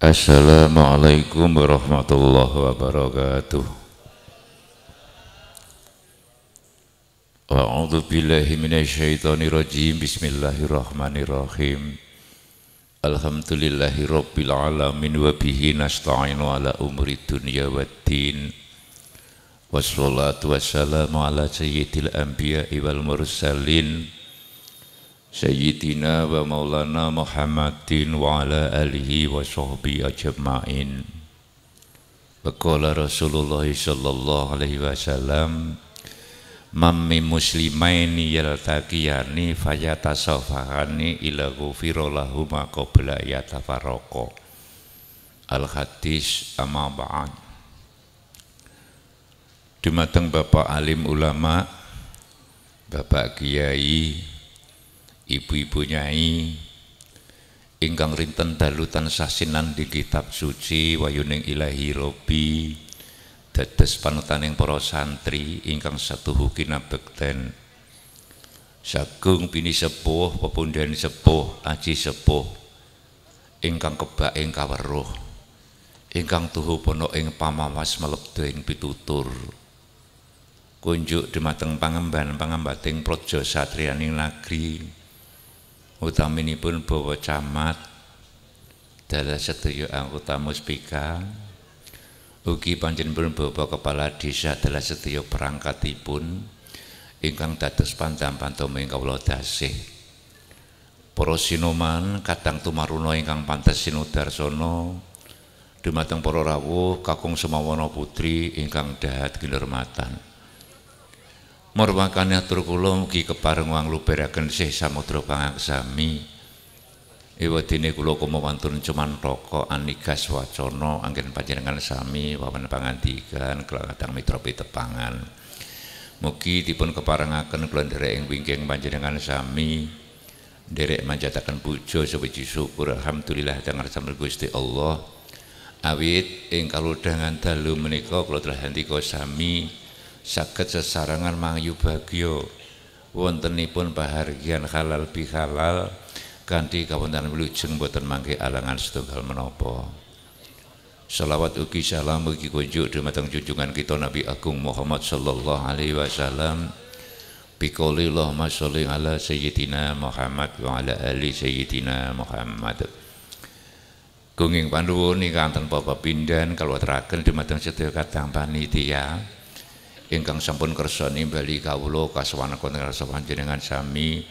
Assalamualaikum warahmatullahi wabarakatuh A'udhu billahi minasyaitonir rajim Bismillahirrahmanirrahim Alhamdulillahi rabbil alamin wa nasta'inu ala umri dunya wa din Wassalatu wassalamu ala sayyidil anbiya'i wal mursalin Sayyidina wa maulana Muhammadin wa ala alihi wa sahbihi ajma'in Bekala Rasulullah sallallahu alaihi wasallam Mammi muslimaini yaltaqiyani fayatasafahani ila gufiro lahuma yata faroko Al-Hadis amma ba'an Dumateng Bapak Alim Ulama Bapak Kiai ibu-ibu nyai ingkang rinten dalutan sasinan di kitab suci wayuning Ilahi Robi panutan yang para santri ingkang satu setuhu kinabekten sagung bini sepuh pepundhani sepuh aji sepuh ingkang kebak ing kaweruh ingkang tuhu pono ing pamawas melebu ing pitutur kunjuk dumateng pangemban pangembating projo satriani nagri pun bawa camat dalah setuju anggota muspika ugi pun bawa kepala desa dalah setuju perangkatipun ingkang dados pandam pantoming kawula dasih para sinoman kadang tumaruna ingkang pantes sinudarsana dumateng para rawuh kakung semawana putri ingkang dahat matan. Murwakane atur kula mugi kepareng wang luberaken sih samudra pangaksami. Ewadene kula kumawantun cuman toko anigas wacana anggen panjenengan sami wawan pangandikan kelawatang mitra pitepangan. Mugi dipun keparengaken kula nderek ing wingking panjenengan sami. Nderek manjatakan puja sewiji syukur alhamdulillah dengar sambil Gusti Allah. Awit ing dengan dalu menikah, kalau telah handika sami Sakit sesarangan mangyu bagyo wontenipun bahargian halal bihalal ganti kawontenan wilujeng boten mangke alangan setunggal menopo. Salawat ugi salam ugi kunjuk dumateng junjungan kita Nabi Agung Muhammad sallallahu alaihi wasallam. Bikoli Allahumma sholli ala sayyidina Muhammad wa ala ali sayyidina Muhammad. Gunging panuwun ingkang tanpa pepindhan di dumateng sedaya kadang panitia ingkang sampun kersa nimbali kawula kasowan rasa panjenengan sami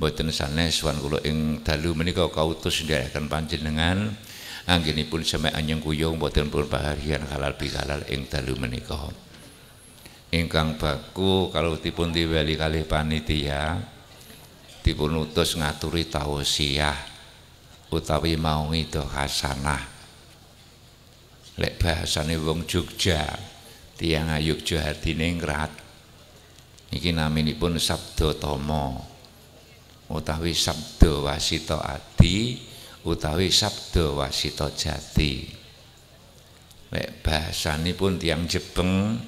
mboten sanes wan kula ing dalu menika kautus nderekaken panjenengan anggenipun semek anyeng kuyung mboten pun baharian halal bihalal ing dalu menika ingkang baku kalau dipun diweli kalih panitia dipun utus ngaturi tausiah utawi mau itu hasanah lek bahasane wong Jogja tiang ayuk johardine ngrat niki naminipun sabdo tomo. utawi sabdo wasito adi utawi sabdo wasito jati ini pun tiang jepeng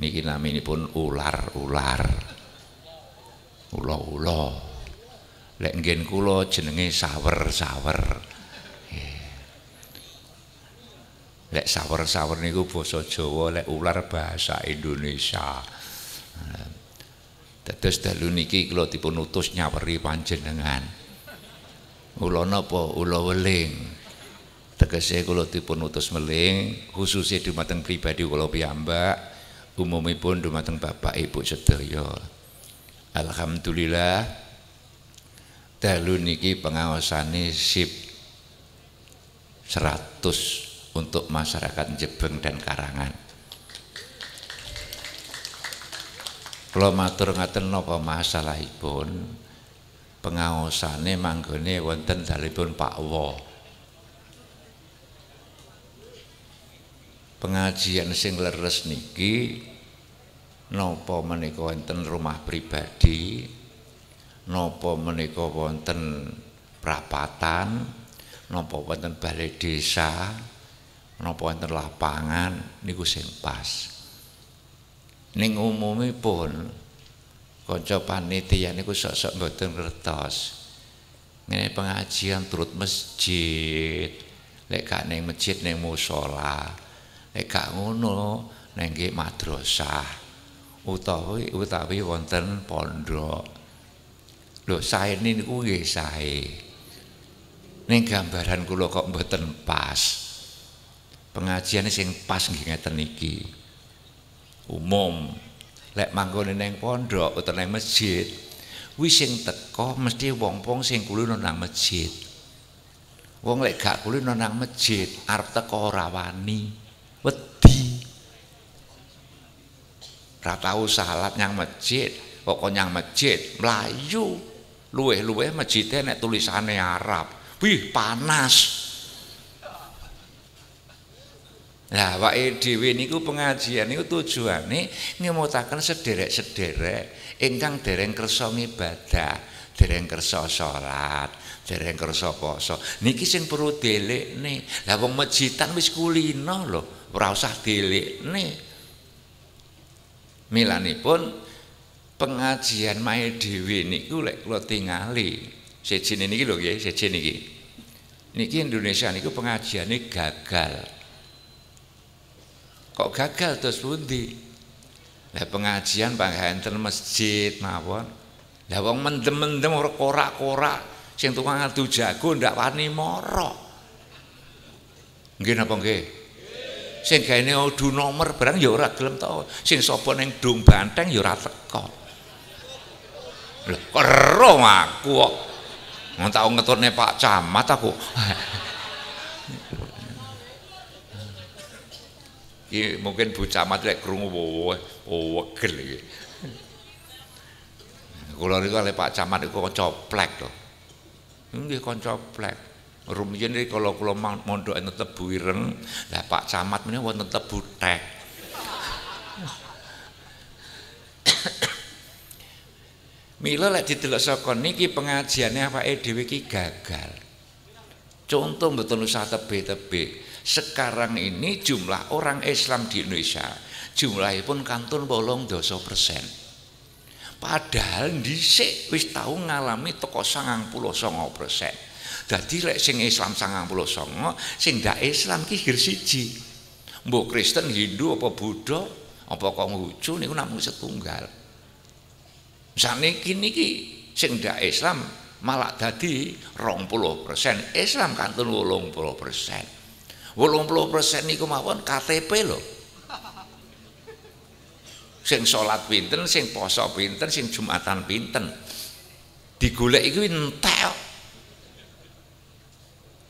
niki pun ular-ular Ulo ulo. lek nggen kulo jenenge sawer-sawer lek sawer-sawer niku basa Jawa lek ular bahasa Indonesia eh, dados dalu niki kula dipun utus nyaweri panjenengan ula napa ula weling tegese kula dipun utus meling khususe dumateng pribadi kula piyambak umumipun dumateng bapak ibu sedaya alhamdulillah dalu niki pengawasane sip 100 untuk masyarakat Jebeng dan Karangan. Kula matur ngaten napa masalahipun pengaosane manggone wonten dalipun Pak Wo. Pengajian sing leres niki napa menika wonten rumah pribadi, napa menika wonten prapatan, napa wonten balai desa, Nopo wonten lapangan niku sing pas ning umumipun kanca panitia niku sok-sok mboten ngertos ngene pengajian turut masjid lek gak ning masjid ning musala lek gak ngono ning madrasah utawi utawi wonten pondok Lho sae niku nggih sae. Ning gambaran kula kok mboten pas pengajian sing pas nggih ngeten iki. Umum lek manggon neng pondok utawa ning masjid wishing sing teko mesti wong-wong sing kulino nang masjid. Wong lek gak kulino nang masjid arep teko ora wani, wedi. Ora tau salat nyang masjid, kok nyang masjid mlayu. Luweh-luweh masjide nek tulisane Arab. Wih panas. Lah awake dhewe niku pengajian niku tujuane ngemutaken sederek-sederek ingkang dereng kersa ngibadah, dereng kersa salat, dereng kersa poso. Niki sing perlu delikne. Lah wong mejitan wis kulino lho, ora usah delikne. Milanipun pengajian mae dhewe niku lek kula tingali. Sejine niki lho nggih, sejine niki. Niki Indonesia niku pengajiane gagal kok gagal terus pundi lah pengajian panggenten masjid mawon lah wong mendem-mendem ora korak-korak sing tukang adu jago ndak wani mara nggih napa nggih sing gaene adu nomor barang ya ora gelem ta sing sapa ning dong banteng ya ora teko lho kero aku kok ngono tak Pak Camat aku Iki mungkin Bu Camat lek krungu bawa wegel iki. Kula niku oleh Pak Camat iku kanca plek to. Nggih kanca plek. Rumiyin iki mau kula mondokan tebu ireng, lah Pak Camat menika wonten tebu tek. Mila lek didelok saka niki pengajiane awake dhewe iki gagal. Contoh betul usah tebe-tebe. Sekarang ini jumlah orang Islam di Indonesia jumlahnya pun kantun bolong dosa persen. Padahal dhisik wis tau ngalami toko sangang puluh songo persen. Jadi lek sing Islam sangang puluh songo, sing ndak Islam ki siji. Mbok Kristen, Hindu apa Buddha, apa Konghucu niku namung setunggal. Saniki niki sing ndak Islam malah dadi persen. Islam kantun persen persen niku mawon KTP lho. Sing sholat pinter, sing poso pinter, sing Jumatan pinter. Digolek iku entek.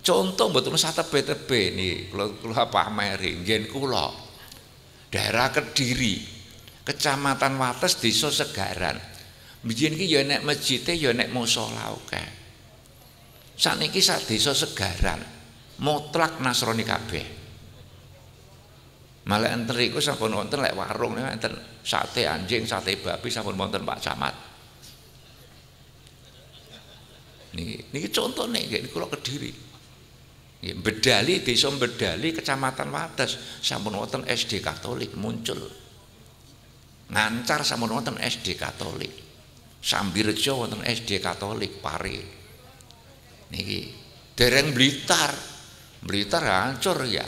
Contoh betul usah tebe-tebe niki, kula kula pameri ngen kulo, Daerah Kediri, Kecamatan Wates, Desa Segaran. Begini ki ya nek masjide ya nek musala akeh. Sakniki desa Segaran mutlak nasroni kabeh. Malah enter iku sampun wonten lek warung enten sate anjing, sate babi sampun wonten Pak Camat. Niki niki contone nggih kula Kediri. Nggih Bedali desa Bedali Kecamatan Wates sampun wonten SD Katolik muncul. Ngancar sampun wonten SD Katolik. Sambirejo wonten SD Katolik Pare. Niki dereng Blitar Berita hancur ya.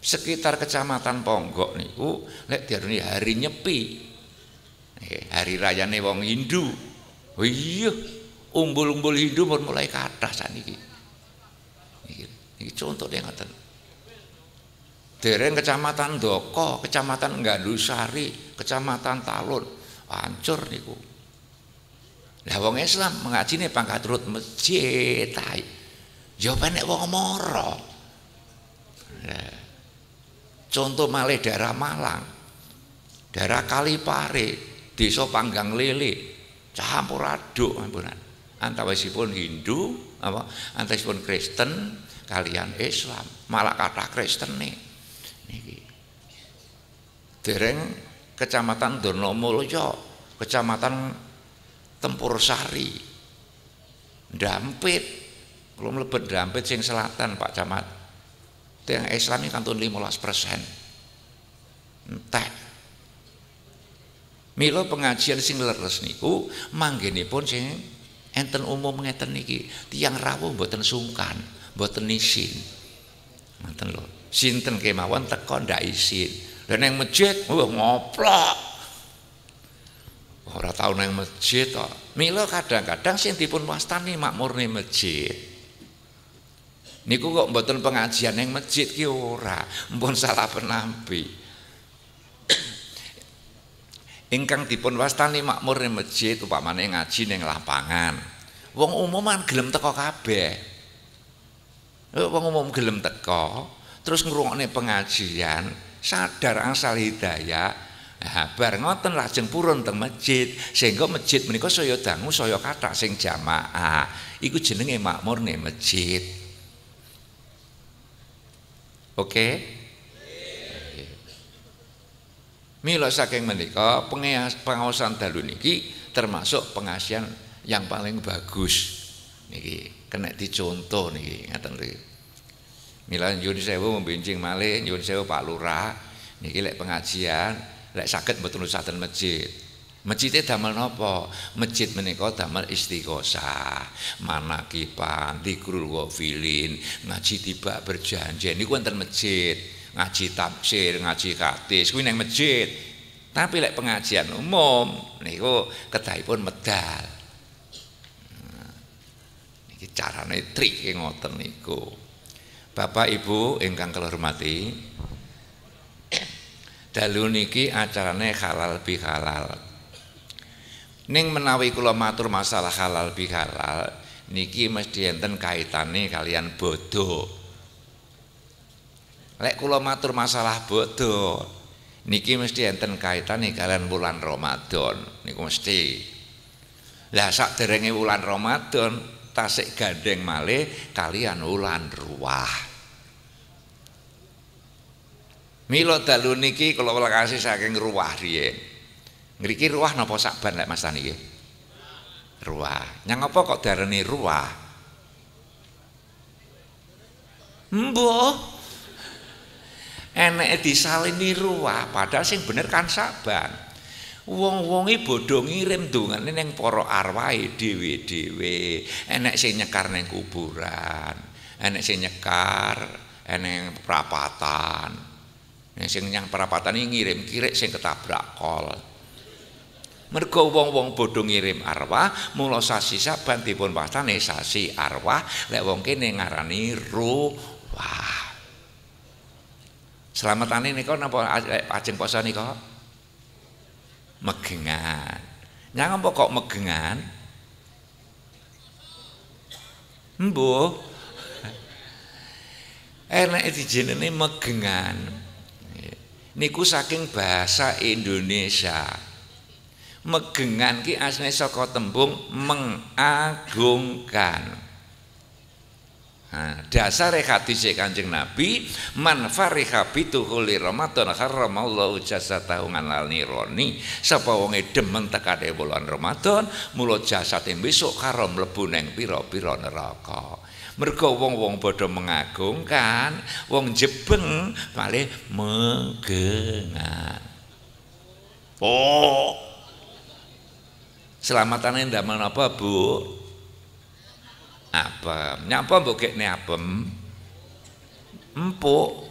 Sekitar kecamatan Ponggok niku lek diarani hari nyepi. Eh, hari rayane wong Hindu. Oh iya, umbul-umbul Hindu mulai kathah saniki. nih niki contoh dia ngoten. Dereng kecamatan Doko, kecamatan Gandusari, kecamatan Talun, hancur niku. Lah wong Islam mengajine pangkat rut masjid Ya penek wong moro. Ya. contoh malih daerah Malang. Daerah Kalipare, desa Panggang Lele, campur aduk ampunan. Antawisipun Hindu, apa antawisipun Kristen kalian Islam, malah kata Kristen nih. Niki. Dereng Kecamatan Donomulyo, Kecamatan Tempur Sari, Dampit, kalau melebet drampet sing selatan Pak Camat. yang Islam ini kantun 15 persen. entah Milo pengajian sing leres niku pun sing enten umum ngeten niki tiang rawuh buatan sungkan, buatan nisin, manten lo, Sinten kemawon tekon ndak isin. dan yang masjid wah ngoplok. orang tau yang masjid kok. Milo kadang-kadang sing dipun wastani nih masjid niku kok mboten pengajian yang masjid ki ora mpun salah penampi ingkang dipun wastani makmur ning masjid upamane ngaji ning lapangan wong umuman gelem teko kabeh eh, wong umum gelem teko terus ngrungokne pengajian sadar asal hidayah Nah, bar ngoten lajeng purun teng masjid sehingga masjid menika saya dangu saya kathah sing jamaah iku jenenge makmurne masjid Oke? Okay? Mila saking menika pengawasan dalu niki termasuk pengasihan yang paling bagus niki kena dicontoh niki ngaten niki. Mila nyuwun sewu membincing malih nyuwun sewu Pak Lurah niki lek pengajian lek saged mboten usah masjid. Masjide damel nopo, Masjid menika damel istighosah, manakipan, dzikrul ghafilin, ngaji tiba berjanji. Niku wonten masjid, ngaji tafsir, ngaji hadis kuwi nang masjid. Tapi lek pengajian umum niku kedahipun medal. Nah, cara iki trik yang e ngoten niku. Bapak Ibu ingkang kula hormati, dalu niki acarane halal bihalal. Ning menawi kula matur masalah halal bihalal niki mesti enten kaitane kalian bodoh. Lek kula matur masalah bodoh niki mesti enten kaitane kalian bulan Ramadan niku mesti. Lah saderenge bulan Ramadan tasik gandeng malih kalian bulan ruah. Milo dalu niki kula kasih saking ruah riyen. Ngriki ruah napa sakban lek Mas tani Ruah. Nyang apa kok darani ruah? Mbok. Eneke disalini ruah, padahal sing bener kan sakban. Wong-wonge bodho ngirim dongane ning para arwahe dhewe-dhewe. Enek sing nyekar ning kuburan, enek sing nyekar eneng perapatan. Yang sing nyang perapatan ini ngirim kirik sing ketabrak kol mergo wong-wong bodho ngirim arwah mula sasi saban dipun wastani sasi arwah lek wong kene ngarani ruwah Selamatane nika napa ajeng poso nika? Megengan. Nyang apa kok megengan? Mbuh. Eh, Enek nih megengan. Niku saking bahasa Indonesia megengan ki asline saka tembung mengagungkan Nah, dasar hadis Kanjeng Nabi man fariha bituhuli Ramadan haramallahu jasa taungan lalni roni sapa wonge demen tekane bulan Ramadan mula jasate besok haram lebu neng pira-pira neraka mergo wong-wong padha mengagungkan wong jebeng malah megengan oh Selamatannya mau apa Bu? apa Nyapa mbok ini apa Empuk.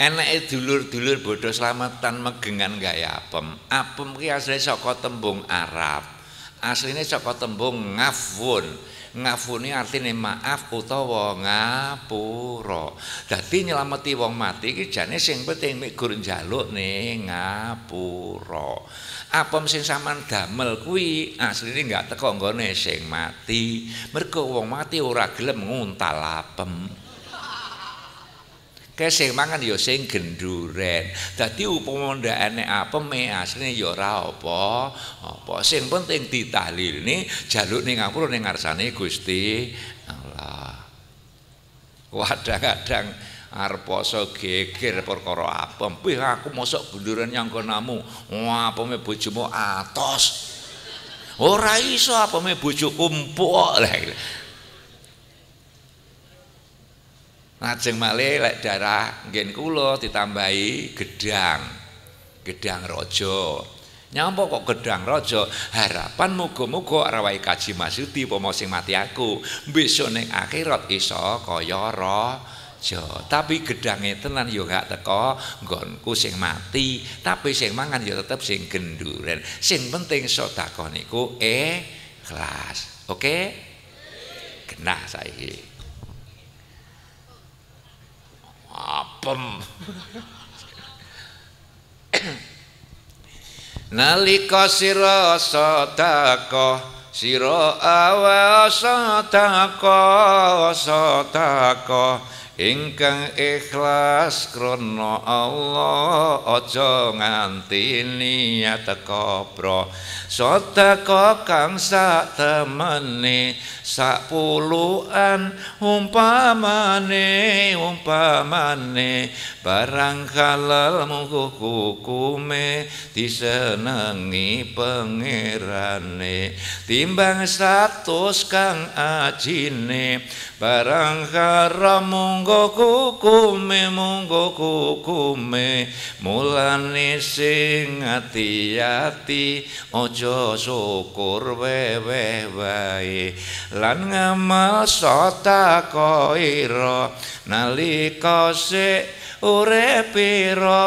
enaknya dulur-dulur bodoh selamatan megengan gaya apem apem ki asli sokot tembung Arab aslinya sokotembung tembung ngafun ngafuni artine maaf utawa ngapura. Dadi nyelameti wong mati iki jane sing penting mikur njaluk ne ngapura. Apa sing sampean damel kuwi asline enggak teko nggone sing mati. Merga wong mati ora gelem nguntal apem. akeh sing mangan ya sing genduren. Dadi upama ndakane apem asline ya ora apa. Apa sing penting ditahlilne jaluk ning ngapura ning ngarsane Gusti Allah. Kadang-kadang arep poso geger perkara apa, pih aku mosok genduren nyangkonamu. Wah, apeme bojomu atos. Ora iso me bojoku empuk lek. Lajeng male lek darah nggih kulo ditambahi gedang. Gedang raja. Nyapa kok gedang raja? Harapan muga-muga rawai kaji masuti pomo sing mati aku, besok ning akhirat iso kaya raja. Tapi gedange tenan yo gak teko nggonku sing mati, tapi sing mangan yo tetep sing genduren. Sing penting sedekah niku ikhlas. Oke? Okay? Genah saiki. Nalika sira sadaka, sira awal sadaka, sadaka. So ingkang ikhlas krono Allah aja nganti niat kobro sedeka kang sak temene sak puluhan umpamane umpamane barang halal mugo kukume disenengi pangerane timbang satus kang ajine barang haram monggo hukume monggo hukume mulane sing ati-ati aja syukur bebe wae lan ngamal sota koiro nalika sik urepiro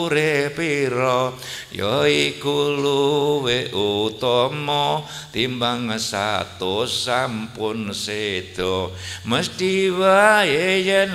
urepiro ya iku luwe utama timbang satu sampun sedo mesti wae yen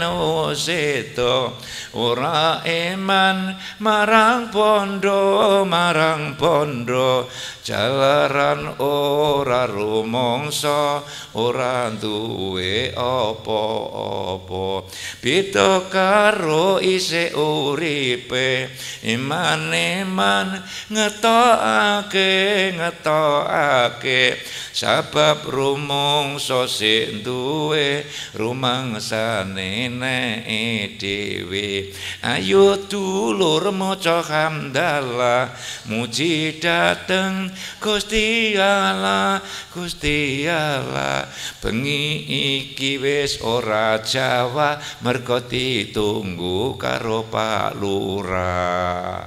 sedo ora eman marang pondo marang pondo jalaran ora rumangsa ora duwe apa-apa beda karo isih uripe imane man ngetoake, ngetoake sebab rumangsa sing duwe rumangsane nek dhewe ayo dulur maca hamdalah muji dateng Gusti ala, Gusti ala, Bengi iki wis ora Jawa mergo ditunggu karo Pak Lurah.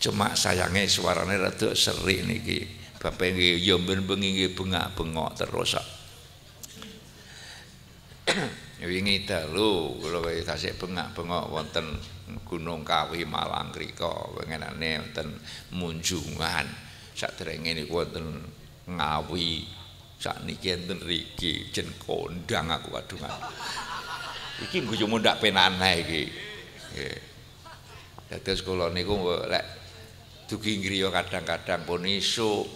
Cuma sayange suarane rada serik niki. Bapak nggih yo ben bengi bengak-bengok terus. Wingi dalu kula tasik bengak-bengok wonten Gunung Kawi Malang Rika wengenane wonten munjungan sadrenge niku wonten Ngawi sakniki enten riki jen kondang aku wadungan iki nggo yo mundak penane iki dados kula niku lek dugi ngriya kadang-kadang pun isu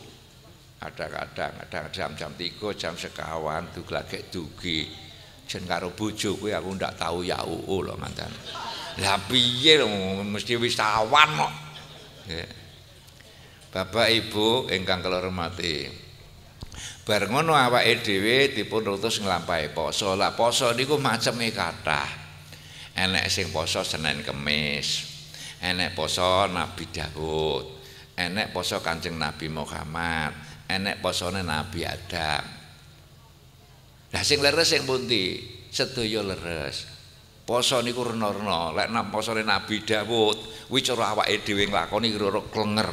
kadang-kadang kadang jam-jam 3 jam sekawan dugi lagek dugi jen karo bojoku aku ndak tahu ya uu lho mantan lah piye mesti wisawan kok Bapak Ibu ingkang kula hormati bar ngono awake dhewe dipun rutus nglampahi poso lah poso niku maceme kathah enek sing poso Senin Kamis enek poso Nabi Daud enek poso Kanjeng Nabi Muhammad enek posone Nabi Adam Lah sing leres sing pundi? Sedaya leres. Poso niku rena-rena, lek nang posone Nabi Daud, kuwi cara awake dhewe nglakoni kira-kira klenger.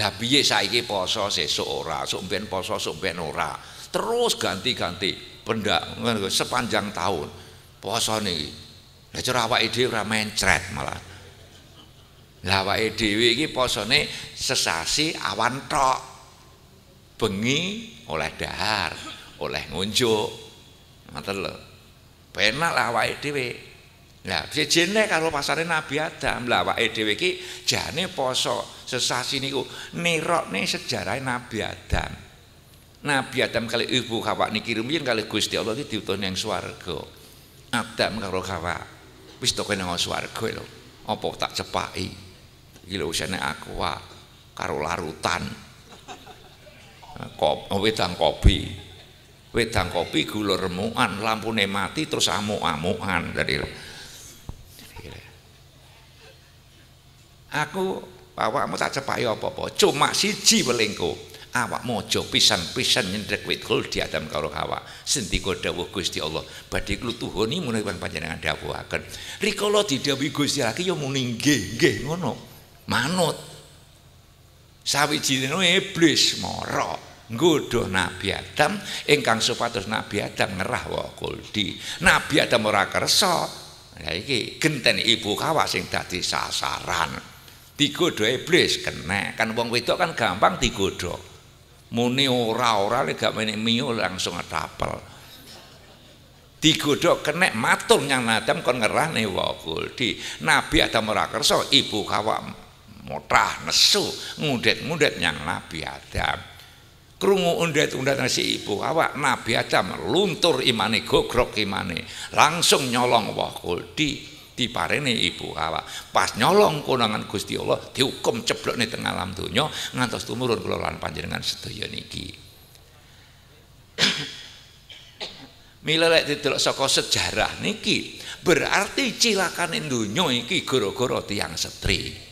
Lah piye saiki poso sesuk ora, sok ben poso sok ben ora. Terus ganti-ganti pendak sepanjang tahun. Poso niki. Lah cara awake dhewe ora mencret malah. Lah awake dhewe iki posone sesasi awan tok. Bengi oleh dahar, oleh ngunjuk. Ngoten lho penak lah awake dhewe Lah sejene karo pasare Nabi Adam. Lah awake dhewe iki jane poso sesasi niku nirokne sejarah Nabi Adam. Nabi Adam kali ibu Hawa niki rumiyin kali Gusti Allah iki diutus nang swarga. Adam karo Hawa wis to kene nang swarga lho. Apa tak cepaki? Iki lho usene aqua karo larutan. Kop, oh, wedang kopi wedang kopi gula remukan lampu mati terus amuk-amukan dari aku awakmu tak cepai apa-apa cuma siji welingku awak aja pisan-pisan nyendek wit kul diadam karo awak sendika dawuh Gusti Allah badhe kula tuhoni menika panjenengan dawuhaken rikala didhawuhi Gusti Allah ya muni nggih nggih ngono manut sawijine iblis morok nggodha Nabi Adam ingkang supados Nabi Adam ngerah wa kuldi Nabi Adam ora kersa ya iki genten ibu kawah sing dadi sasaran digodha iblis kena kan wong wedok kan gampang digodha muni ora-ora lek gak menek mio langsung ngetapel digodhok kenek matur nyang Adam kon ngerane wa kuldi Nabi Adam ora kersa ibu kawam mutah nesu ngudet-ngudet yang Nabi Adam krungu undat-undat si ibu awak Nabi Adam luntur imane gogrok imane langsung nyolong wah di diparene ibu awak pas nyolong konangan Gusti Allah dihukum ceblok nih tengah alam dunya ngantos tumurun kelolaan lan panjenengan sedaya niki Mila lek didelok soko sejarah niki berarti cilakan donya iki goro-goro tiang setri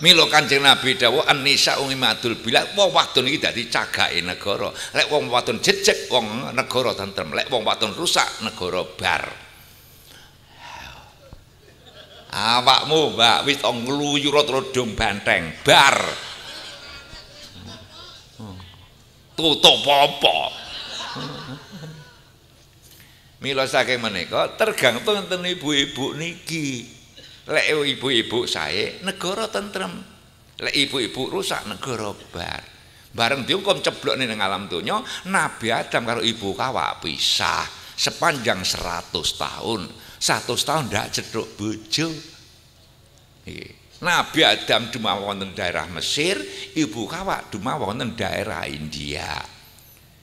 Mila Kanjeng Nabi dawuh An-nisa ummi madul bila wong wadon iki dadi cagake negara. Lek wong wadon jejeg wong negara tentrem, lek wong wadon rusak negara bar. Awakmu, Mbak, wis tok ngluyur rodong banteng bar. Tutup apa? Mila saking menika tergantung enten ibu-ibu niki. lek ibu-ibu saya negara tentrem lek ibu-ibu rusak negara bar bareng kom ceblok nih alam dunia Nabi Adam kalau ibu kawa bisa sepanjang 100 tahun 100 tahun ndak cedok bojo Nabi Adam dumah wonten daerah Mesir, ibu kawa dumah wonten daerah India.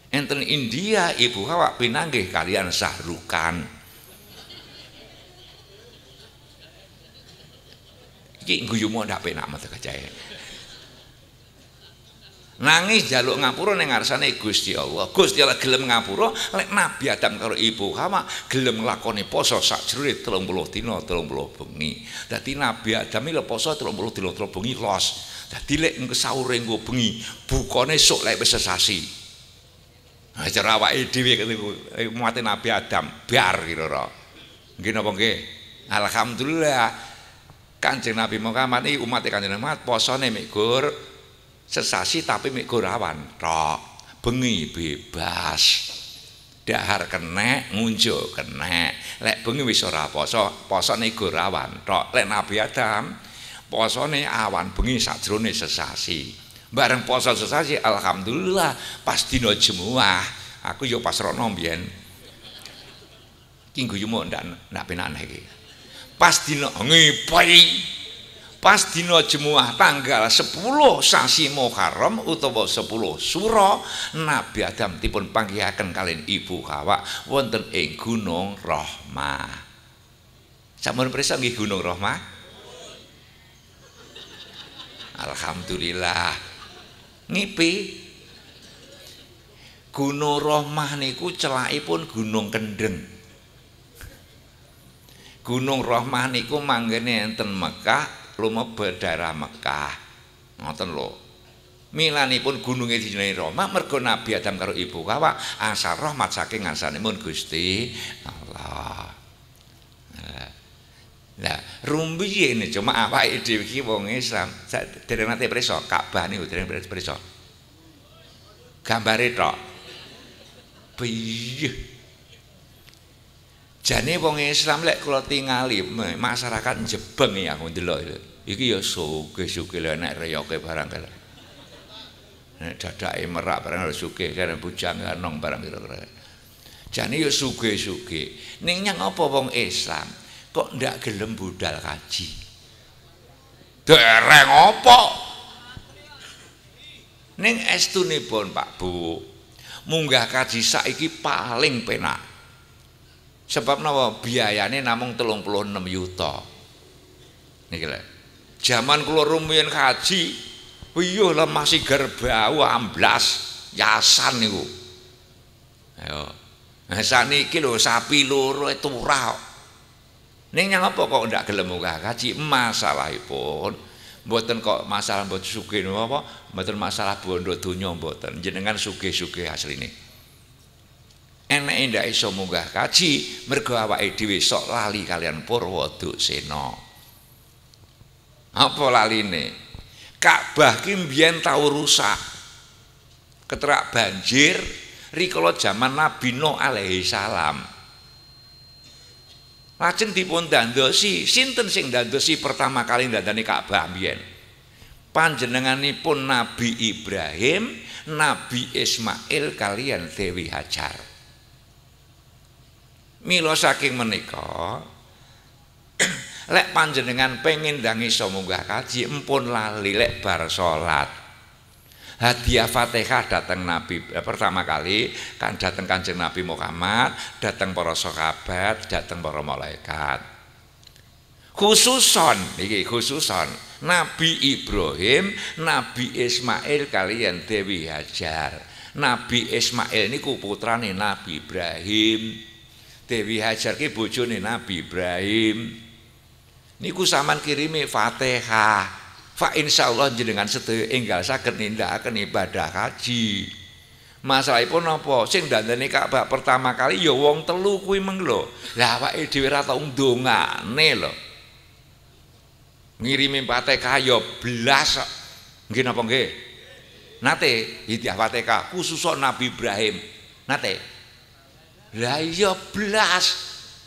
Enten India ibu kawa pinanggih kalian sahrukan. Ki guyumu ndak penak mate kecae. Nangis jaluk ngapura ning ngarsane Gusti Allah. Gusti Allah gelem ngapura lek Nabi Adam karo Ibu Hawa gelem lakoni poso sak 30 dina 30 bengi. Dadi Nabi Adam iki poso 30 dina 30 bengi los. Dadi lek engko saure bengi, bukane sok lek wis sesasi. Ah cara awake dhewe eh, mati Nabi Adam biar kira Nggih napa nggih? Alhamdulillah. Kanjeng Nabi Muhammad ini umat e Kanjeng Nabi Muhammad posone mikur sesasi tapi mikurawan, awan tok bengi bebas dahar kena ngunjuk kena lek bengi wisora ora poso posone gurawan, tok lek Nabi Adam posone awan bengi sajrone sesasi bareng poso sesasi alhamdulillah pasti dina jemuah aku yo pas rono mbiyen ki guyu nabi ndak ndak penak iki pas dina ngepai pas dina Jumat tanggal 10 sasi Muharram utawa 10 Sura Nabi Adam dipun panggihaken kalian Ibu Hawa wonten ing Gunung Rahmah Sampun prisa nggih Gunung Rahmah Alhamdulillah ngipi Gunung Rahmah niku celakipun Gunung Kendeng Gunung Rahmah niku manggene enten Mekah, lumebet daerah Mekah. Ngoten lho. Milanipun gununge dijenengi Roma mergo Nabi Adam karo ibu kawa asal rahmat saking ngarsanipun Gusti Allah. Lah, rumbiye ne cuma awake dhewe iki wong Islam. Dereng nate preso Ka'bah niku dereng preso. Gambare tok. Piyuh. jane wong Islam lek kula tingali masyarakat jebeng ya aku ndelok iki ya suge-suge lek nek reyoke barang kala nek dadake merak barang harus suke kan bujang anong barang kira-kira jane ya suge-suge. ning nyang apa wong Islam kok ndak gelem budal kaji dereng apa ning estune pun Pak Bu munggah kaji saiki paling penak Sebab napa biayane namung 36 yuta. Niki lho. Jaman kula rumiyin haji, wiyuh lah masih gerbau amblas yasan niku. Ayo. Nah sakniki lho sapi loro itu e murah. Ning nyang apa kok ndak gelem muka Masalah pun, buatan kok masalah mboten sugih napa, mboten masalah bondo donya mboten. Jenengan sugih-sugih ini. Enak ndak iso munggah kaji mergo awake dhewe sok lali kalian seno apa laline Ka'bah ki mbiyen tau rusak keterak banjir rikala jaman Nabi Nuh alaihi salam lajeng dipun dandosi sinten sing dandosi pertama kali dandani Ka'bah mbiyen panjenenganipun Nabi Ibrahim Nabi Ismail kalian Dewi Hajar Milo saking menika lek panjenengan pengen dangi semoga kaji empun lali lek bar sholat Hadiah Fatihah datang Nabi eh, pertama kali kan datang Kanjeng Nabi Muhammad, datang para sahabat, datang para malaikat. Khususon ini khususon Nabi Ibrahim, Nabi Ismail kalian Dewi Hajar. Nabi Ismail ini putrane Nabi Ibrahim. Dewi Hajar ki bojone Nabi Ibrahim. Niku saman kirimi Fatihah. Fa insyaallah jenengan sedaya enggal saged nindakaken ibadah haji. Masalah Masalahipun napa? Sing dandani Ka'bah pertama kali ya wong telu kuwi meng lho. Lah awake dhewe ra tau ndongane lho. Ngirimi Fatihah ya blas Nggih napa nggih? Nate hidayah Fatihah khusus Nabi Ibrahim. Nate lah iya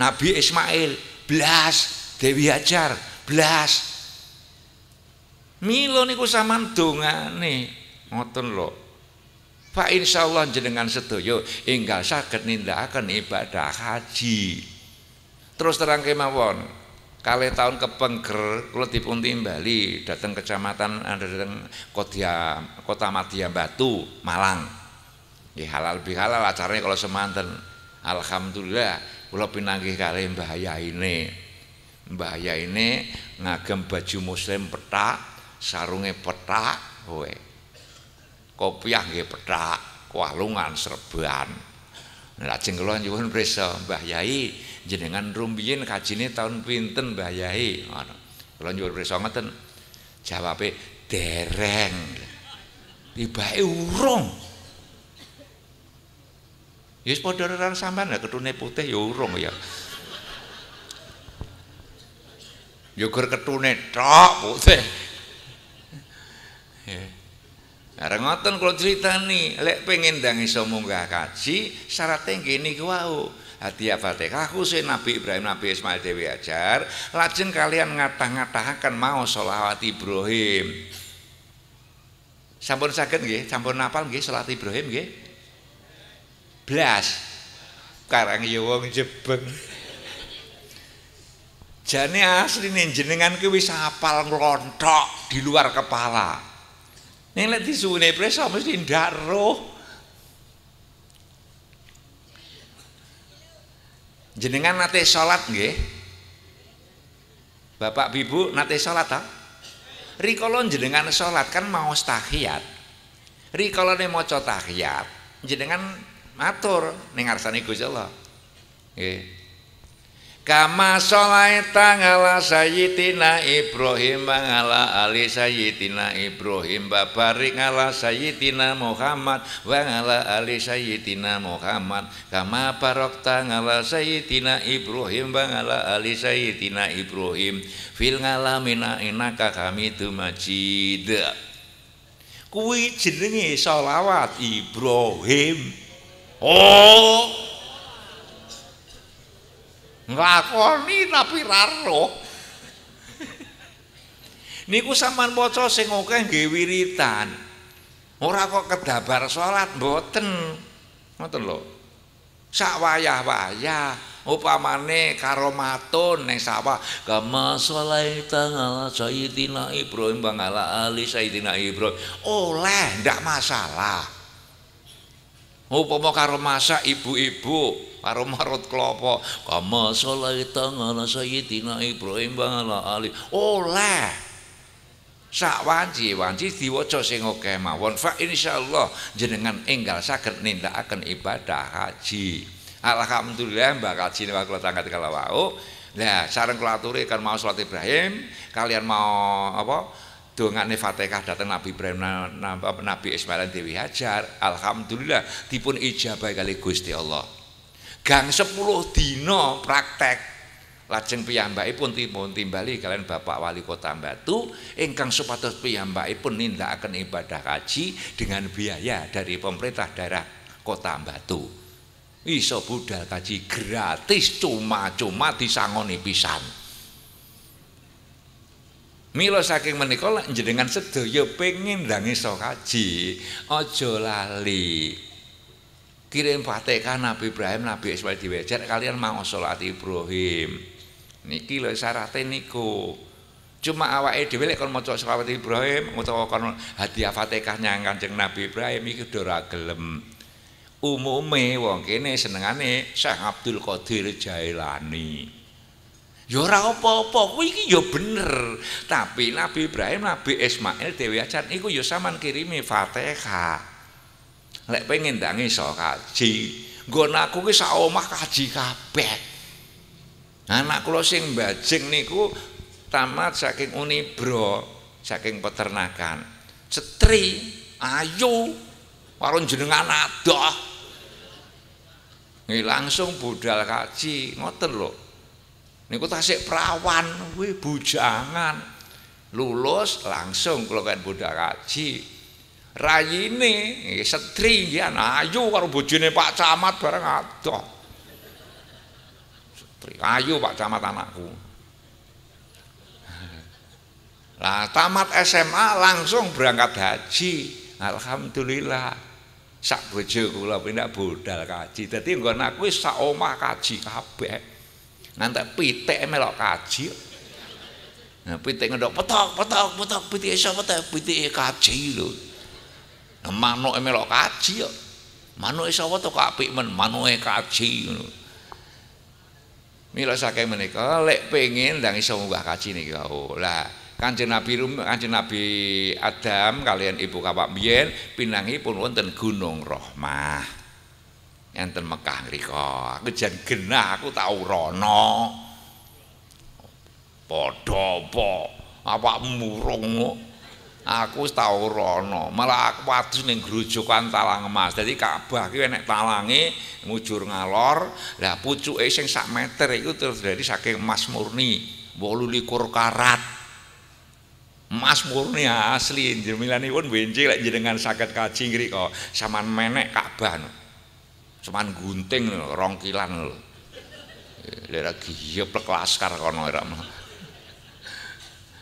Nabi Ismail belas Dewi Hajar belas Milo niku sampean nih ngoten Pak Insya Allah jenengan setuju inggal saged akan ibadah haji. Terus terang kemawon, kali tahun kepengker kula dipun timbali datang kecamatan ada eh, datang kota kota Madia Batu, Malang. Ya halal bihalal acaranya kalau semanten. Alhamdulillah kula pinanggih kalih Mbah Yaine. Mbah Yaine ngagem baju muslim petak, sarunge petak, kowe. Kopiah nggih petak, kualungan serban. Lajeng kula nyuwun prisa Mbah Yai, jenengan rumbiyin kajine tahun pinten Mbah Yai? Ngono. Kula nyuwun prisa ngeten. Jawabe dereng. Tibake urung. -tiba Ya wis padha ya sampean lah ketune putih ya urung ya. ya gur ketune tok putih. Ya. Areng ngoten kula critani, lek pengen ndang iso munggah kaji, syaratnya ngene iki wae. Hadiah aku, khusus Nabi Ibrahim Nabi Ismail Dewi Ajar lajeng kalian ngatah-ngatahaken mau sholawat Ibrahim sampun sakit nggih sampun napal nggih sholat Ibrahim nggih blas. Karang ya wong jebeng. Jane nih jenengan ki wis hafal ngelontok di luar kepala. di suhu disuwune preso mesti ndak roh. Jenengan nate sholat nge Bapak Ibu nate sholat tak? rikolon jenengan sholat kan mau tahiyat. Rikalane mau tahiyat, jenengan matur ning ngarsane Gusti Allah nggih Kama sholaita tangala sayyidina Ibrahim ala ali sayyidina Ibrahim wa ngala ala sayyidina Muhammad wa ali sayyidina Muhammad kama barok tangala sayyidina Ibrahim wa ala ali sayyidina Ibrahim fil ngalamina kami kami Majid Kui jenenge sholawat Ibrahim Oh. Lakoni tapi raro. Niku sampean maca sing oke nggih wiritan. Ora kok kedabar salat mboten. Ngoten lho. Sak wayah-wayah upamane karo matun ning sawah kama salaita ala sayyidina ibrahim bang ala ali sayyidina ibrahim oleh ndak masalah upama karo masak ibu-ibu karo marut klopo kama salaita ala sayyidina Ibrahim wa ala ali oleh sak wanci wanci diwaca sing akeh mawon fa insyaallah jenengan enggal saged nindakaken ibadah haji alhamdulillah mbak haji niku kula tangkat kalawau Nah, sareng kula aturi kan mau salat Ibrahim, kalian mau apa? dongane Fatihah datang Nabi Ibrahim Nabi Ismail Dewi Hajar alhamdulillah dipun ijabah kali Gusti Allah gang sepuluh dino praktek lajeng pun timun timbali kalian Bapak Wali Kota Batu ingkang pun piyambakipun akan ibadah haji dengan biaya dari pemerintah daerah Kota Batu. Iso budal kaji gratis cuma-cuma disangoni pisan. Mila saking menika lak njenengan sedaya pengin ndang iso kaji, aja lali. Kirim Fatihah Nabi Ibrahim, Nabi Ismail diwejar kalian mau salat Ibrahim. Niki lho syaratne niku. Cuma awake dhewe lek kon maca selawat Ibrahim utawa kon hadiah Fatihah nyang Kanjeng Nabi Ibrahim iki do ora gelem. Umume wong kene senengane Syekh Abdul Qadir Jailani. Ya ora apa-apa, kuwi iki ya bener. Tapi Nabi Ibrahim, Nabi Ismail dhewe acan iku ya saman kirimi Fatihah. Lek pengen ndang iso kaji, nggon aku ki sak omah kaji kabeh. Anak kula sing mbajing niku tamat saking Unibro, saking peternakan. Cetri, ayu, warung jenengan adoh. Nggih langsung budal kaji, ngoten lho niku tasik perawan wih bujangan lulus langsung kalau kan budak kaji ini setri nggih ayu karo bujine Pak Camat bareng adoh setri ayu Pak Camat anakku lah tamat SMA langsung berangkat haji alhamdulillah sak bojo kula pindah budal kaji dadi nggon aku wis sak omah kaji kabeh ngantek pitik melok kaji nah, pitik ngedok petok petok petok pitik iso petok pitik e kaji lho nah, manuk melok kaji yo manuk iso wetu kapik men manuke kaji ngono Mila saking menika lek pengin ndang iso munggah kaji niki oh, lah Kanjeng Nabi Kanjeng Nabi Adam kalian ibu kapak mbiyen pinangi pun wonten Gunung Rohmah. enten Mekah ngriko aku jan genah aku tau rono padha apa apa murung aku wis tau rono malah aku wadus ning grojokan talang emas dadi Ka'bah ki enek talange ngujur ngalor lah pucuke sing sak meter iku terus dari saking emas murni 18 karat Emas murni asli jemilane pun benci lek jenengan saged kaji ngriku sampean menek Ka'bah no. cuman gunting rongkilan lho. Eh, lera giyep lek laskar kono era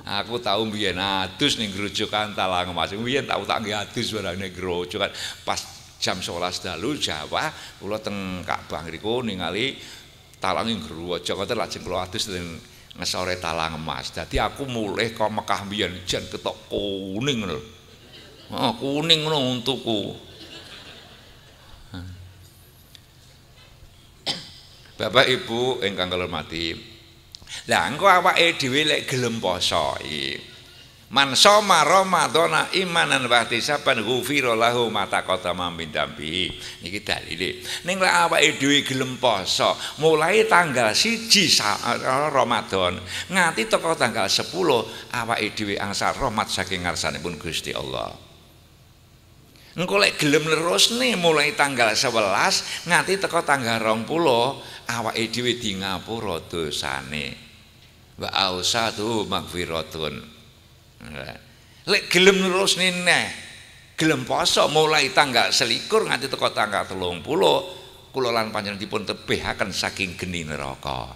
aku tau biyen adus ning grojokan talang mas biyen tau tak nggih adus barang ning grojokan pas jam 11 dalu Jawa kula teng Ka'bah ngriku ningali talang ning grojokan terus lajeng kula adus ning ngesore talang emas. Dadi aku mulih kok Mekah mbiyen jan ketok kuning lho. Oh, kuning ngono untukku. Bapak Ibu engkau kula mati. Lah engko awake dhewe lek gelem poso Man soma ramadhana imanan wa ihtisaban ghufira lahu ma taqaddama min dambi. Niki dalile. Ning lek awake dhewe gelem poso, mulai tanggal 1 eh, Ramadan nganti teko tanggal 10 awake dhewe angsal rahmat saking ngarsanipun Gusti Allah. Engko lek gelem nih, mulai tanggal 11 nganti teko tanggal 20 awake dhewe di ngapura dosane. Wa ausatu magfiratun. Lek gelem nih nih gelem poso mulai tanggal selikur nganti teko tanggal 30 kula lan panjenengan dipun tebihaken saking geni neraka.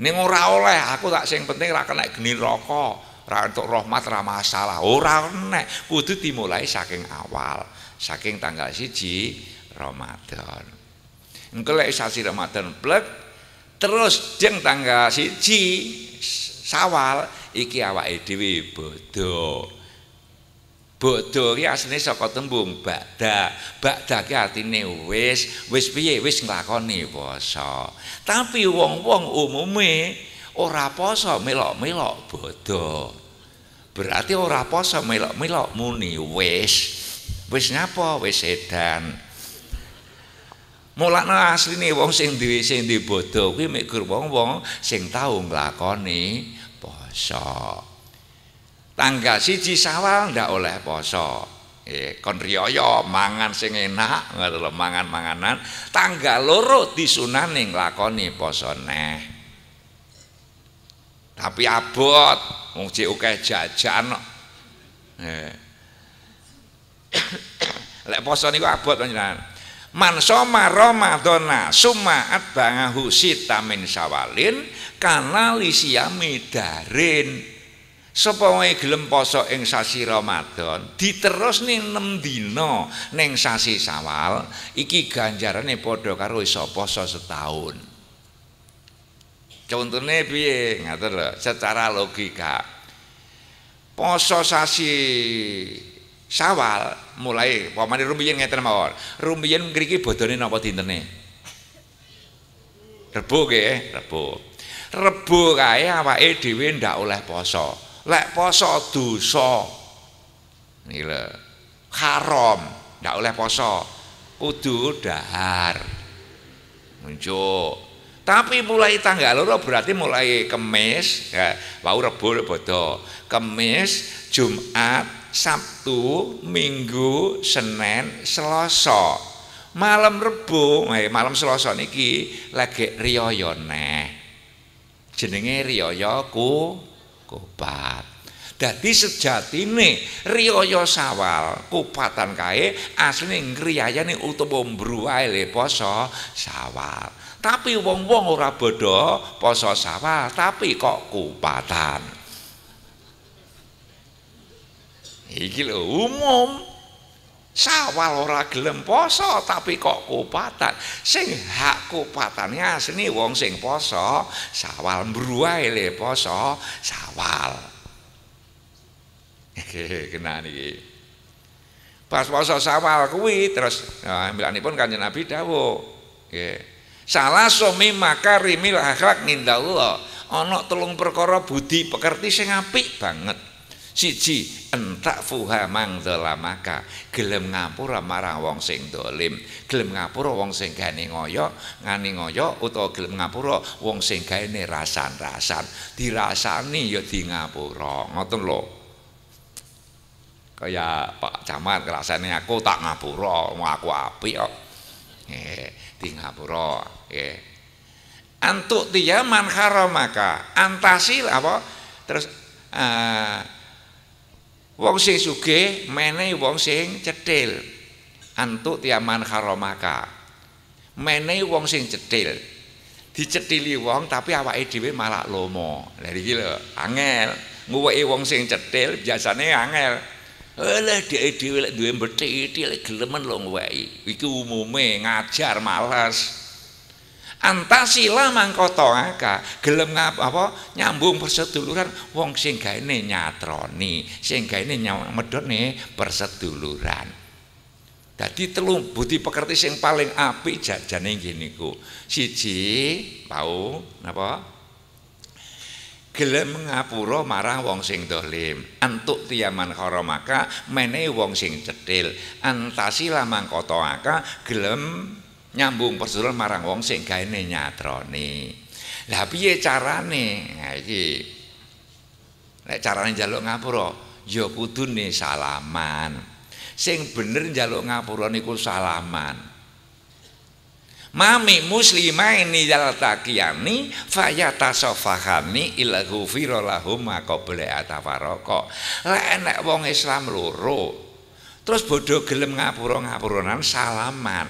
Ning ora oleh aku tak sing penting ra kena geni neraka ra entuk rahmat ra masalah ora enek kudu dimulai saking awal saking tanggal siji Ramadan engko lek sasi Ramadan plek terus jeng tanggal siji Sawal iki awake dhewe bodho Bodho ki asline saka tembung bakda. Bakda ki artine wis, wis piye wis nglakoni puasa. Tapi wong-wong umume ora poso melok-melok bodoh, Berarti ora poso melok-melok muni wis. Wis nyapa? Wis edan. asli asline wong sing duwe sing duwe bodho kuwi mek bong, wong-wong sing tau nglakoni poso. Tanggal siji Sawal ndak oleh poso. Eh, kon riyoyo mangan sing enak ngono mangan manganan tanggal loro disunane nglakoni poso neh tapi abot wong cek oke jajan kok eh. lek poso niku abot panjenengan man soma ramadana summa atbangahu sita min sawalin kana lisia midarin sapa wae gelem poso ing sasi ramadan diterus ning 6 dina ning sasi sawal iki ganjarane padha karo iso poso setahun Contohnya, piye? ngatur secara logika. Poso sasi sawal mulai pamane rumbiyen ngeten mawon. Rumiyin mriki bodone napa dintene? Rebo ge Rebo. Rebo kae awake dhewe ndak oleh poso. Lek poso dosa. nila lho. Haram, ndak oleh poso. Kudu dahar. Muncul tapi mulai tanggal loro berarti mulai Kemis, ya, wau Rebo Bodo. Kemis, Jumat, Sabtu, Minggu, Senin, Selasa. Malam Rebo, eh, malam Selasa niki lagi riyaya neh. Jenenge riyaya ku kupat. Dadi sejatine riyaya sawal kupatan kae asline ngriyayane utawa mbruwae le poso sawal. Tapi wong-wong ora bodoh poso sawah, tapi kok kupatan. Iki lho umum. Sawal ora gelem poso tapi kok kupatan. Sing hak kupatane asli wong sing poso, sawal mbruwae le poso sawal. Kena niki. Pas poso sawal kuwi terus nah, ambil anipun Kanjeng Nabi dawuh. salah somi maka rimil akhlak nindallah ono telung perkara budi pekerti sing apik banget siji entak fuha mang maka gelem ngapura marang wong sing dolim gelem ngapura wong sing gane ngoyo ngani ngoyo utawa gelem ngapura wong sing gane rasan-rasan dirasani ya di ngapura ngoten lho kaya Pak Camat rasane aku tak ngapura aku apik kok oh. di ngapura nggih. Antuk tiyaman haramaka, antasil apa? Terus uh, wong sing sugih menehi wong sing cethil. Antuk tiyaman maka Menehi wong sing cethil. dicedili wong tapi awake dhewe malah lomo. Lha iki lho, angel. Nguweki wong sing cethil biasanya angel. Alah dia dhewe lek dua mbethik itu lek gelemen lho ngwehi. Iki umume ngajar malas Antasila mangkoto aka gelem apa nyambung perseduluran wong sing gaene nyatroni, sing gaene medhone perseduluran. jadi telu budi pekerti sing paling api jajane gini ku Siji, pau napa? gelem ngapura marang wong sing dolim antuk tiyaman haramaka mene wong sing cethil antasi lamang kotoaka gelem nyambung persulur marang wong sing gaene nyatrone lah piye carane ha iki nek carane njaluk ngapura ya kudune salaman sing bener njaluk ngapura niku salaman mami muslimaini yaltaqiyani fayatasafahani ila ghufira lahum ma qabla atafaraka lek Enak wong Islam loro terus bodoh gelem ngapura-ngapuronan salaman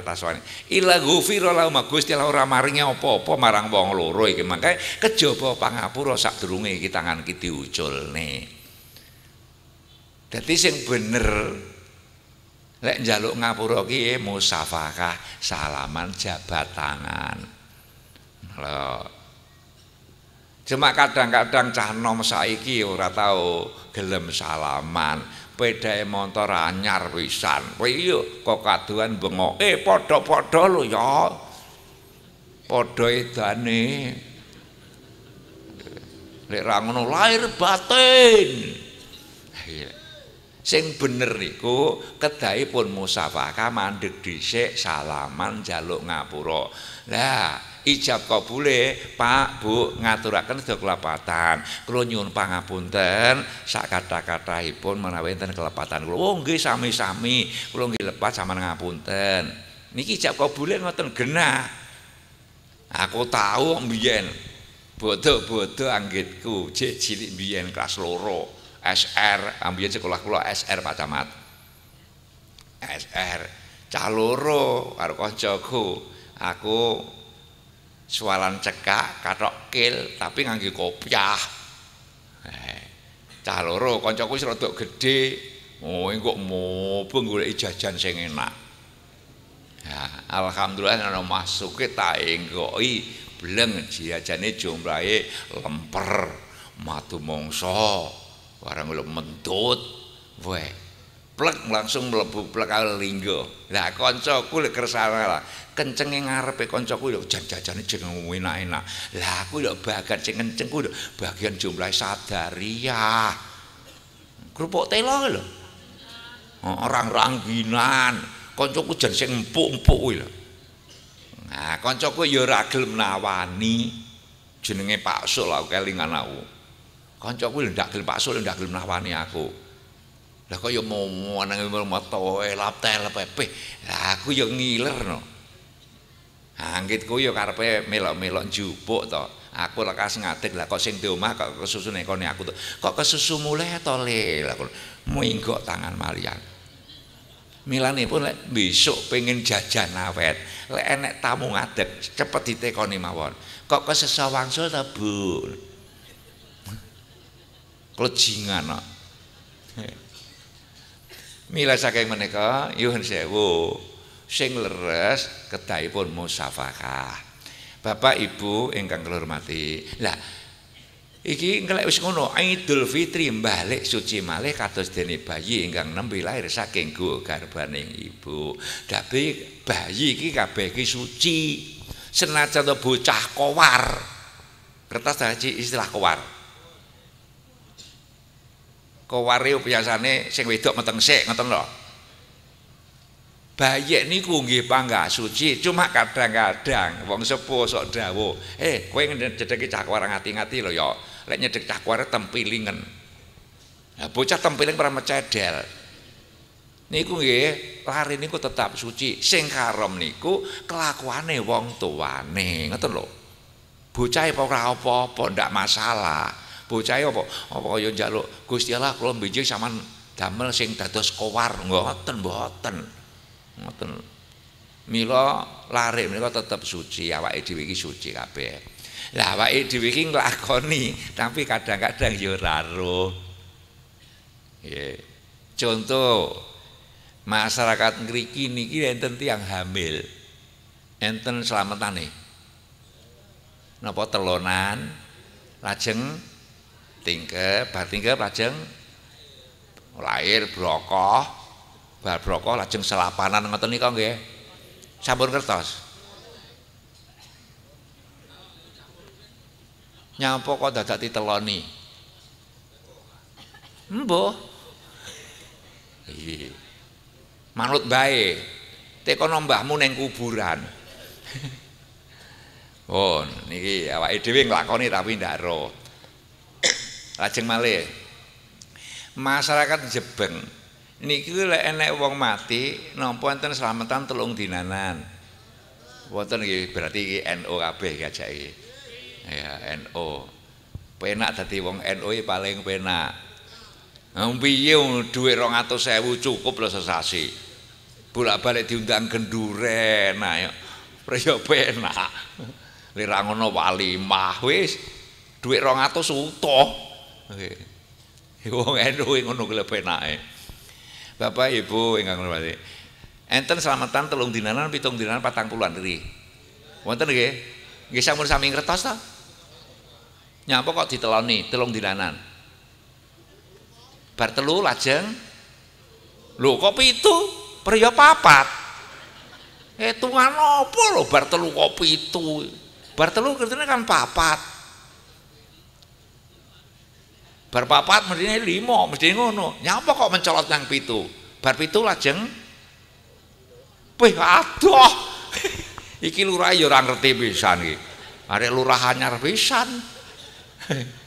taswani ila ghufira lahum Gusti Allah ora opo opo marang wong loro iki mangke pangapuro pangapura sadurunge kita tangan ki nih jadi sing bener Lek njaluk ngapura ki eh, musafakah salaman jabat tangan. Lho. Cuma kadang-kadang cah nom saiki ora tau gelem salaman. Pedae motor anyar pisan. Piye kok kaduan bengok. Eh padha-padha lho ya. Padha edane. Lek ra ngono lahir batin. Iya. Eh, sing bener iku kedai pun musafaka mandek dhisik salaman jaluk ngapura lah ijab kabule Pak Bu ngaturaken sedaya kelepatan kula nyuwun pangapunten sak kata-kataipun menawi enten kelepatan kula oh nggih sami-sami kula nggih lepat sampean ngapunten niki ijab kabule ngoten genah aku tahu mbiyen bodoh-bodoh anggitku cek cilik mbiyen kelas loro SR ambien sekolah kula SR Pak Camat. SR caloro karo kancaku. Aku sualan cekak katok kil tapi ngangge kopiah. Eh, caloro kancaku wis rada gedhe. Oh, engko mau golek jajan sing enak. Ya, alhamdulillah ana masuke tak enggoki bleng jajane jumlahe lemper. Matu mongso. orang lu mentut gue plek langsung melebu plek kali linggo lah konco ku lek lah kenceng ngarepe konco ku yuk jan jajan jeng enak enak lah aku yuk bagan jeng kenceng ku bagian jumlah sadaria kerupuk telo lo orang rangginan konco ku jan sing empuk empuk ku lo nah konco ku yuk ragil menawani jenenge pak sul aku kelingan aku kancaku lho ndak gelem Pak Sul ndak gelem nawani aku. Lah kok ya momo nang mata wae laptel pepeh. Lah aku ya ngilerno. Angkitku ya karepe melok-melok njupuk to. Aku lekas ngatik lah kok sing di omah kok kesusune kone aku to. Kok kesusu mulai to le. Lah minggo tangan malian. Milane pun lek besok pengen jajan awet, lek enek tamu ngadeg cepet ditekoni mawon. Kok kesesa wangsul ta, Bu? klejingan Mila saking menika yuhun sewu sing leres kedahipun musafakah. Bapak Ibu ingkang kula Lah iki engko wis ngono Idul Fitri balik suci malih kados dene bayi ingkang nembe lahir saking go garbaning ibu. Tapi bayi iki kabeh iki suci. Senajan bocah kowar. Kertas haji istilah kowar. Koware biasane sing wedok meteng sik ngoten lho. Bayek niku nggih pangga suci, cuma kadang-kadang wong sepuh sok dawuh, "Eh, kowe nyedeki cakwar ngati-ngati lho ya. Lek nyedek cakwar tempilingen." Nah, bocah tempiling ora mecedel. Niku nggih, lari niku tetap suci. Sing karom niku kelakuane wong tuane, ngoten lho. Bocah ora apa-apa, ndak masalah. Bocahe ya, apa? Apa kaya njaluk Gusti Allah kula benjing sampean damel sing dados kowar ngoten mboten. Ngoten. Mila lari, menika tetep suci, awake dhewe iki suci kabeh. Lah awake dhewe iki nglakoni tapi kadang-kadang ya ora Ye. Contoh masyarakat ngriki niki enten tiyang hamil. Enten nih. Napa telonan? Lajeng tingkep bar tingkep lajeng lahir berokoh, bar brokoh lajeng selapanan ngoten nika nggih sampun kertas nyapa kok dadak diteloni mbuh iya manut bae teko nombahmu neng kuburan oh niki awake dhewe nglakoni tapi ndak roh Rajeng malih. Masyarakat Jebeng niki lek enek wong mati nampa enten slametan telung dinanan. Wonten nggih berarti iki NU kabeh gajake. Ya NU. Penak dadi wong NU paling penak. Piye dhuwit 200.000 cukup lho sesasi. Bolak-balik diundang genduren ayo. Priyo penak. Lirang ngono walimah wis dhuwit 200 utuh. Oke, Iku wong NU ngono kuwi penake. Bapak Ibu ingkang kula Enten selamatan telung dinanan pitung dinanan patang puluhan diri. Wonten nggih? Nggih sampun sami ngertos ta? Nyapa kok diteloni telung dinanan? Bar telu lajeng lho kok pitu? Priya papat. Hitungan eh, apa lho bar telu kok pitu? Bar telu kan papat bar papat mestine limo, mesti ngono nyapa kok mencolot yang pitu bar pitu lajeng Wih aduh. iki lurah ya ora ngerti pisan iki Ada lurah anyar pisan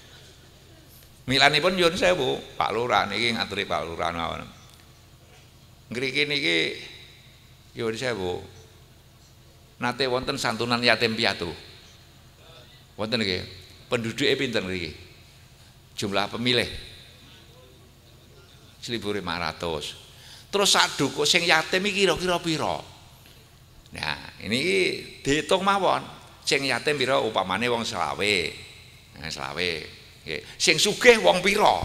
milanipun saya bu, Pak Lurah niki ngaturi Pak Lurah mawon ngriki niki saya bu. nate wonten santunan yatim piatu wonten nggih penduduknya pinten ngriki jumlah pemilih 1500 terus saduko sing yatim iki kira-kira piro nah ini dihitung mawon sing yatim pira upamane wong selawe nah, selawe sing sugih wong piro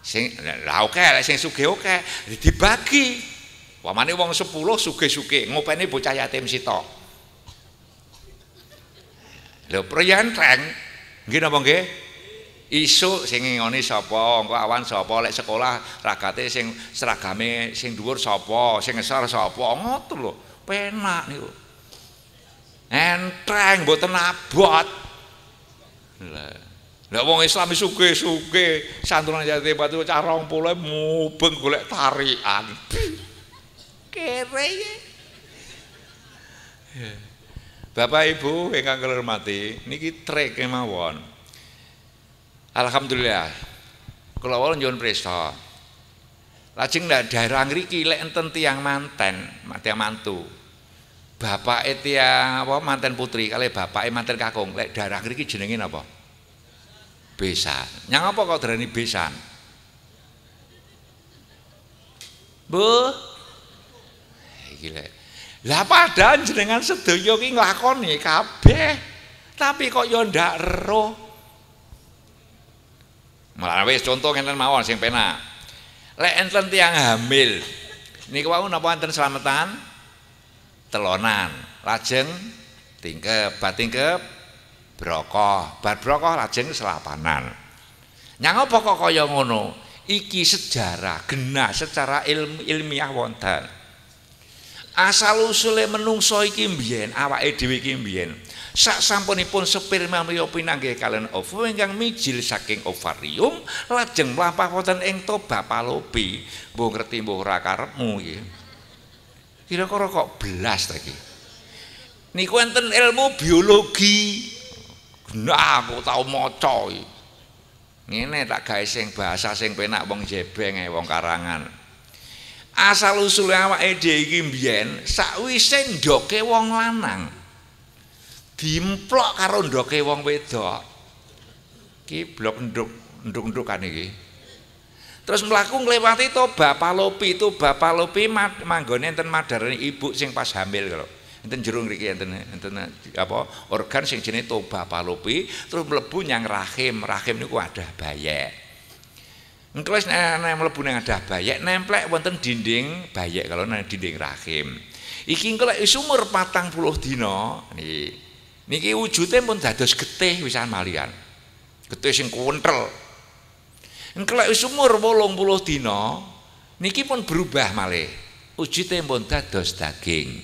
sing lah oke okay, sing sugih oke okay. dibagi upamane wong 10 sugih-sugih ngopeni bocah yatim sitok lo priyantreng nggih napa nggih Isuk sing ngoni sapa, engko awan sapa, lek sekolah ragate sing seragame sing dhuwur sapa, sing ngisor sapa, ngoten lho. Penak niku. Enteng mboten abot. Lah. Lah wong Islam suke suke santunan jati batu cah 20 mubeng golek tarian, Kere ya. Bapak Ibu yang kula hormati, niki trik kemawon. Alhamdulillah. kalau wau nyuwun presto, Lajeng daerah ngriki lek enten tiang manten, tiyang mantu. itu yang apa manten putri bapak bapake manten kakung, lek daerah ngriki jenengin apa? Besan. Nyang apa kok darani besan? Bu. gile, Lah padahal jenengan gini ki nglakoni kabe, Tapi kok yo ndak roh. Malah wis contoh enten mawon sing penak. Lek enten tiang hamil niku wau napa enten slametan? Telonan. Lajeng tingkep, bat brokoh, bar brokoh lajeng selapanan. Nyang apa kok kaya ngono? Iki sejarah genah secara ilmu ilmiah wonten. asal usule menungso iki mbiyen awake dhewe iki mbiyen sak sampunipun sepir mamriya pinanggih kalen ovo ingkang mijil saking ovarium lajeng mlampah wonten ing toba palobi mbok ngerti mbok ora karepmu nggih kira-kira kok belas ta iki niku enten ilmu biologi nah aku tau maca iki ngene tak gawe sing bahasa sing penak wong jebeng wong karangan asal usul awak ede iki mbiyen sakwise ndoke wong lanang dimplok karo ndoke wong wedok iki blok nduk nduk ndukan iki terus mlaku nglewati to bapak lopi to bapak lopi manggone enten madarane ibu sing pas hamil kok enten jero ngriki enten enten apa organ sing jenenge to bapak terus mlebu nyang rahim rahim niku ada bayek Engko wis nek mlebu nang ada bayek nemplek wonten dinding bayek kalau nang dinding rahim. Iki engko lek umur 40 dina niki niki wujude pun dados getih wisan malian. Getih sing kuntel. Engko lek umur 80 dina niki pun berubah malih. Wujude pun dados daging.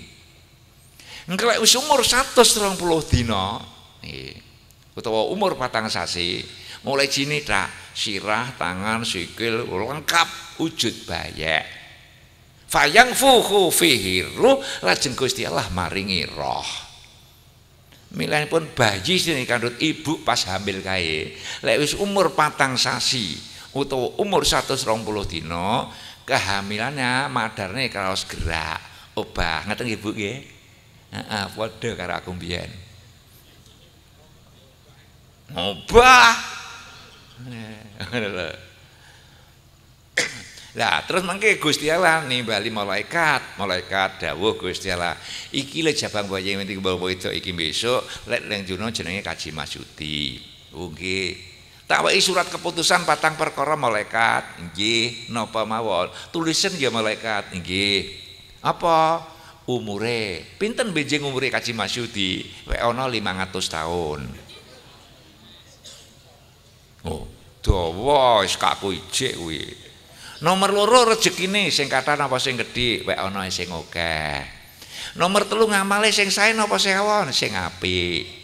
Engko lek umur 120 dina niki utawa umur patang sasi mulai sini tak sirah tangan sikil lengkap wujud bayak fayang fuhu fihiru ruh lajeng Gusti Allah maringi roh Milain pun bayi sini kandut ibu pas hamil kae. lewis umur patang sasi utawa umur 120 dina, kehamilannya madarnya kaos gerak. Obah, oh, ngeten Ibu ya ah padha karo aku mbiyen. Obah. Lah terus mangke Gusti Allah nimbali malaikat, malaikat dawuh Gusti Allah, iki le jabang wayang iki bawa itu iki besok lek ning juna jenenge Kaji masuti. Oh Tak wei surat keputusan patang perkara malaikat, nggih napa mawon. Tulisen ya malaikat, nggih. Apa umure? Pinten benjing umure Kaji Masudi? Wek ana 500 tahun. Oh, dawa wis kaku ijik kuwi nomor loro rezekine sing kathah napa sing gedhi wek ana sing akeh nomor telu ngamale sing sae napa sing awon sing apik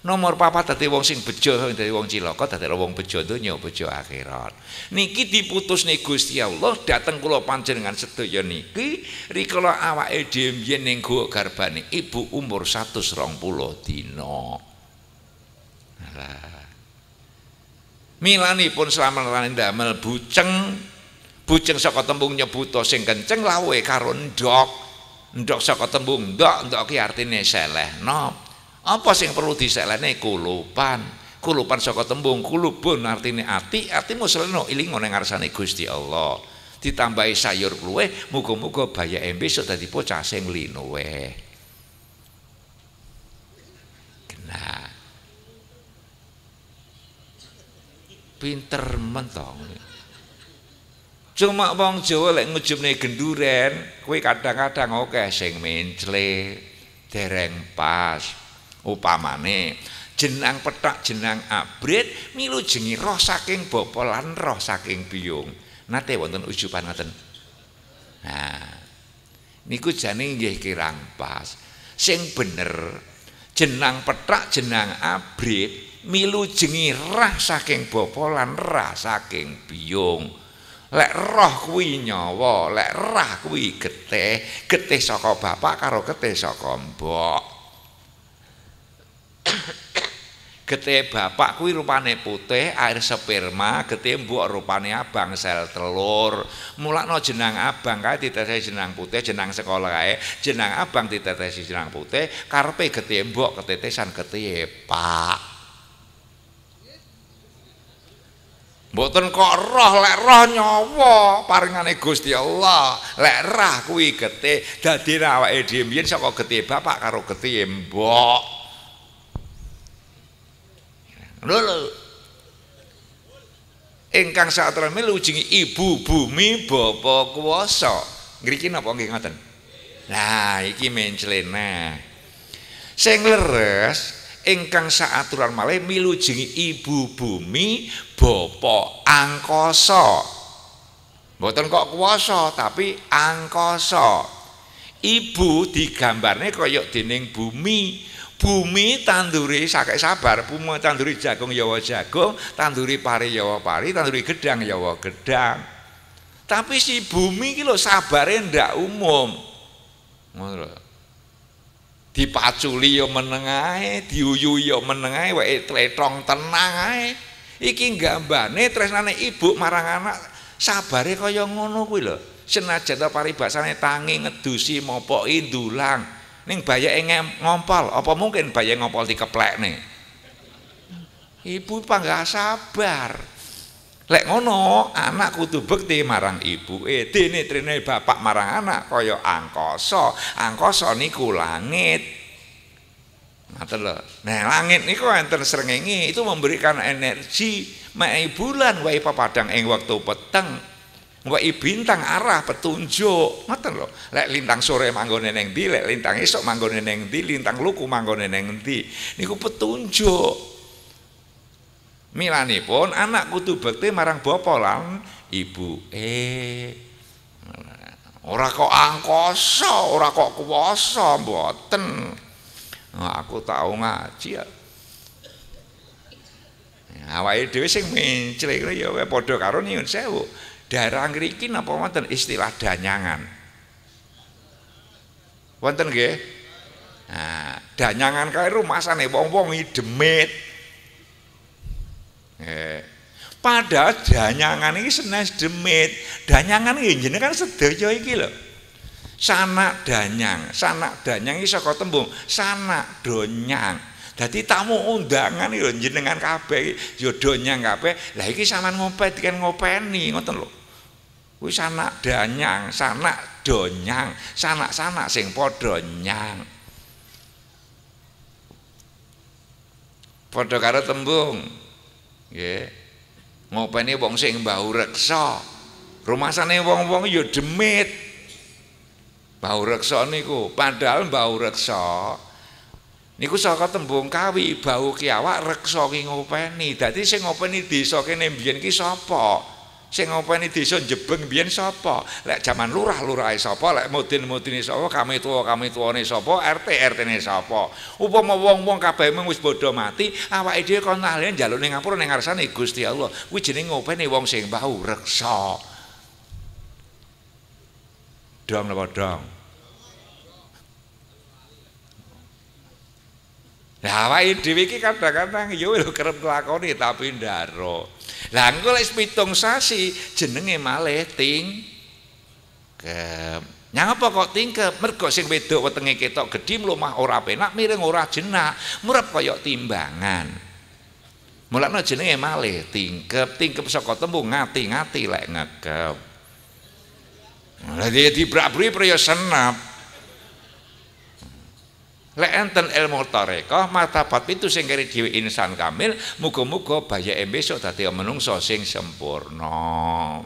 Nomor papa dadi wong sing bejo dadi wong cilaka dadi wong bejo donya bejo akhirat. Niki diputus nih Gusti Allah dateng kula panjenengan sedaya niki rikala awake dhewe mbiyen ning gua garbane ibu umur 120 dina. Alah pun milanipun slametan damel buceng buceng saka tembung nyebuta sing kenceng lawe karo ndok ndok saka tembung ndok ndok ki artine no, apa sing perlu diselehne kulupan kulupan saka tembung kulubun artine ati atimu seleno ilingo ning ngarsane Gusti Allah ditambahi sayur kluwe muga-muga bayake besok dadi bocah sing linuwe genah pinter mentong cuma wong Jawa lek ngujubne genduren kuwi kadang-kadang oke sing mencle dereng pas upamane jenang petak jenang abrit milu jengi roh saking bapa roh saking biyung nate wonten ujuban ngoten nah niku jane nggih kirang pas sing bener jenang petak jenang abrit milu jengi rah saking bapa lan rah saking biyung lek roh kuwi nyawa lek rah kuwi getih getih saka bapak karo getih saka mbok getih bapak kuwi rupane putih air sperma getih mbok rupane abang sel telur mulakno jenang abang kae ditetesi jenang putih jenang sekolah kae jenang abang ditetesi jenang putih karepe getih mbok ketetesan getih pak Mboten kok roh lek roh nyawa paringane Gusti Allah. Lek rah kuwi getih dadi awake dhewe mbiyen saka getih bapak karo getih mbok. Lho Engkang ibu bumi bapa kuwasa. Ngriki napa nggih ngoten? Lah iki menclene. Sing leres ingkang saaturan milu milujengi ibu bumi bapa angkasa mboten kok kuasa tapi angkasa ibu digambarne kaya dening bumi bumi tanduri sakit sabar bumi tanduri jagung yawa jagung tanduri pari yawa pari tanduri gedang yawa gedang tapi si bumi ki lo sabare ndak umum ngono dipaculi ya meneng ae, diuyu yo ya menengai ae, weke tletong tenang ae. Iki gambane tresnane ibu marang anak sabare kaya ngono kuwi lho. Senajan ta paribasane tangi ngedusi mopoki ndulang. Ning bayake ngompol, apa mungkin bayake ngompol dikeplekne? Ibu panggah sabar. Lek ngono, anak kudu bekti marang eh, dini trine bapak marang anak kaya angkoso, angkoso niku langit. Ngaten lho. Nah, langit niku enten srengenge itu memberikan energi mai bulan wae pepadang ing waktu peteng. Wae bintang arah petunjuk, ngoten lho. Lek lintang sore manggone neng di, lek lintang esok manggone neng di, lintang luku manggone neng di, Niku petunjuk. Milani pun anak tuh bekti marang bapa lan eh Ora kok angkoso ora kok kuwasa mboten. Nah, aku tau ngaji ya. Awake dhewe sing menclek ya padha karo nyuwun sewu. Daerah ngriki napa wonten istilah danyangan. Wonten nggih? Nah, danyangan kae rumasane wong-wong idemit. Padahal danyangan ini senes demit. Danyangan ini kan sedaya ini loh. Sanak danyang, sanak danyang ini saka tembung sanak donyang. jadi tamu undangan ini jenengan kabeh Ya donyang kabeh. Lah ini sama ngopet kan ngopeni Ngerti loh. Kuwi sanak danyang, sanak donyang, sanak-sanak sing padha nyang. Padha tembung Nggih. Ngopeni wong sing mbau reksa. Rumasane wong-wong ya demit. Mbau reksa niku, padahal mbau reksa niku saka tembung kawi, bau ki awak reksa ki ngopeni. Dadi sing ngopeni desa kene mbiyen ki sapa? So sing ngopeni desa Jebeng biyen sapa? Lek jaman lurah lurah sapa? Lek mudin-mudine sapa? Kami tua kami ini sapa? RT RT-ne sapa? Upama wong-wong kabeh wis bodho mati, awake dhewe kon jalur njaluk ning ngapura ning ngarsane Gusti Allah. Kuwi jenenge ngopeni wong sing bau reksa. Dong napa dong? awak awake dhewe iki kadang-kadang ya lho kerep nglakoni tapi ndaro. Lah engko lek pitung sasi jenenge malih ke, Nyapa kok tingke, Mergo sing wedok wetenge ketok gedhi mlumah ora penak miring ora jenak, murep kaya timbangan. Mulane jenenge malih tingkep, tingkep saka tembung ngati-ngati lek ngekep. Lah dibrak-brik priya senep. Lek enten ilmu tarekah martabat itu sing keri dhewe insan kamil, muga-muga bayake besok dadi menungso sing sempurna.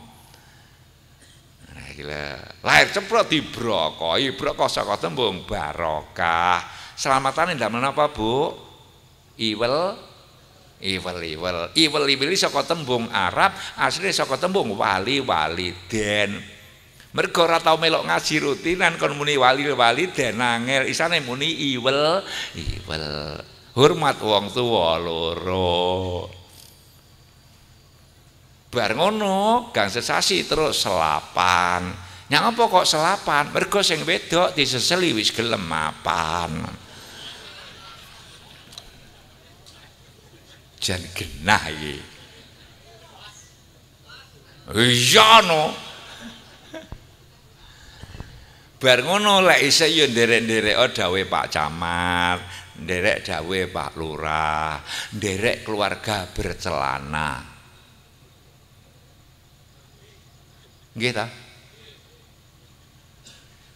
Nah, gila. Lahir ceprot dibrokoi, brokah saka tembung barokah. Selamatane ndamel napa, Bu? Iwel iwel iwel iwel iwel saka tembung Arab asli saka tembung wali wali den Mergo ora tau melok ngaji rutinan kon muni wali-wali den isane muni iwel iwel. Hormat wong tuwa loro. Bar ngono gang sesasi terus selapan. Nyang apa kok selapan? Mergo sing wedok diseseli wis gelem mapan. Jan genah iki. Iya no bar ngono lek isih derek, nderek-nderek oh, dawe Pak Camat, nderek dawe Pak Lurah, nderek keluarga bercelana. Nggih ta?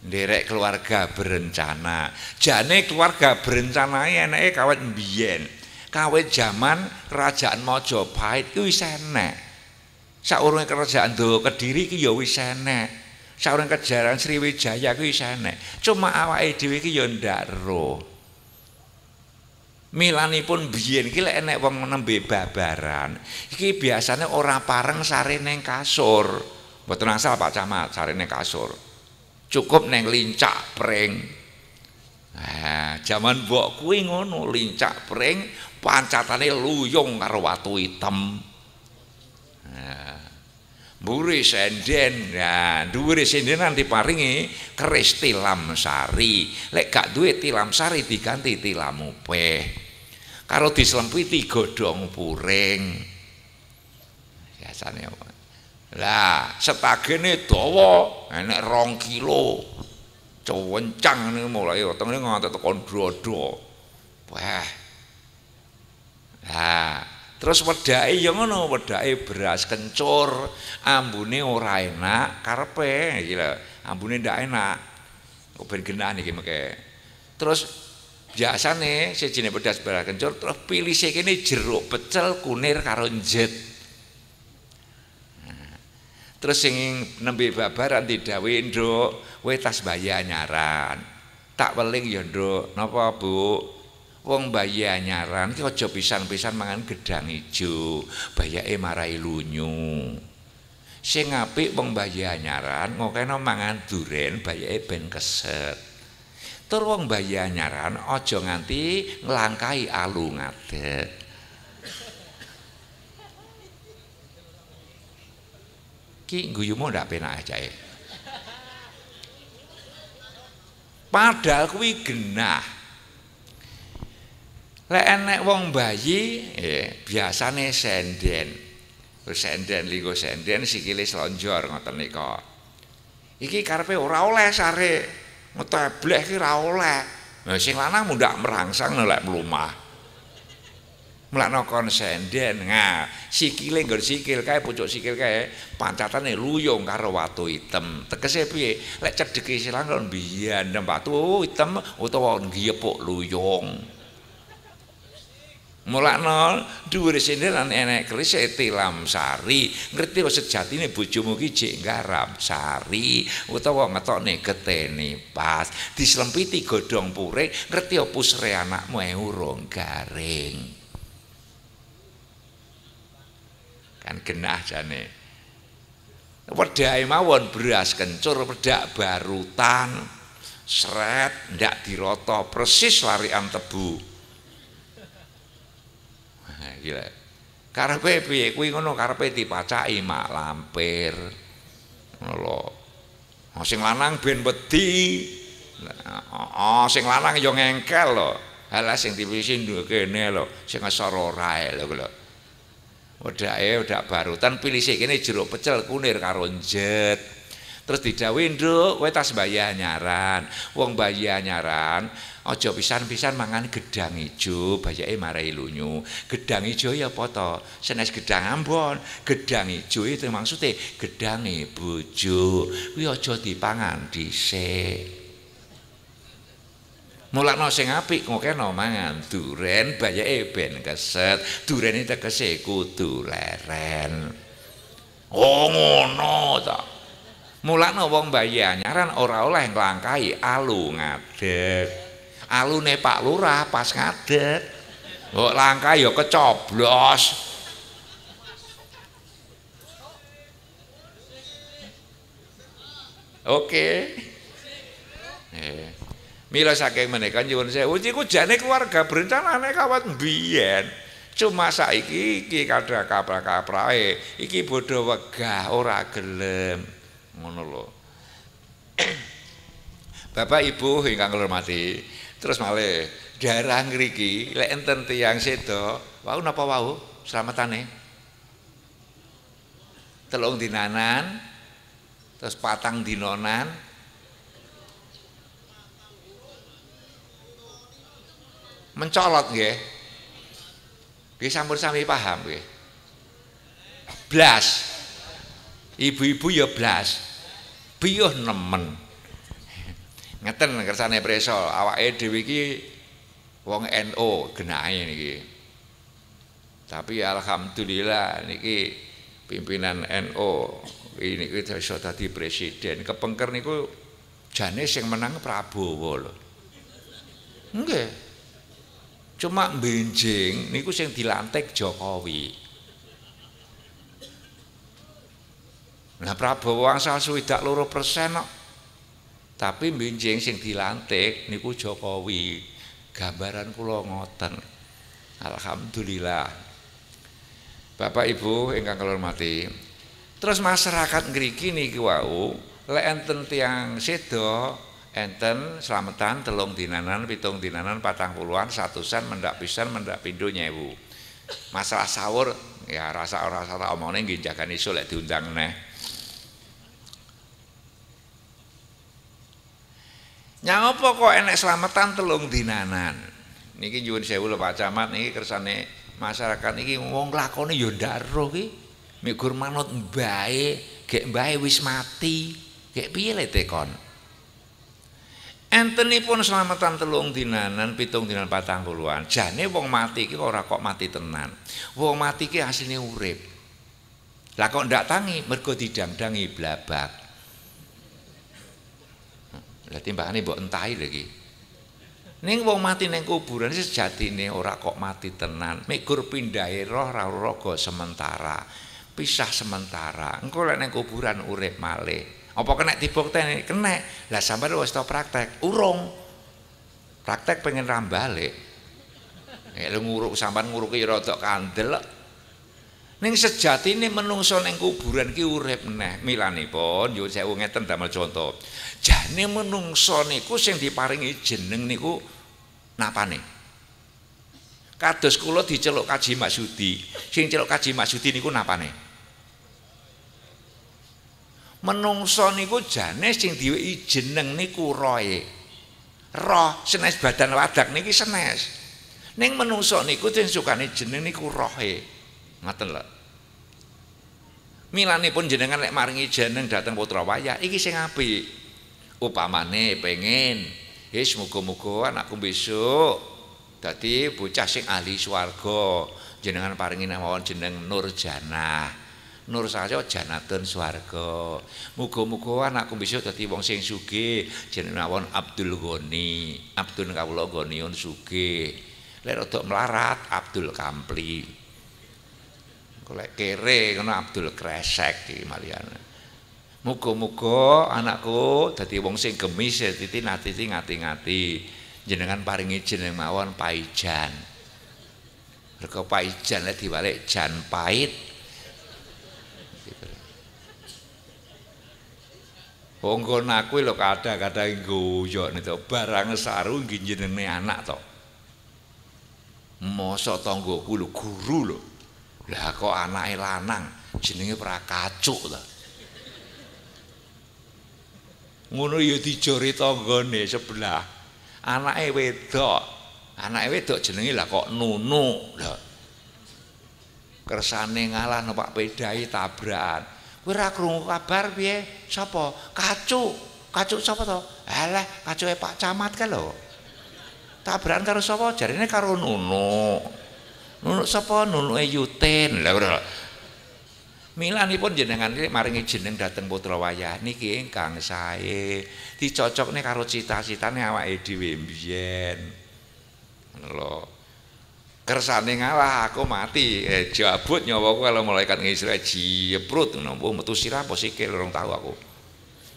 Nderek keluarga berencana. Jane keluarga berencana enake kawet mbiyen. Kawet zaman kerajaan Majapahit kuwi wis enek. kerajaan Dawa Kediri iki ya wis enek saurang kejaran Sriwijaya kuwi isih Cuma awake dhewe iki ya ndak ro. Milanipun biyen iki lek enek wong nembe babaran, iki biasanya ora pareng sare kasur. Mboten asal Pak Camat sare kasur. Cukup neng lincak pring. Nah, jaman mbok kuwi ngono lincak pring pancatane luyung karo watu hitam. Nah, Buri senden, ya, mburi senden nanti paringi keris tilam sari. Lek gak duit tilam sari diganti tilam upeh. Kalau diselempi tiga puring. Biasanya apa? Lah, setagen ini dawa, ini rong kilo. Cowencang ini mulai, otong ini ngantar dua-dua. Wah. Lah, Terus wedake ya ngono, wedake beras kencur, ambune ora enak, karepe iki Ambune ndak enak. Kok ben genah iki Terus biasane sejenis pedas beras kencur terus pilih kene jeruk pecel kunir karo nah, terus sing nembe babaran didawe nduk, wetas tas Tak weling ya nduk. Napa, Bu? Wong bayi anyaran kau aja pisan-pisan mangan gedang ijo, bayake marai lunyu. Sing apik wong bayi anyaran ngokeno mangan duren bayake ben keset. Tur wong bayi anyaran aja nganti nglangkai alu ngadeg. Ki guyumu ndak penak ajae. Padahal kuwi genah. Lek enek wong bayi eh, biasane senden. Senden linggo senden sikile slonjor ngoten nika. Iki karepe ora oleh sare. Ngetebleh iki ora oleh. Nah, sing lanang mundak merangsang nelek mlumah. Melakno senden nah sikile nggon sikil kae pucuk sikil kae pancatane luyung karo watu item. Tegese piye? Lek cedheke silang kon biyan watu item utawa nggiyepuk luyung. mulakno dua sindiran enek keris ya tilam sari ngerti sejati ini bojomu mugi cik garam sari utawa nih keteni pas dislempiti godong pure ngerti opus sre anakmu urung garing kan genah jane wedhae mawon beras kencur wedak barutan seret ndak diroto persis larian tebu gila. Karepe piye kuwi ngono karepe dipacaki mak lampir. Lho. Oh, sing lanang ben wedi. Nah, sing lanang ya ngengkel lho. Halah sing diwisi kene lho, sing ngesor ora lho lho. Wedake wedak barutan pilih sik kene jeruk pecel kunir karo njet. Terus didhawuhi nduk, kowe tas mbayah nyaran. Wong mbayah nyaran aja pisan-pisan mangan gedang ijo, bayake marai lunyu. Gedang ijo ya apa to? Senes gedang Ambon, gedang ijo itu maksudnya gedange bojo. Kuwi aja dipangan dhisik. mulak sing apik ngokeno mangan duren bayake ben keset. Duren itu tegese kudu leren. Oh ngono tak. mulane wong bayi anyaran ora oleh nglangkai alu ngadeg alune Pak Lurah pas ngadeg kok langkah ya kecoblos Oke. Eh. Mila saking menika nyuwun sewu iki kujane keluarga berencana nek kawat mbiyen. Cuma saiki iki kadha kapra-kaprae, iki bodho wegah ora gelem. ngono lho Bapak Ibu ingkang kula hormati terus malih daerah ngriki lek enten tiyang sedo wau napa wau slametane telung dinanan terus patang dinonan mencolot nggih nggih sampun sami paham nggih blas ibu-ibu ya blas biyuh nemen ngeten kersane preso awake dewi ki wong NO genai niki tapi alhamdulillah niki pimpinan NO ini kita bisa tadi presiden kepengker niku jane yang menang Prabowo loh enggak cuma benjing niku yang dilantik Jokowi Nah Prabowo angsal swidak loro persen no. Tapi binjing sing dilantik niku Jokowi. Gambaran kula ngoten. Alhamdulillah. Bapak Ibu ingkang kula hormati. Terus masyarakat ngriki niki wau lek enten tiang sedo enten selamatan telung dinanan pitung dinanan patang puluhan satusan mendak pisan mendak pindu nyewu masalah sahur ya rasa rasa tak omongnya nggih isu lek diundang neh Nya kok enek selamatan telung dinanan. Niki nyuwun sewu lho Pak Camat niki kersane masyarakat niki wong lakone ya ndaro ki. Migur manut mbae, gek mbae wis mati. Gek piye le tekon? Enteni pun selamatan telung dinanan, pitung dinan patang puluhan. Jane wong mati ki ora kok mati tenan. Wong mati ki asline urip. Lah kok ndak tangi mergo didangdangi blabak. Lah timbangane mbok entahi lho Ning wong mati ning kuburan sejati neng ora kok mati tenan. mikur pindahe roh ora raga sementara. Pisah sementara. Engko lek ning kuburan urip malih. Apa kena dibukteni? Kena. Lah sampeyan wis tau praktek. Urung. Praktek pengen rambale. rambalik. lu nguruk sampean nguruki rada kandel Neng sejati ini menungso neng kuburan ki urep neh milani pon, yo saya uangnya tentang damel contoh. Jadi menungso niku sing diparingi jeneng niku napa nih? Kados kulo diceluk kaji maksudi, sing celok kaji maksudi niku napa nih? Menungso niku jane sing diwi jeneng niku roye, roh senes badan wadak niki senes. Neng menungso niku sing sukane jeneng niku rohe. Ngoten lho. Milanipun jenengan lek maringi jeneng dateng putra wayah iki sing apik. Upamane pengen wis muga-muga anakku besok dadi bocah sing ahli swarga. Jenengan paringi mawon jeneng Nurjanah. nur saja janatun swarga. Muga-muga anakku besok dadi wong sing sugih, jenenge mawon Abdul Ghani. Abdul kawula Ghaniun sugih. Lek rada melarat Abdul Kampli. Kolek kere kena Abdul Kresek di Maliana. muko muga anakku tadi wong sing gemis ya titi nati ngati-ngati. Jenengan paringi jeneng mawon Paijan. Mergo Paijan lah diwalek jan pait. Gitu. Wong kono aku lho kadang-kadang goyok barang saru nggih jenenge anak to. Masa tanggoku lho guru lho. Lah kok anake lanang jenenge prakacuk to. Ngono ya dijori tanggane sebelah. Anake wedok. Anake wedok jenenge lah kok Nunu. Lah kersane ngalah numpak pedai tabrakan. Kowe ora krungu kabar piye? Sopo? Kacuk. Kacuk sapa to? Halah, kacuke Pak Camat ka lho. Tabrakan karo sapa? Jarine karo Nunu. nunuk sapa nunuke Yutin lha ora pun jenengan ini, maringi jeneng dateng putra wayah niki ingkang dicocok nih karo cita-citane sama dhewe mbiyen lho kersane ngalah aku mati eh, jabut aku kalau malaikat Israel jeprut nampa metu sirah apa orang tahu aku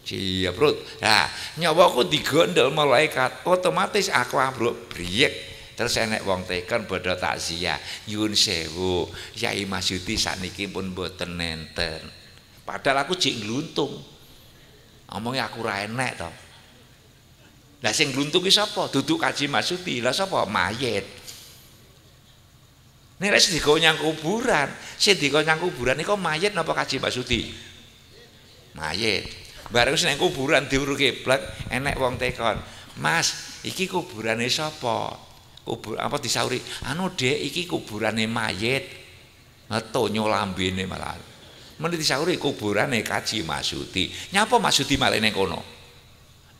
jeprut nah aku digondol malaikat otomatis aku ambruk briek. Terus enek wong teken badha takziah. Nyuwun sewu, Kyai Masyuti sakniki pun boten nenten. Padahal aku jek gluntung. Omongnya aku ra enek to. Lah sing gluntung ki sapa? Duduk Kaji Masyuti. Lah sapa? Mayit. Nek wis digawa kuburan, sing digawa kuburan niku mayit napa Kaji Mbak Sudi? Mayit. Bareng sing kuburan diuru kiblat enek wong tekon. Mas, iki kuburane sapa? kubur apa disauri anu dek iki kuburane mayit ngetonyo lambene malah mene disauri kuburane Kaji Masuti nyapa Masuti malah ning kono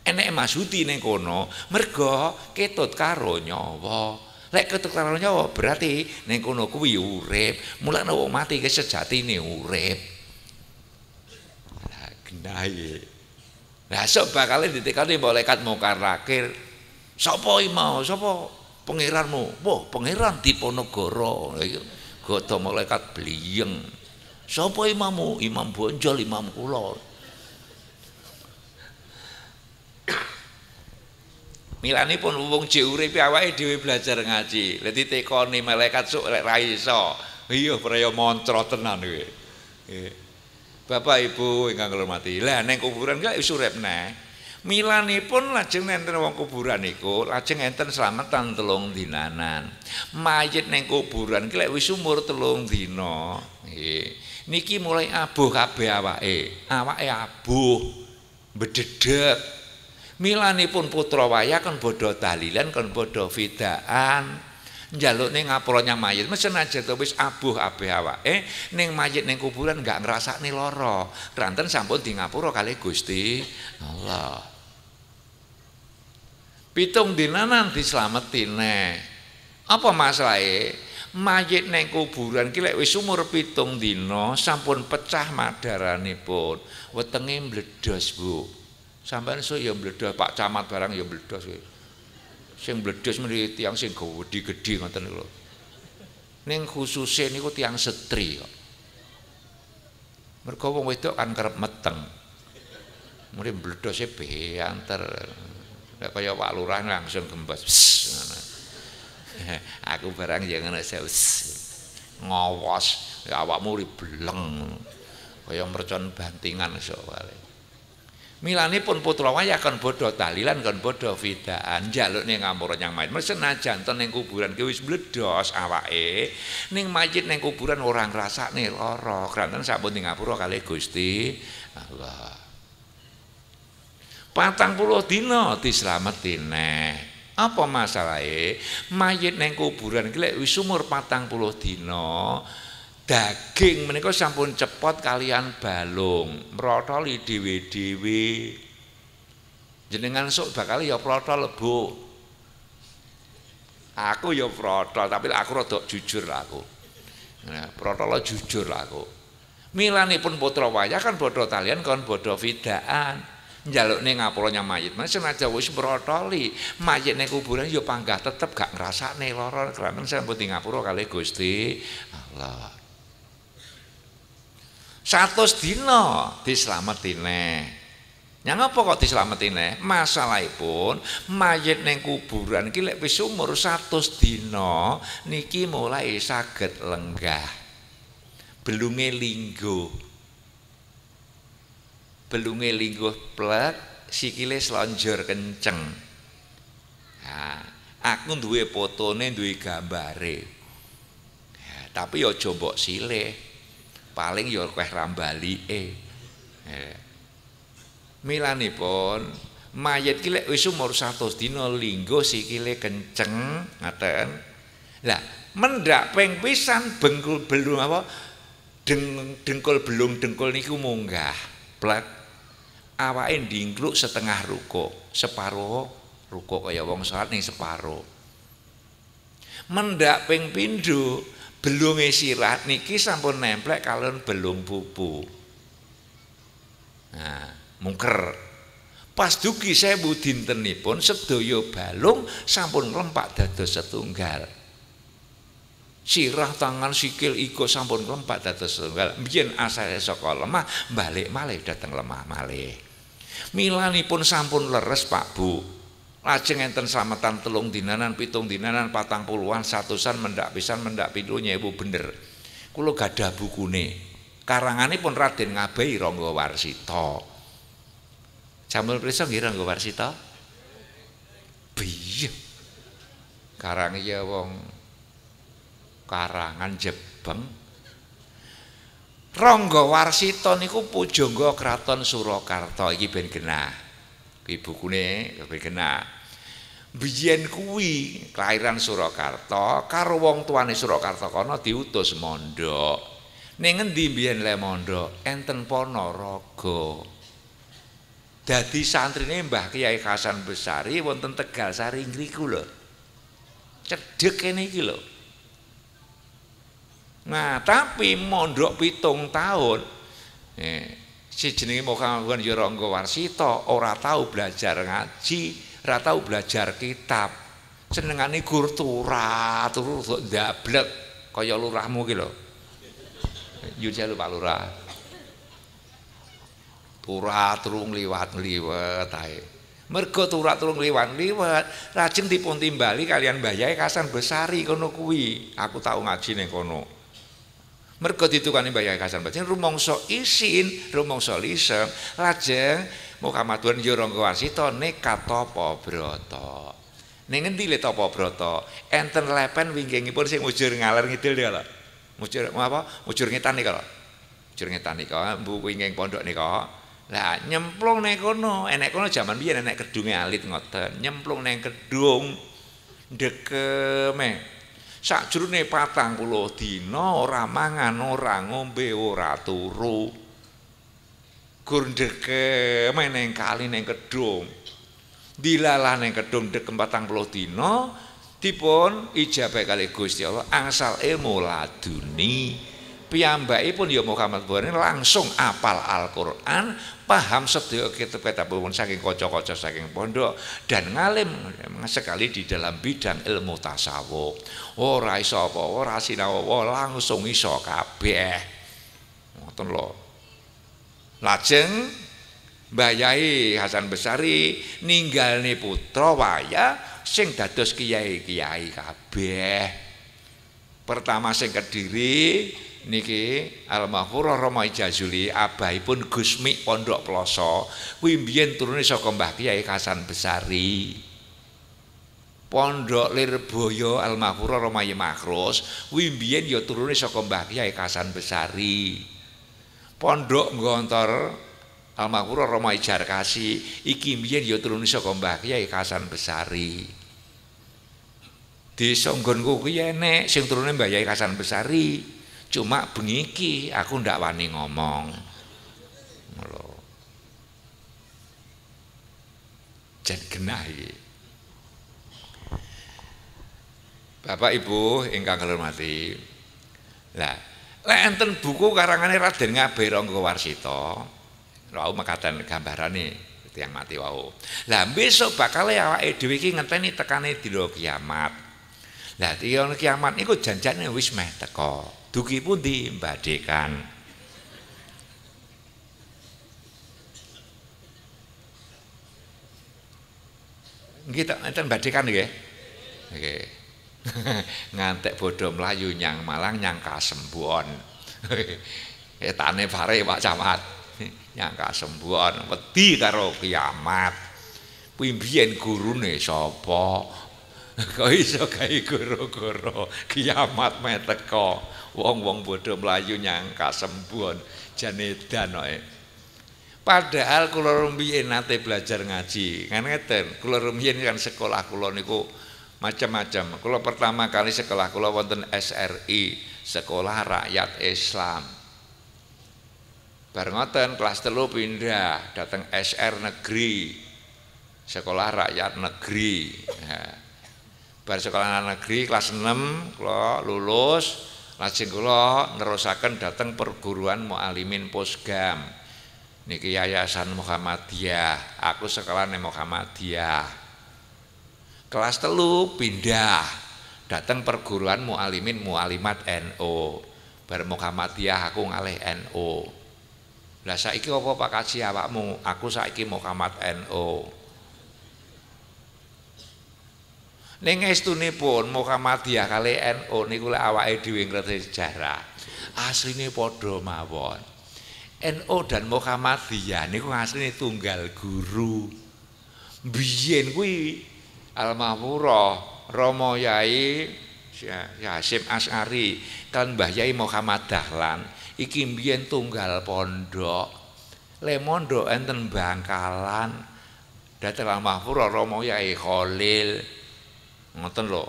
enek Masuti ning kono mergo ketut karo nyawa lek ketut karo nyawa berarti ning kono kuwi urip mulane wong mati kesejatine urip lah genahe lah sok bakale ditekani malaikat mungkar nakir sapa mau sapa pangeranmu wah pangeran Diponegoro goto iya. malaikat belieng. Siapa imammu imam bonjol imam kula Milani pun wong jek piawai Dewi belajar ngaji. Dadi tekone malaikat sok lek ra iso. Iya praya mantra tenan iya. Bapak Ibu ingkang kula hormati. Lah neng kuburan gak isurep urip pun lajeng enten wong kuburan niku, lajeng enten slametan telung dinanan. Mayit neng kuburan ki lek wis umur telung dina, nggih. Niki mulai abuh kabeh awake. Awake abuh, bedhedhek. pun putra waya kan padha tahlilan kan padha fidaan. jaluk neng ngapurane mayit mesen aja tuh wis abuh abeh eh Neng mayit neng kuburan ngerasa nih lara Ranten sampun di ngapuro kali Gusti Allah pitung dina dislameti neh apa masalahe mayit neng kuburan ki lek wis umur pitung dina sampun pecah madaranipun wetenge mbledos Bu sampean iso ya mbledos Pak Camat barang ya mbledos kowe sing mbledos meniki tiyang sing gedhe-gedhe ngoten lho ning khususe niku tiyang setri kok mergo wong wedok kan kerep meteng mrene mbledose beanter Lah kaya Pak Lurah langsung gembos. Aku barang ya jangan ngono ngowos ya awakmu ribleng. Kaya mercon bantingan soalnya Milanipun pun putra wayakon bodho tahlilan kan bodho fidaan jalukne ngamur nyang main, Senajan ten yang kuburan ki wis mbledos awake, ning majid yang kuburan orang rasa nih lara. Kranten sabun nih ngapura kali Gusti Allah. patang puluh dino dislametin apa masalahnya mayit neng kuburan kile wis umur patang puluh dino daging menikah sampun cepot kalian balung merotoli dewi dewi jenengan sok bakal ya protol lebu aku ya protol tapi aku rada jujur lah aku nah, protol jujur lah aku milani pun bodoh wajah kan bodoh talian kan bodoh vidaan njalukne ngapurane mayit mas senajan wis brotoli mayit ning kuburan ya panggah tetep gak ngrasakne lara kraneng sampun di ngapura kalih Gusti Allah 100 dina dislametine Yang apa kok dislametine? Masalahipun mayit ning kuburan iki lek wis umur 100 dina niki mulai saged lenggah. Belunge linggo. belunge lingguh plek sikile slonjor kenceng nah, aku duwe fotone duwe gambare ya, tapi ya coba sile paling ya kueh rambali e. Ya. milanipun mayat kile lek wis umur linggo si linggo sikile kenceng ngaten lah mendak peng pisan bengkul belum apa deng, dengkul belum dengkul niku munggah plek awake ndingkluk setengah ruko separuh ruko kaya wong salat ning separo. Mendak ping pindho belunge sirat niki sampun nemplek kalon belung pupu. Nah, mungker. Pas dugi sewu dintenipun sedaya balung sampun nglempak dados setunggal. Sirah tangan sikil iko sampun kelempak dados setunggal. Biyen asale saka lemah, balik malih dateng lemah malih. Milani pun sampun leres Pak Bu. Lajeng enten selamatan telung dinanan, pitung dinanan, patang puluhan, satusan, mendak pisan, mendak pintunya ibu bener. Kulo gadah bukune. Karangane pun Raden Ngabehi ronggo warsito. Jamul prisa nggih Rangga Biye. Karang ya wong karangan Jebeng Rongga Warsito niku pujangga kraton Surakarta iki ben genah. Iki bukune ben genah. Biyen kuwi kelahiran Surakarta karo wong tuane Surakarta kono diutus mondok. Ning endi biyen le mondok? Enten Ponorogo. Dadi santrine Mbah Kiai Hasan Besari wonten Tegal Sari ngriku lho. Cedhek kene iki lho. Nah, tapi mondok pitung tahun, eh, si jenenge Mokawan Yoronggo Warsito, ora tahu belajar ngaji, ora tahu belajar kitab. Senengane kultura, turu ndablek kaya lurahmu gitu, lho. Yudha lupa lurah. Tura turung liwat liwat, ae. Mergo tura turung liwat liwat, rajin dipun timbali kalian bayai kasan besari kono kuwi. Aku tau ngaji neng kono. Mergo ditukani Mbah Yai Hasan Basri rumangsa isin, rumangsa lisem, lajeng mukamaduan ya rangka wasita nekat apa brata. Ning endi le apa brata? Enten lepen winggingipun sing mujur ngaler ngidul ya Mujur apa? Mujur ngetan nika lho. Mujur ngetan nika mbu wingking pondok nika. Lah nyemplung nek kono, enek kono jaman biyen enek kedunge alit ngoten. Nyemplung neng kedung dekem sakjrone patang puluh dina ora mangan ora ngombe ora turu gurndeke meneng kali ning kedung dilalah ning kedung dek patang puluh dina dipun ijabe kali Gusti Allah angsal emo laduni piyambai pun ya Muhammad Buhari langsung apal Al-Qur'an, paham setiap kitab pun saking kocok-kocok saking pondok dan ngalim sekali di dalam bidang ilmu tasawuf. Ora iso apa, ora sinawa, langsung iso kabeh. Ngoten lho. Lajeng Bayai Hasan Besari nih putra waya sing dados kiai-kiai kabeh. Pertama sing Kediri, niki almarhurah Rama Ijazuli abahipun Gusmi Pondok Ploso kuwi mbiyen turune saka Mbah Kiai Kasan Besari Pondok Lirboyo almarhurah Rama Yemakros kuwi mbiyen ya turune saka Mbah Kiai Kasan Besari Pondok Ngontor almarhurah Rama Ijarkasi iki mbiyen ya turune saka Mbah Kiai Kasan Besari Desa nggonku kuwi enek sing turune Mbah Kiai Kasan Besari Cuma bengiki aku ndak wani ngomong. Lho. Jan genahi, Bapak Ibu ingkang kalau mati. Lah, lek enten buku karangane Raden Warsito Warsita, lha gambaran ni tiang mati wau. Lah besok bakal ya awake dhewe iki ngenteni di dina kiamat. Lah dina kiamat niku janjinya wis meh teko dugi pundi Mbak Kita Gitu, enten badekan Dekan nggih. Nggih. Ngantek bodoh Melayu nyang Malang nyang Kasembuan. Etane pare Pak Camat. Nyang Kasembuan peti karo kiamat. Pimpin guru gurune sapa? Kok iso gawe guru guru, kiamat meteko. Wong-wong bodoh melayu nyangka sembuhan jane danoe. Padahal kula rumiyin nanti belajar ngaji. Kan ngeten, kula rumiyin kan sekolah kula niku macam-macam. Kula pertama kali sekolah kula wonten SRI, Sekolah Rakyat Islam. Bar ngoten kelas telu pindah datang SR negeri. Sekolah Rakyat Negeri. Nah, bar sekolah negeri kelas 6 kula lulus lajeng kula nerusaken dhateng perguruan mualimin Posgam niki Yayasan Muhammadiyah aku sekolahne Muhammadiyah kelas telu pindah datang perguruan mualimin mualimat NO bar Muhammadiyah aku ngalih NO lah saiki apa Pak awakmu aku saiki Muhammad NO Ning estunipun Muhammadiyah kali NU niku lek awake dhewe ngerti sejarah. Asline padha mawon. NU dan Muhammadiyah niku asline tunggal guru. Biyen kuwi Almahura Rama Yai yasim Asy'ari kan Mbah Yai Muhammad Dahlan iki biyen tunggal pondok. Le mondok enten Bangkalan. Dateng Almahura Rama Yai Khalil. ngoten lho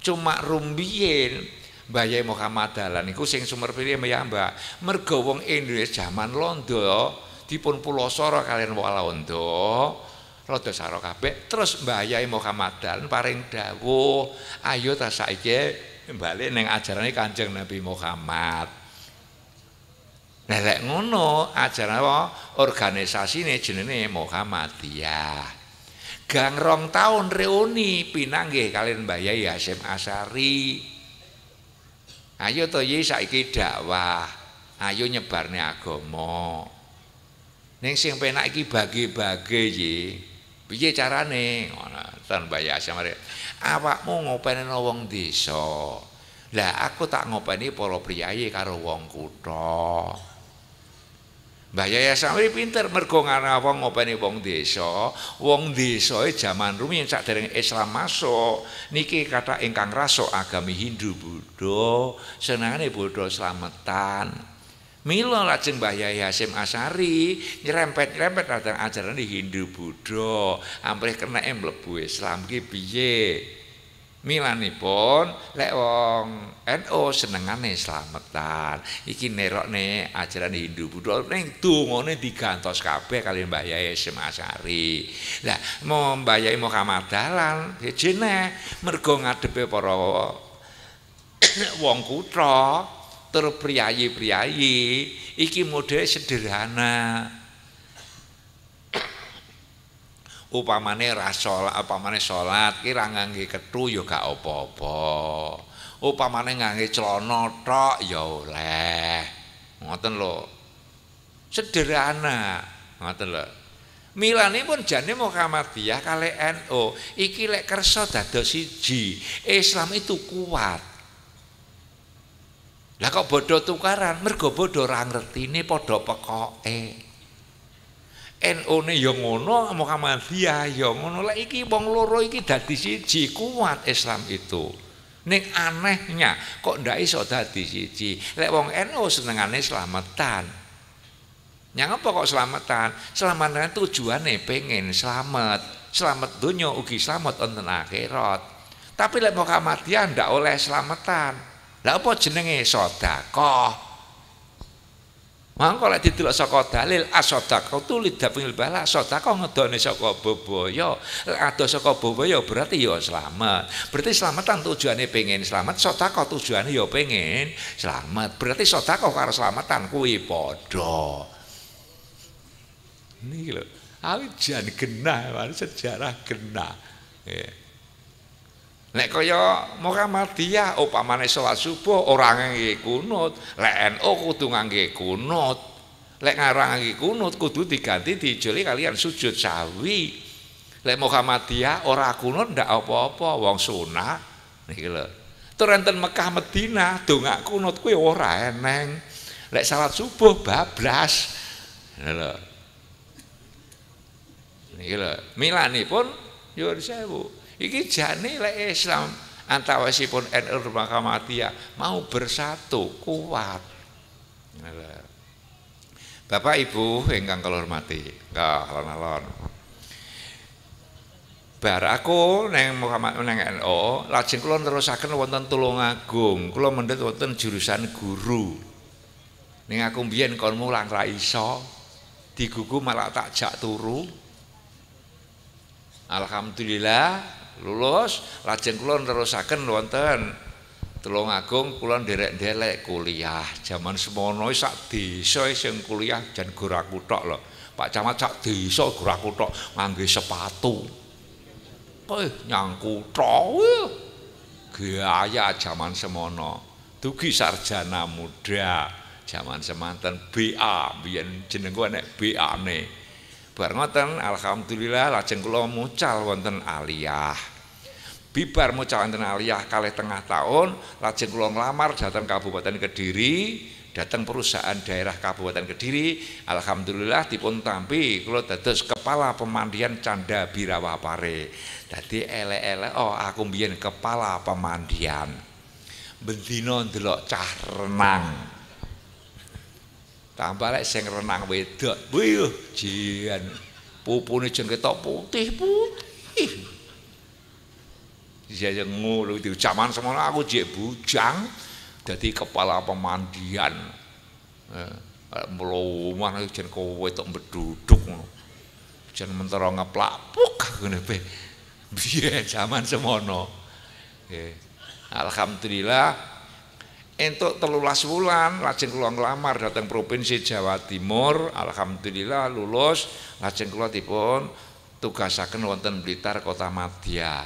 cuma rumbiyen Mbah Muhammad Dalan niku sing sumber pilih ya Mbak mergo wong Indonesia zaman londo dipun pulosoro kalian wala londo rada saro kabeh terus Mbah Yai Muhammad Dalan paring dawuh ayo ta saiki bali ning ajarane Kanjeng Nabi Muhammad Nah, ngono ajaran apa? Organisasi ini jenenge Muhammadiyah. gang rong tahun reuni pinanggih kalian bayar Yasem Asari ayo to ye saiki dakwah ayo nyebarnya agama Neng sing penak iki bagi-bagi ye piye carane ngono ten bayar Yasem Asari awakmu ngopeni wong desa lah aku tak ngopeni para priyayi karo wong kutha Mbah Yaya Samri pinter mergo ngarep apa ngopeni wong desa. Wong desa e jaman rumiyin sadereng Islam masuk. Niki kata ingkang rasuk agami Hindu Buddha, senengane Buddha selamatan. Mila lajeng Mbah Yaya Hasim Asari nyerempet-nyerempet dateng ajaran Hindu Buddha, amprih kena mlebu Islam ki piye? Milanipun lek wong NU senengane slametan. Iki nerokne ajaran Hindu Buddha ning dungane digantos kabeh kali Mbah Yai Semasari. Lah, Mbah Yai Muhammad Dalan jejene mergo ngadepe para wong kutra tur priayi-priayi iki modhe sederhana. upamane rasolat upamane salat ki ra ngangge kethu ya gak apa-apa upamane ngangge celana tok ya oleh ngoten lho sederhana ngoten lho Milane pun jane Muhammadiyah kali NU NO. iki lek kersa dados siji Islam itu kuat Lah kok bodoh tukaran mergo bodho ra ngertine padha pekoke NU-ne ya ngono, Muhammadiyah ya ngono. Lah iki wong loro iki dadi siji, kuat Islam itu. Ning anehnya kok ndak iso dadi siji. Lek wong NU senengane selamatan. Yang apa kok selamatan? Selamatan tujuannya pengen selamat. Selamat dunia ugi selamat wonten akhirat. Tapi lek Muhammadiyah ndak oleh selamatan. Lah apa jenenge sedekah? Mangko lek didelok saka dalil asadaka tu lidapil bala asadaka ngedone saka bobaya. Lek ado saka bobaya berarti ya selamat. Berarti selamatan tujuane pengen selamat, sadaka tujuane ya pengen selamat. Berarti sadaka karo selamatan kuwi padha. Niki lho, awit jan genah, sejarah genah. Yeah. Nek kaya Muhammadiyah upamane salat subuh orang nggih kunut, lek NU kudu ngangge kunut. Lek ngarang nggih kunut kudu diganti dijuli kalian sujud sawi. Lek Muhammadiyah ora kunut ndak apa-apa wong sunah niki lho. Tur enten Mekah Medina dongak kunut kuwi ora eneng. Lek salat subuh bablas. Niki lho, milani pun yo sewu. Iki jane lek Islam antawasipun NU Muhammadiyah mau bersatu kuat. Bapak Ibu ingkang kula hormati, kalau alon Bar aku neng Muhammad neng NU, lajeng kula nerusaken wonten Tulungagung. Kula mendhet wonten jurusan guru. Ning aku mbiyen kon mulang ra iso, digugu malah tak jak turu. Alhamdulillah lulus lajeng kula nerusaken wonten Tulung Agung kula nderek-nderek kuliah jaman semono sak desa sing kuliah jan gora kutok lho Pak Camat sak desa gora kutok ngangge sepatu eh nyang tok gaya jaman semono dugi sarjana muda jaman semanten BA biyen jenengku nek BA ne BA Bar ngoten alhamdulillah lajeng kula mucal wonten aliyah. Bibar mucal wonten aliyah kalih tengah tahun lajeng kula nglamar dhateng Kabupaten Kediri, datang perusahaan daerah Kabupaten Kediri alhamdulillah dipun tampi kula dados kepala pemandian Canda Birawa Pare dadi elek-elek oh aku mbiyen kepala pemandian bendina ndelok cah renang Tambah lek sing renang wedok. Wih, jian. Pupune jeng ketok putih putih. Dia yang ngulu di zaman semua aku jek bujang jadi kepala pemandian meluman eh, jen kowe tak berduduk jen mentero ngeplak puk kenapa biar zaman semono eh, alhamdulillah Entuk telulas wulan lajeng kula ngelamar datang provinsi Jawa Timur, alhamdulillah lulus, lajeng kula dipun tugasaken wonten Blitar Kota Madya.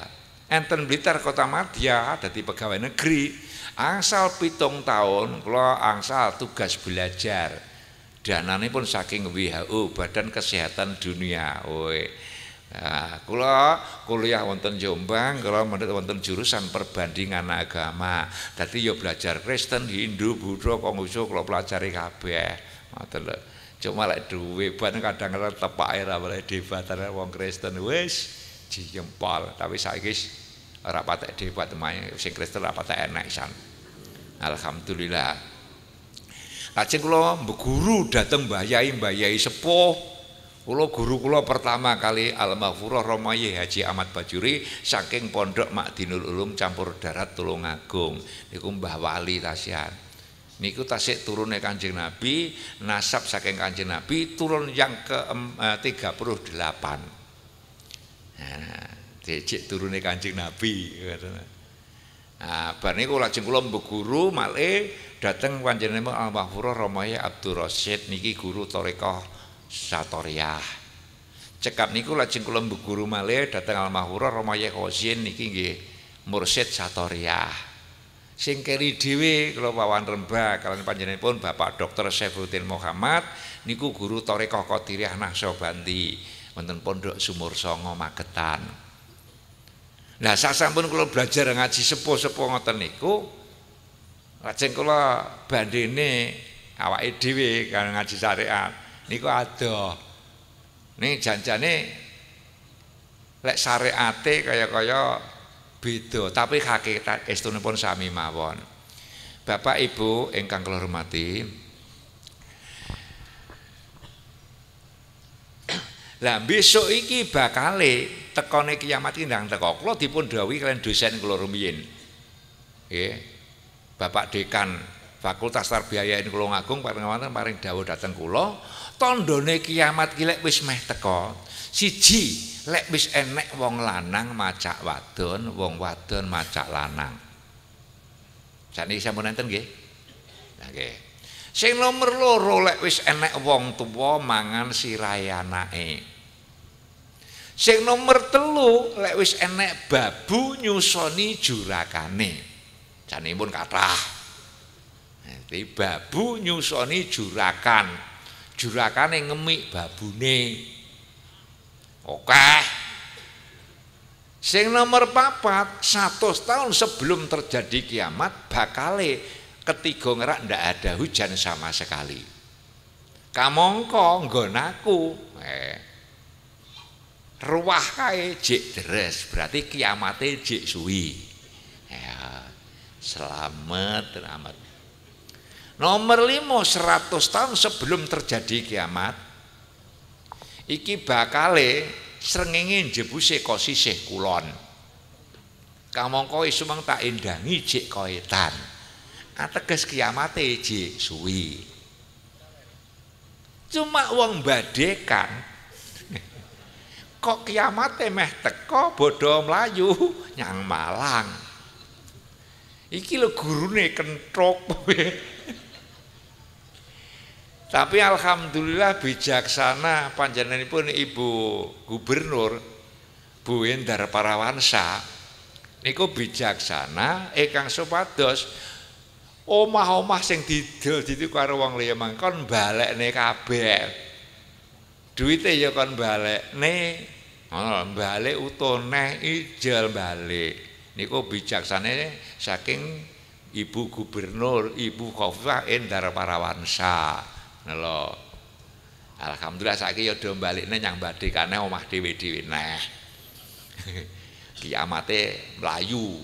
Enten Blitar Kota Madya dadi pegawai negeri. Angsal pitung tahun kula angsal tugas belajar. Danane pun saking WHO Badan Kesehatan Dunia. Woi. Nah, kula kuliah wonten Jombang, kula menit wonten jurusan perbandingan agama. Dadi ya belajar Kristen, Hindu, Buddha, Konghucu kula pelajari kabeh. Ngoten lho. Cuma lek duwe ban kadang-kadang tepake ra oleh debatane wong Kristen wis jempol, tapi saiki ora patek debat main sing Kristen ora patek enak isan. Alhamdulillah. Lajeng kula mbeguru dateng mbayai-mbayai sepuh Kulo guru kulo pertama kali Al-Mahfurah Romayi Haji Ahmad Bajuri saking pondok Dinul Ulum campur darat Tulungagung niku Mbah Wali tasian. Niku tasik turunnya Kanjeng Nabi, nasab saking Kanjeng Nabi turun yang ke eh, tiga puluh delapan. Cek nah, turunnya Kanjeng Nabi. Nah, bar niku lajeng kula guru male dateng panjenengan Al-Mahfurah Romayi Abdur Rasyid niki guru tarekah satoriah. Cekap niku lajeng kula guru malih dhateng Al Mahura Rama Yekhozin niki nggih Mursid satoriah. Sing keri dhewe kula pawon rembak kalian panjenenganipun Bapak Dr. Syafuddin Muhammad niku guru Tarekah Qadiriyah Nahsobandi wonten Pondok Sumur Songo Magetan. Nah, sasampun kula belajar ngaji sepuh-sepuh ngoten niku lajeng kula bandene awake dhewe kan ngaji syariat niku ada. janji janjane lek syariate kaya-kaya beda, tapi hakikat pun sami mawon. Bapak Ibu ingkang kula hormati, Lah besok iki bakale tekone kiamat iki ndang teko. Kula dipun dawuhi kalian dosen kula rumiyin. Nggih. Bapak Dekan Fakultas Tarbiyah keluar Kulungagung paring wonten paring dawuh dhateng kula tondone kiamat ki wis meh teko siji lek wis enek wong lanang macak wadon wong wadon macak lanang sakniki mau enten gak? Nah, nggih sing nomor loro lek wis enek wong tua mangan si nae. sing nomor telu lek wis enek babu nyusoni jurakane janipun pun nah, Jadi babu nyusoni jurakan jurakane ngemik babune oke, sing nomor papat satu tahun sebelum terjadi kiamat bakale ketiga ngerak ndak ada hujan sama sekali kamongko gonaku eh ruah kae jik deres berarti kiamatnya jik suwi ya selamat selamat Nomor lima, seratus tahun sebelum terjadi kiamat, iki bakale serengenge jebuse kok sisih kulon. Kamangka iso mang tak endangi jek kaetan. Ateges kiamate jek suwi. Cuma wong badhe kan kok kiamate meh teko bodho mlayu nyang Malang. Iki lho gurune kentrok Tapi alhamdulillah bijaksana panjenenganipun Ibu Gubernur Bu Endar Parawansa niku bijaksana ingkang supados omah-omah sing didol ditu karo wong liya mangkon balekne kabeh. Duite ya kon balekne. Ngono balik utone ijel balik. Niku bijaksane saking Ibu Gubernur, Ibu Khofifah Endar Parawansa. Nelo. Alhamdulillah saiki ya do balikne nyang badhe kaneh omah dhewe-dhewe neh. Kiamate mlayu.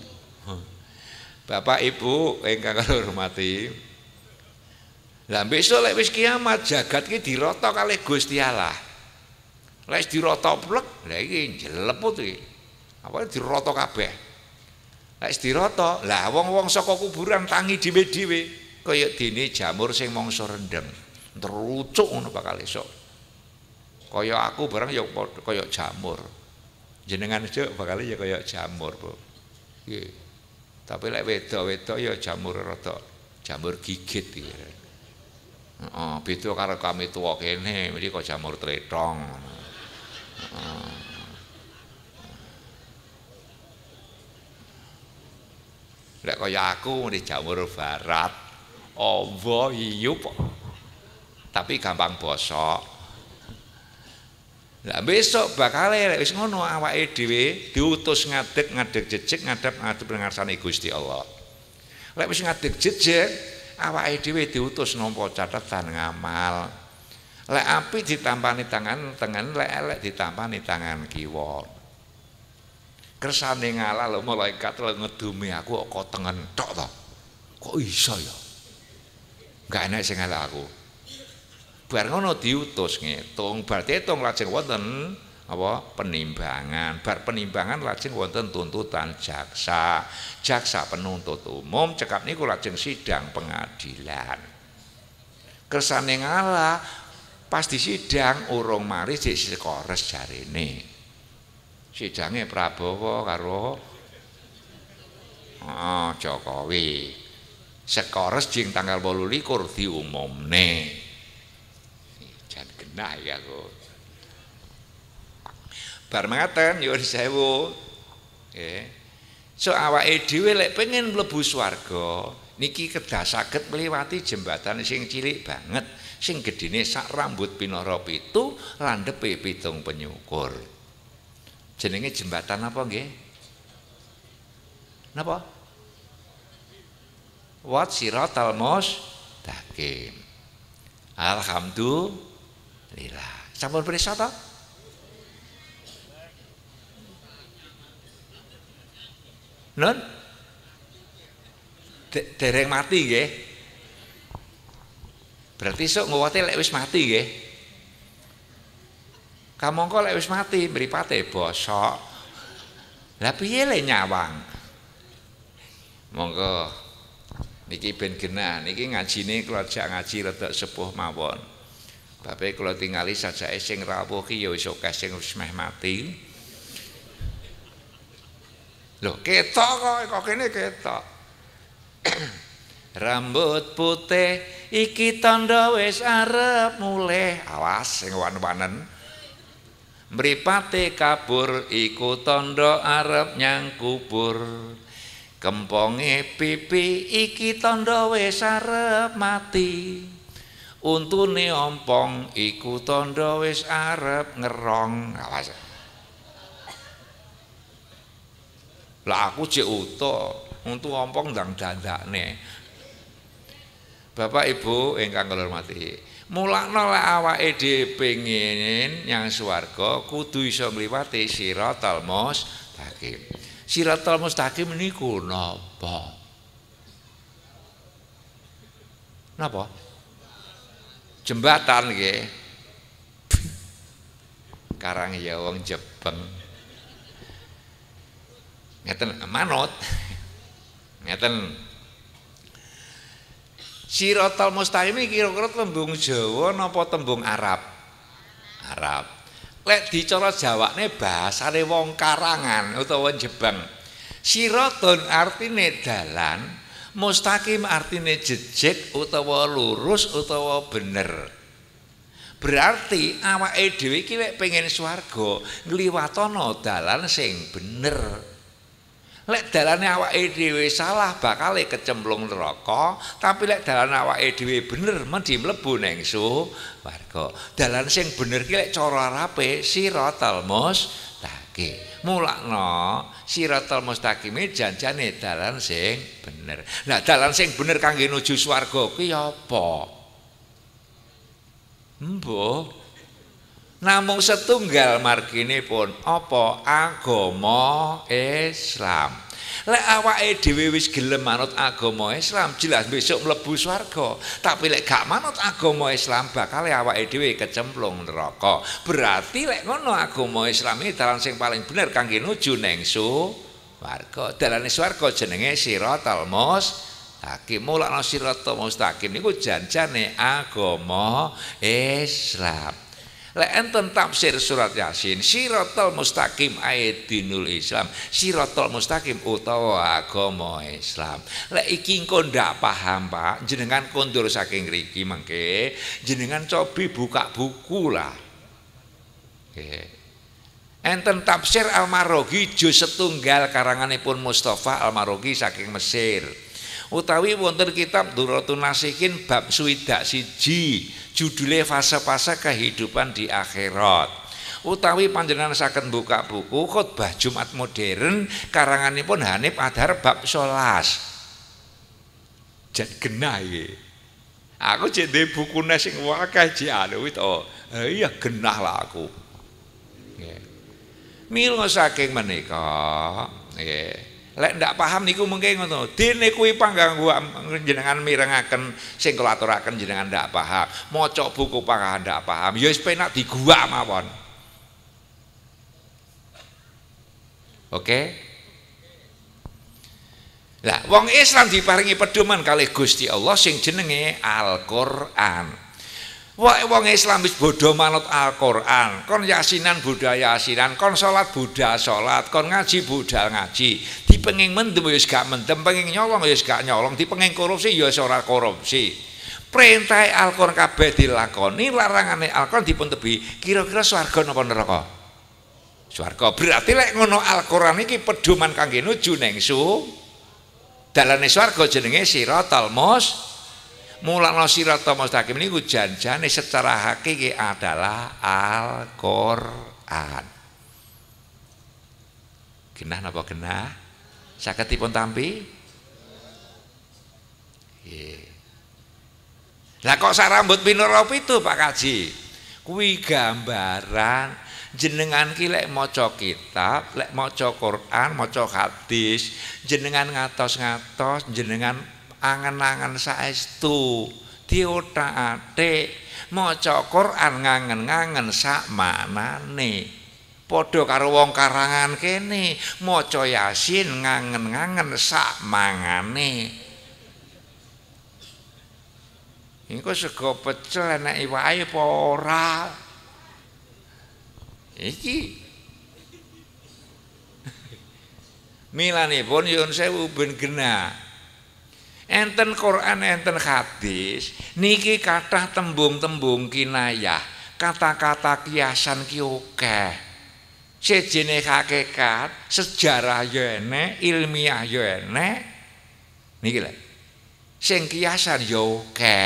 Bapak Ibu ingkang kula hormati. Lah besok lek wis kiamat jagat iki dirotok kalih Gusti Allah. Lek dirotok plek, lha iki jeleput iki. Apa dirotok kabeh. Lek dirotok lah wong-wong saka kuburan tangi dhewe-dhewe kaya dene jamur sing mangsa rendeng. Terucuk ngono bakal esuk. Kaya aku bareng ya kaya jamur. Jenengan sik bakal ya kaya jamur, Bu. Nggih. Tapi lek wedo wedok ya jamur rada jamur gigit iki. Heeh, beda karo kami tuwa kene, iki kok jamur tretong. Heeh. Lek kaya aku mrene jamur barat. Ombo oh, iyo, tapi gampang bosok. Lah besok bakal wis ngono awake dhewe diutus ngadeg ngadeg jejeg ngadep ngadep ngarsane Gusti Allah. Lek wis ngadeg jejeg awake dhewe diutus nampa catatan ngamal. Lek api ditampani tangan tangan, lek elek ditampani tangan kiwa. Kersane ngalah lho malaikat lho ngedumi aku kok tengen tok to. Kok iso ya? Enggak enak sing elek aku bar ngono diutus ngitung bar tetung lajeng wonten apa penimbangan bar penimbangan lajeng wonten tuntutan jaksa jaksa penuntut umum cekap niku lajeng sidang pengadilan kersane ngala pas sidang urung mari di jari nih. Sidangnya Prabowo karo oh, Jokowi sekores jing tanggal bolu likur umum nih. Nah ya aku. Bar mengatakan nyuwun So awak dhewe lek pengen mlebu swarga, niki kedah sakit melewati jembatan sing cilik banget, sing gedine sak rambut pinara pitu, landhepe pitung penyukur. Jenenge jembatan apa nggih? Napa? Wat siratal mustaqim. Alhamdulillah lila. Sampun periksa toh? non De dereng mati nggih. Berarti sok ngowote lek wis mati nggih. Kamu lek wis mati mripate bosok. Lah piye le nyawang? Monggo niki ben genah niki ngajine keluar jak ngaji rada sepuh mawon. Bape kula tingali sajake sing rawuh ki ya iso kae wis meh mati. Lho ketok kok kok kene ketok. Rambut putih iki tandha wis arep mulih awas sing wan Mripate kabur iku tandha arep nyang kubur. Kempongé pipi iki tandha wis arep mati. untune ompong iku tandha wis arep ngerong awas lah aku cek uto Untu ompong dang dandak nih bapak ibu ingkang kalau hormati mulak nolak awa ede pengenin yang suarga kudu iso ngelipati sirotol mustaqim sirotol mustaqim ini ku nopo napa? napa? jembatan nggih. Karang ya wong jebeng. Ngeten manut. Ngeten Sirotol Mustaqim ini kira-kira tembung Jawa napa tembung Arab? Arab. Lek dicara Jawa ini bahasanya wong karangan atau Jepang, jebeng. Sirotol artinya dalan, Mustaqim artine jejeg utawa lurus utawa bener. Berarti awake dhewe iki lek pengen swarga ngliwatono dalan sing bener. Lek dalane awake dhewe salah bakal kecemplung neraka, tapi lek dalan awake dhewe bener mesti mlebu neng swarga. Dalan sing bener iki lek cara arepe siratal mustaqim. Mulakno siratal mustaqimi janjane dalan sing bener. Lah dalan sing bener kangge nuju swarga kuwi apa? Mbok. Namung setunggal margine pun apa agama Islam. lek awake dhewe wis gelem manut agama Islam jelas besok mlebu swarga tapi lek gak manut agama Islam bakal awake dhewe kecemplung neraka berarti lek ngono agama Islam iki dalan sing paling bener kangge nuju neng su warga dalane swarga jenenge siratal mus Hakim mulakno siratal mustaqim niku janjane agama Islam Lek enten tafsir surat Yasin, sirotol mustaqim ayat dinul Islam, sirotol mustaqim utawa agama Islam. Lek iki engko ndak paham, Pak, jenengan kondur saking riki mengke, jenengan cobi buka buku lah. Okay. Enten tafsir Al-Marogi juz setunggal karanganipun Mustafa Al-Marogi saking Mesir. utawi wonten kitab Duratun Nasikin bab swidak siji judule fase-fase kehidupan di akhirat utawi panjenengan saged buka buku khutbah Jumat modern karanganipun Hanif Adhar bab 11 jan genah iki aku cek di buku nasi wakai cek anu itu eh, iya genah lah aku yeah. milo saking menikah yeah. lek ndak paham niku mengke ngono dene kuwi pangganggu jenengan mirengaken sing kula aturaken jenengan ndak paham maca buku pangahan ndak paham ya wis penak diguak mawon oke okay? Lah wong Islam diparingi pedoman kali Gusti Allah sing jenenge Al-Qur'an. Wae wong Islam wis bodho manut Al-Qur'an. Kon yasinan budha yasinan, kon salat budha salat, kon ngaji budha ngaji. Dipenging mendem wis gak mendem, penging nyolong wis gak nyolong, dipenging korupsi ya ora korupsi. Perintah Al-Qur'an kabeh dilakoni, larangane Al-Qur'an dipuntepi, Kira-kira swarga napa neraka? Swarga. Berarti lek ngono Al-Qur'an iki pedoman kangge nuju neng su. Dalane swarga jenenge Shiratal Mustaqim. no sirata mustaqim gue janjane secara hakiki adalah Al-Qur'an. Genah napa genah? pun tampi? Nggih. Lah kok saya rambut pinura itu Pak Kaji? kuih gambaran jenengan ki lek moco kitab, lek moco Quran, moco hadis, jenengan ngatos-ngatos, jenengan angen-angen saestu diotak-atik maca Quran ngangen-ngangen sak mana padha karo wong karangan kene maca Yasin ngangen-ngangen sak mangane Engko sego pecel enak wae apa ora Iki pun yun sewu ben genah enten Quran enten hadis niki kata tembung-tembung kinayah kata-kata kiasan ki akeh sejene hakikat sejarah yo ilmiah yo niki lah, sing kiasan yoke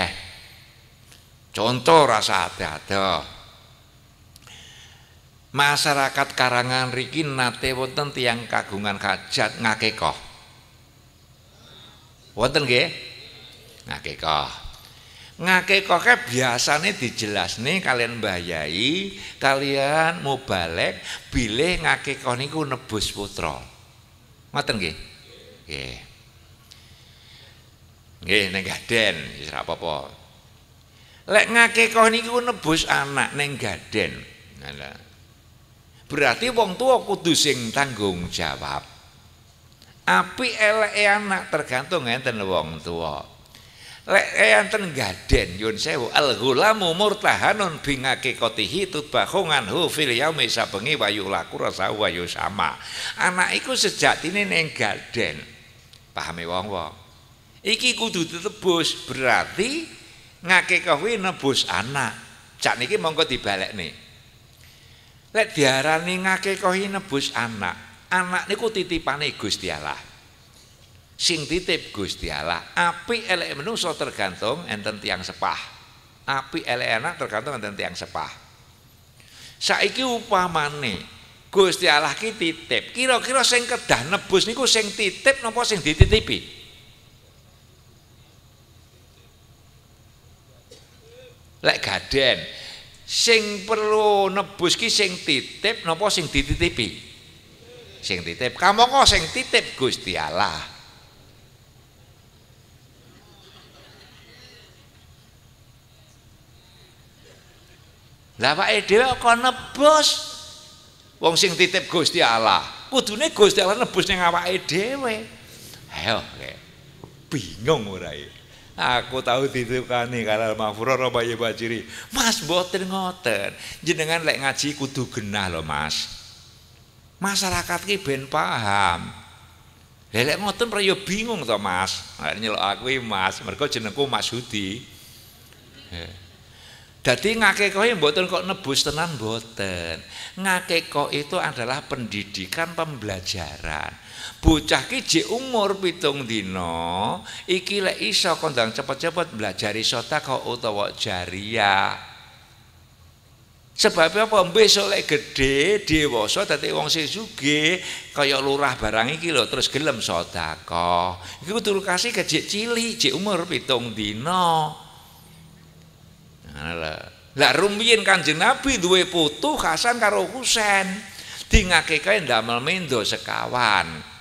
contoh rasa ada-ada masyarakat karangan riki nate wonten tiang kagungan hajat ngakekoh wonten nggih ngakekah ngakekahke dijelas nih kalian Mbah Yai kalian mubalek bilih ngakekah niku nebus putra ngoten nggih nggih nggih ning gaden wis apa-apa lek ngakekah niku nebus anak ning gaden nah, nah. berarti wong tua kudu sing tanggung jawab Api eleke anak tergantung enten wong tua. Lek enten gaden yun sewu al ghulamu murtahanun bi ngaqiqatihi tubakhungan hu fil yaumi sabengi wa laku rasa wayu sama. Anak iku ini neng gaden. Pahami wong-wong. Iki kudu ditebus berarti ngakikah kuwi nebus anak. Cak niki mongko dibalekne. Lek diarani ngakikahi nebus anak, anak niku titipane Gusti Allah sing titip Gusti Allah api elek menungso tergantung enten tiang sepah api elek anak tergantung enten tiang sepah saiki upamane Gusti Allah ki titip kira-kira sing kedah nebus niku sing titip napa sing dititipi lek gaden sing perlu nebus ki sing titip napa sing dititipi sing titip kok sing titip Gusti Allah Lapa ide dhewe kok nebus wong sing titip Gusti Allah kudune Gusti Allah nebus ning awake dhewe heh bingung ora Aku tahu ditukani kalau roba Rabaya Bajiri. Mas boten ngoten. Jenengan lek ngaji kudu genah loh Mas masyarakat ki ben paham lelek ngoten ya bingung to Mas nyelok aku Mas mergo jenengku Mas Hudi jadi kau yang mboten kok nebus tenan mboten. kau itu adalah pendidikan pembelajaran. Bocah ki je umur pitung dino, iki lek iso kondang cepet-cepet belajari sota kok utawa jariah. Sebabnya apa? Besok lek gedhe dewasa dadi wong sing sugih kaya lurah barang iki lho terus gelem sedekah. Iku turu kasih kecil cilik, jek umur pitung dina. Nah, lah rumiyin Kanjeng Nabi duwe putu Hasan karo Husain. Dingake kae ndamel mendo sekawan.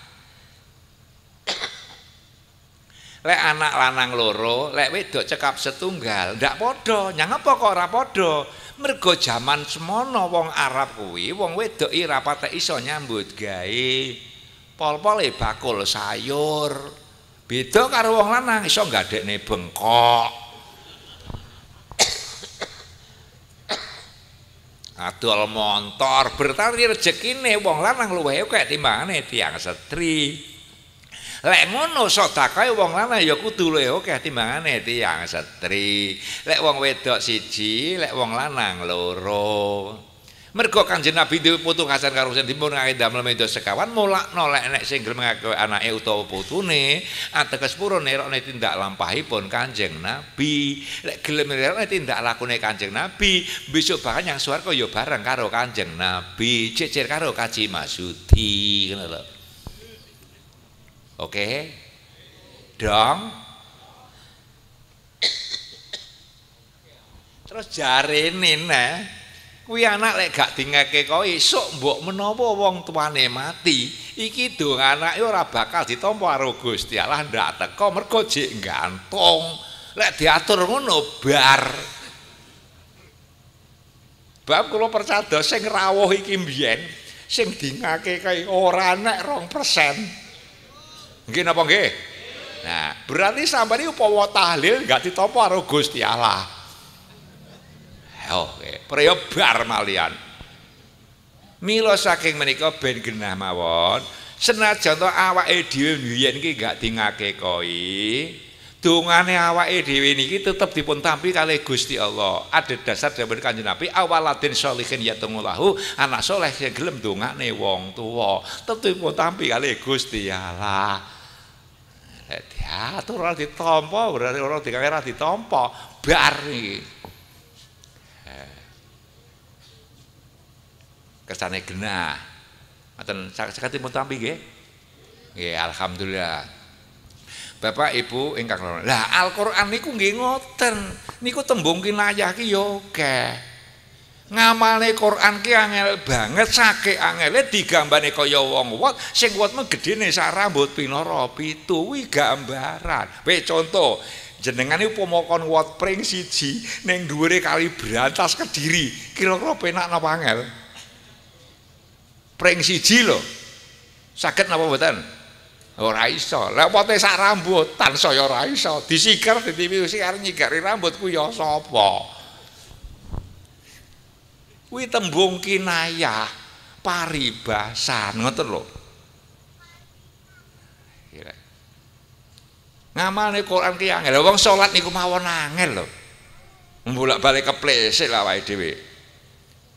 lek anak lanang loro, lek wedok cekap setunggal, ndak podo. Nyang apa kok ora podo? mergo jaman semono wong Arab kuwi wong wedok ora patek iso nyambut gawe pol-pole bakul sayur beda karo wong lanang iso gadekne bengkok adol montor bertani rezekine wong lanang luwe kaya timbangane tiang setri Lek ngono sedakoh wong lanang ya kudu luwe akeh timbangane tiyang setri. Lek wong wedok siji, lek wong lanang loro. Mergo Kanjeng Nabi dhewe putu kasan karo sing dipun ngake damel sekawan mulak lek nek sing gelem ngake anake utawa putune ateges purun nerone tindak lampahipun Kanjeng Nabi lek gelem tindak lakune Kanjeng Nabi besok bahkan yang swarga ya bareng karo Kanjeng Nabi cecer karo Kaji Masudi ngono lho Oke. Dong. Terus jarenin ya. Eh. Kuwi anak lek gak dingake kok esuk mbok menapa wong tuane mati, iki dong anake ora bakal ditampa karo Gusti Allah ndak teko mergo jek gantung. Lek diatur ngono bar. Bab kula percaya sing rawuh iki mbiyen sing dingake kae ora nek 2%. Mungkin apa enggak? Nah, berarti ini upawa tahlil nggak ditopo karo Gusti Allah. Oh, priya bar malian. Milo saking menika ben genah mawon. Senajan to awake dhewe mbiyen iki gak dingake koi, dungane awake dhewe niki tetep dipun tampi kali Gusti Allah. Ada dasar dawuh Kanjeng Nabi awaladin sholihin tungulahu, anak soleh sing gelem dungane wong tuwa, tetep dipun tampi kali Gusti Allah. atur ah, ora ditampa berarti ora dikake ora ditampa bar iki eh. kesane genah ngoten sakjane mung tampi nggih nggih alhamdulillah Bapak Ibu ingkang lha Al-Qur'an niku nggih ngoten niku tembung kinayah ki yo okay. ngamale Quran ki angel banget sake angele digambane kaya wong wat, sing kuwat megedene sak rambut pinara pitu wi gambaran we conto jenengane upama kon kuwat pring siji ning dhuwure kali brantas kediri kira-kira penak napa angel pring siji lho saged napa mboten ora iso lek pote sak rambut tan saya ora iso disikar ditimi sing arep nyigari rambut ku ya sapa kuwi tembung kinayah paribasan ngoten lho ngamalne Quran ki angel wong salat niku mawon angel lho bolak-balik kepleset lah awake dhewe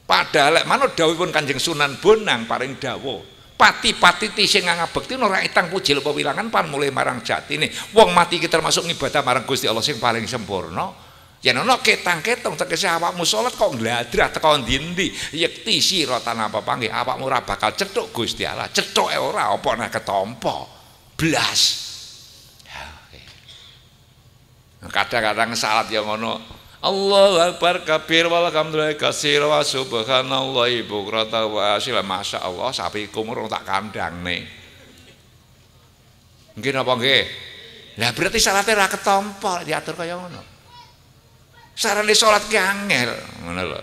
padahal lek manut pun Kanjeng Sunan Bonang paring dawuh pati-pati sing ngabekti ora itang puji lupa wilangan pan mulai marang jatine wong mati kita termasuk ngibadah marang Gusti Allah sing paling sempurna Yen ana ketang-ketong tegese awakmu salat kok kau teko ndi-ndi, yekti iya, sira apa panggih awakmu ora bakal cethuk Gusti Allah. cetok e ora apa nek ketompo, Blas. Ya, Kadang-kadang salat yang ngono Allah Akbar kabir walhamdulillah kasir wa subhanallah ibu krata wa asila Masya Allah sapi kumur tak kandang nih Mungkin apa nggih? Lah berarti salatnya raketompo diatur kayak nono. Sarane sholat ki angel, ngono lho.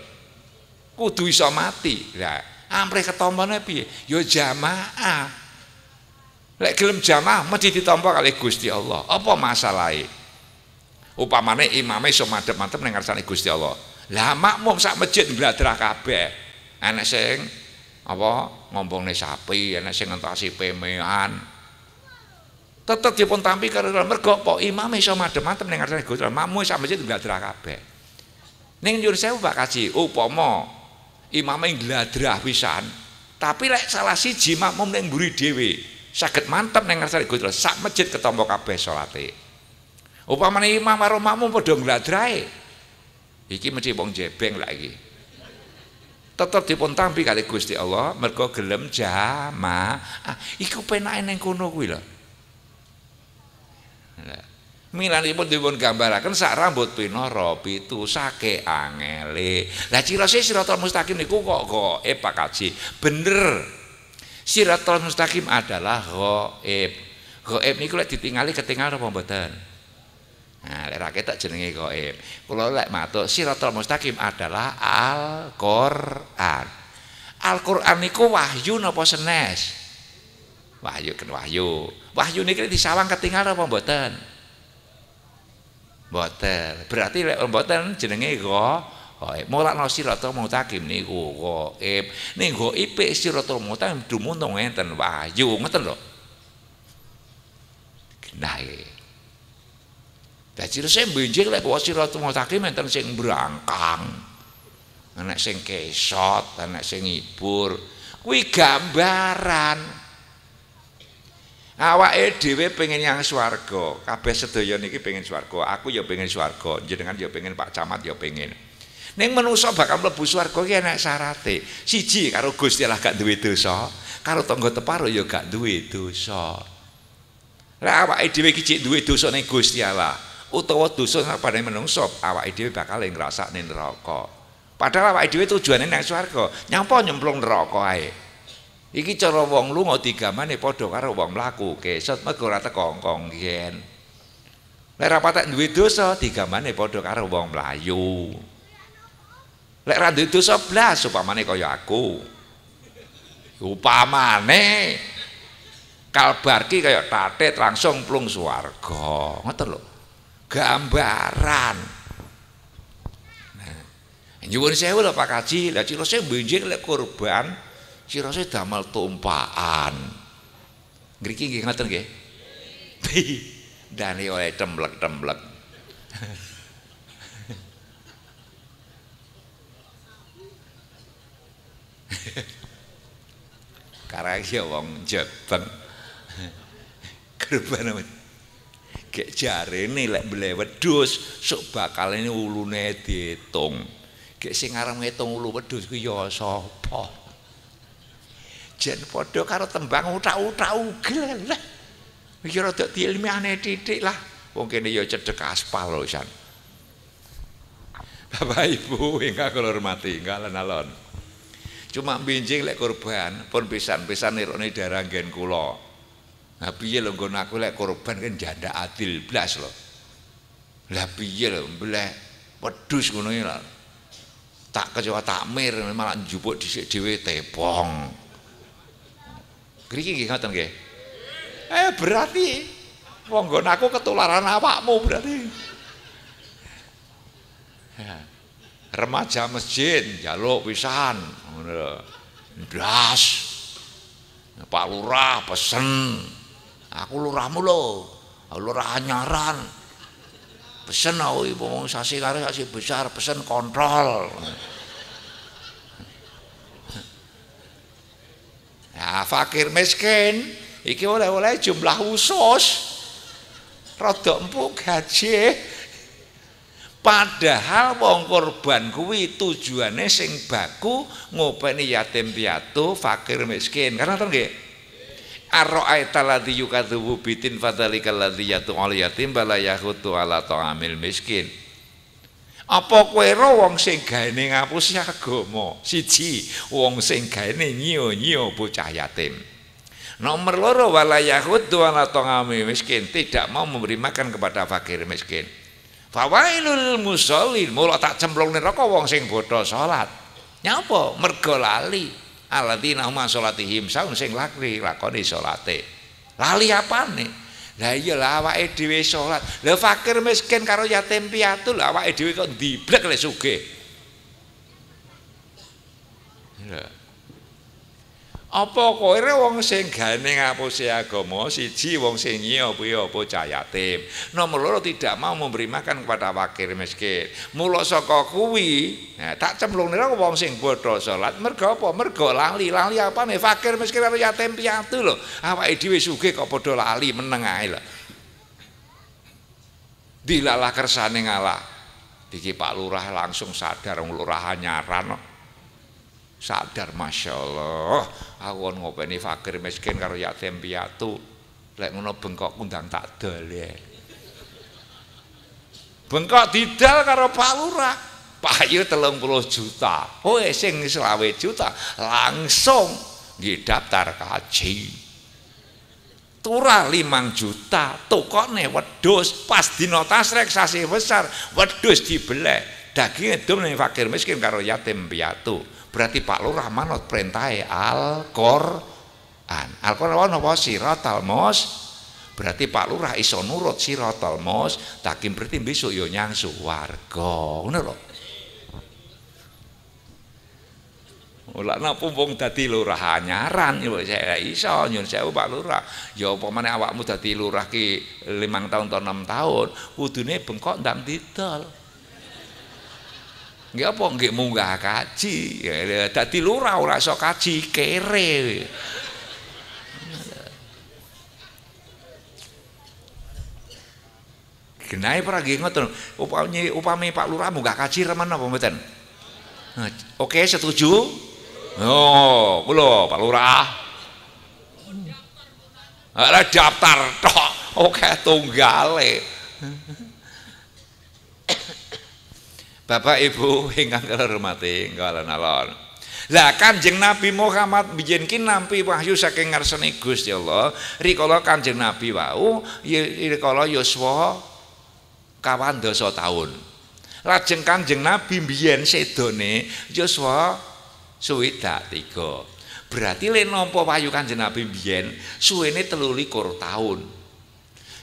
Kudu iso mati. Lah, amrih ketampane piye? Yo ya jamaah. Lek gelem jamaah mesti ditampa kali Gusti Allah. Apa masalahe? Upamane imame iso madhep-madhep ning ngarsane Gusti Allah. Lah makmum sak masjid ngladrah kabeh. Enek sing apa ngompongne sapi, enek sing ngentasi pemean, tetep dipun tampi karo mergo po imam iso madhem-madhem ning ngarsane Gusti Allah. Makmu sak masjid nggadrah kabeh. Ning nyuwun sewu Pak Kaji, upama imame ngladrah pisan, tapi lek salah siji makmum ning mburi dhewe saged mantep ning ngarsane Gusti Allah. Sak masjid ketompo kabeh salate. Upamane imam karo makmum padha ngladrahe. Iki mesti wong jebeng lah iki. di dipun tampi kali Gusti Allah mergo gelem jamaah. Ah, iku penake ning kono kuwi lho. Milan ibu dibun gambar akan sak rambut pinoro itu sake angele. Lah si siratul mustaqim niku kok kok Pak Kaji. Bener. siratul mustaqim adalah gaib. Gaib niku lek ditingali ketinggal apa mboten? Nah, lek rakyat tak jenenge gaib. kalau lek matu siratul mustaqim adalah Al-Qur'an. Al-Qur'an niku wahyu nopo senes? Wahyu kan wahyu. Wahyu niki disawang ketinggal apa mboten? Mboten. Berarti lek mboten jenenge go gaib. Murakno sirata mutakim niku gaib. Ning gaib sirata mutakim dumunung enten wahyu, ngoten lo, kenai, Dadi saya benjing lek wa sirata mutakim enten sing brangkang. Ana sing kesot, ana sing ngibur. Kuwi gambaran. Awak Edw pengen yang Swargo, kabeh sedaya niki pengen Swargo, aku ya pengen jadi jenengan ya pengen Pak Camat ya pengen Neng manusa bakal mlebu Swargo, ki Sarate, si siji karo Gusti Allah gak duit dosa karo Tonggo teparo ya gak duit dosa lek awak Edw kicik duit duwe dosa ning Gusti Allah utawa dosa pada menungso awak Edw bakal neng rokok. padahal awak Edw tujuannya neng Swargo, nyampok nyemplung rokok aye. Iki cara wong lunga digamane padha karo wong mlaku, kesot mergo ora teko kong yen. Lek ora patek duwe dosa digamane padha karo wong mlayu. Lek ora duwe dosa blas upamane kaya aku. Upamane kalbarki kaya tate langsung plung swarga. Ngoten lho. Gambaran. Nah. Nyuwun sewu lho Pak Kaji, lha cilose mbenjing lek kurban Kirase damel tumpaan. Ngriki nggih ngoten nggih. Dani oleh temblek-temblek. Karangnya wong jebeng. Gerban apa? gek ini lek blewet dus sok bakal ini ulune diitung gek sing arep ngitung ulu wedhus ku ya sapa jen podo karo tembang utak-utak geleng, lah iki rada diilmiahne titik lah wong kene ya cedhek aspal san Bapak Ibu ingkang kula hormati alon-alon cuma binjing lek korban pun pisan-pisan nirone darah nggen kula nah piye lho nggon aku lek korban kan janda adil blas lho lah piye lho mbleh wedhus ngono lho tak kecewa tak mir malah njupuk dhisik dhewe tepong Griki nggih ngoten nggih. Eh berarti wong aku ketularan awakmu berarti. Remaja masjid jaluk pisan ngono Das. Pak lurah pesen. Aku lurahmu lho. Aku lurah anyaran. Pesen aku ibu sasi karek sasi besar pesen kontrol. Nah, fakir miskin iki oleh-oleh jumlah khusus. Rodok empuk gaji. Padahal wong korban kuwi tujuannya sing baku ngopeni yatim piatu, fakir miskin. Karena to nggih? Ar-ra'aita allazi yukadzubu bitin fadzalika allazi yatu yatim bala yahutu ala ta'amil miskin. Apa kowe ro wong sing gaene ngapusi agama? Siji, wong sing gaene nyio-nyio bocah yatim. Nomor loro wala dua wala tongami miskin, tidak mau memberi makan kepada fakir miskin. Fawailul musallin, mulo tak cemplung neraka wong sing bodho salat. Nyapa? Mergo lali. Alladzina hum salatihim saun sing lakri lakoni salate. Lali nih? Lah iyalah awake dhewe salat. Lah fakir miskin karo yatim piatu lho awake dhewe kok ndiblek lek sugih. Apa kowe wong sing gane ngapusi agama, siji wong sing nyiapa iya, iya, apa cah yatim. Nomor loro tidak mau memberi makan kepada fakir miskin. Mula saka kuwi, nah, tak cemplungne wong sing bodho salat. Mergo apa? Mergo lali. Lali apane fakir miskin karo yatim piatu lho. Awake dhewe sugih kok padha lali meneng ae lho. Dilalah kersane ngalah. Iki Pak Lurah langsung sadar wong lurahan nyaran. Sadar allah. aku kan ngopeni fakir miskin karo yatim piatu lek ngono bengkok kundang tak dole bengkok didal karo Pak Lurah payu 30 juta oh eh, sing 20 juta langsung di daftar kaji turah limang juta tokone wedus pas dino tasrek sasi besar wedus dibelek daging itu ning fakir miskin karo yatim piatu berarti Pak Lurah manut perintah Al-Qur'an Al-Qur'an apa siratal mus berarti Pak Lurah iso nurut siratal mus daging berarti besok yo ya nyang suwarga ngono lho Ola napa wong dadi lurah anyaran yo saya ya, iso nyun sewu Pak Lurah. Jawab, ya, apa meneh awakmu dadi lurah ki 5 tahun atau 6 tahun, kudune bengkok ndak didol. Nggih apa nggih munggah kaji. Ya, ya dadi lurah ora iso kaji kere. Genahe para nggih ngoten. Upami upami Pak Lurah munggah kaji remen apa mboten? Oke, setuju? Oh, kula Pak Lurah. Ada daftar tok. Oke tunggale. Bapak Ibu ingkang kula rumah engko alon-alon. Lah Kanjeng Nabi Muhammad biyen ki nampi wahyu saking ngarsane Gusti Allah, rikala Kanjeng Nabi wau ya, rikala yuswa kawan dasa tahun. Lajeng Kanjeng Nabi biyen sedone yuswa suwidak tiga. Berarti lek nampa wahyu Kanjeng Nabi biyen suwene 23 tahun.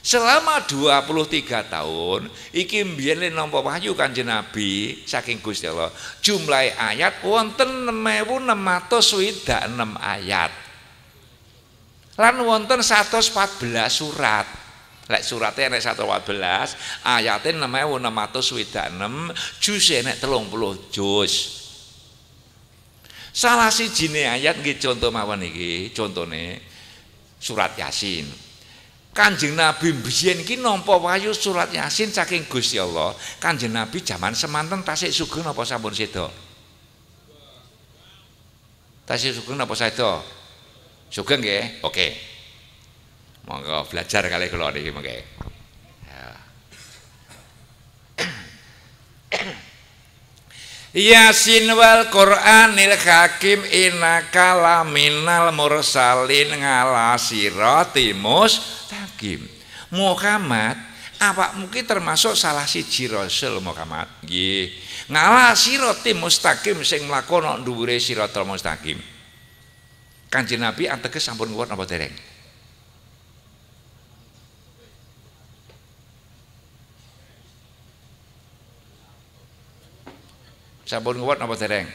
Selama 23 tahun iki mbiyen nampa wahyu Kanjeng Nabi saking Gusti Allah. Jumlah ayat wonten 6666 ayat. Lan wonten 114 surat. Lek surate enek 114, ayate 6666, juz enek 30 juz. Salah sijine ayat nggih contoh mawon iki, contone surat Yasin. Kanjeng Nabi mbiyen iki nampa wahyu surat Yasin saking Gusti Allah. Kanjeng Nabi zaman semanten tasik sugeng napa sampun seda? Tasik sugeng napa situ Sugeng nggih. Oke. Monggo belajar kali kula niki mengke. Ya. Yasin wal Qur'anil Hakim innaka laminal mursalin ngala sirotimus takim Muhammad apa mungkin termasuk salah siji rasul Muhammad nggih ngala sirotimus mustaqim sing mlakono dhuwure sirotol mustaqim Kanjeng Nabi ateges sampun ngono apa dereng Sabun kuat napa tereng?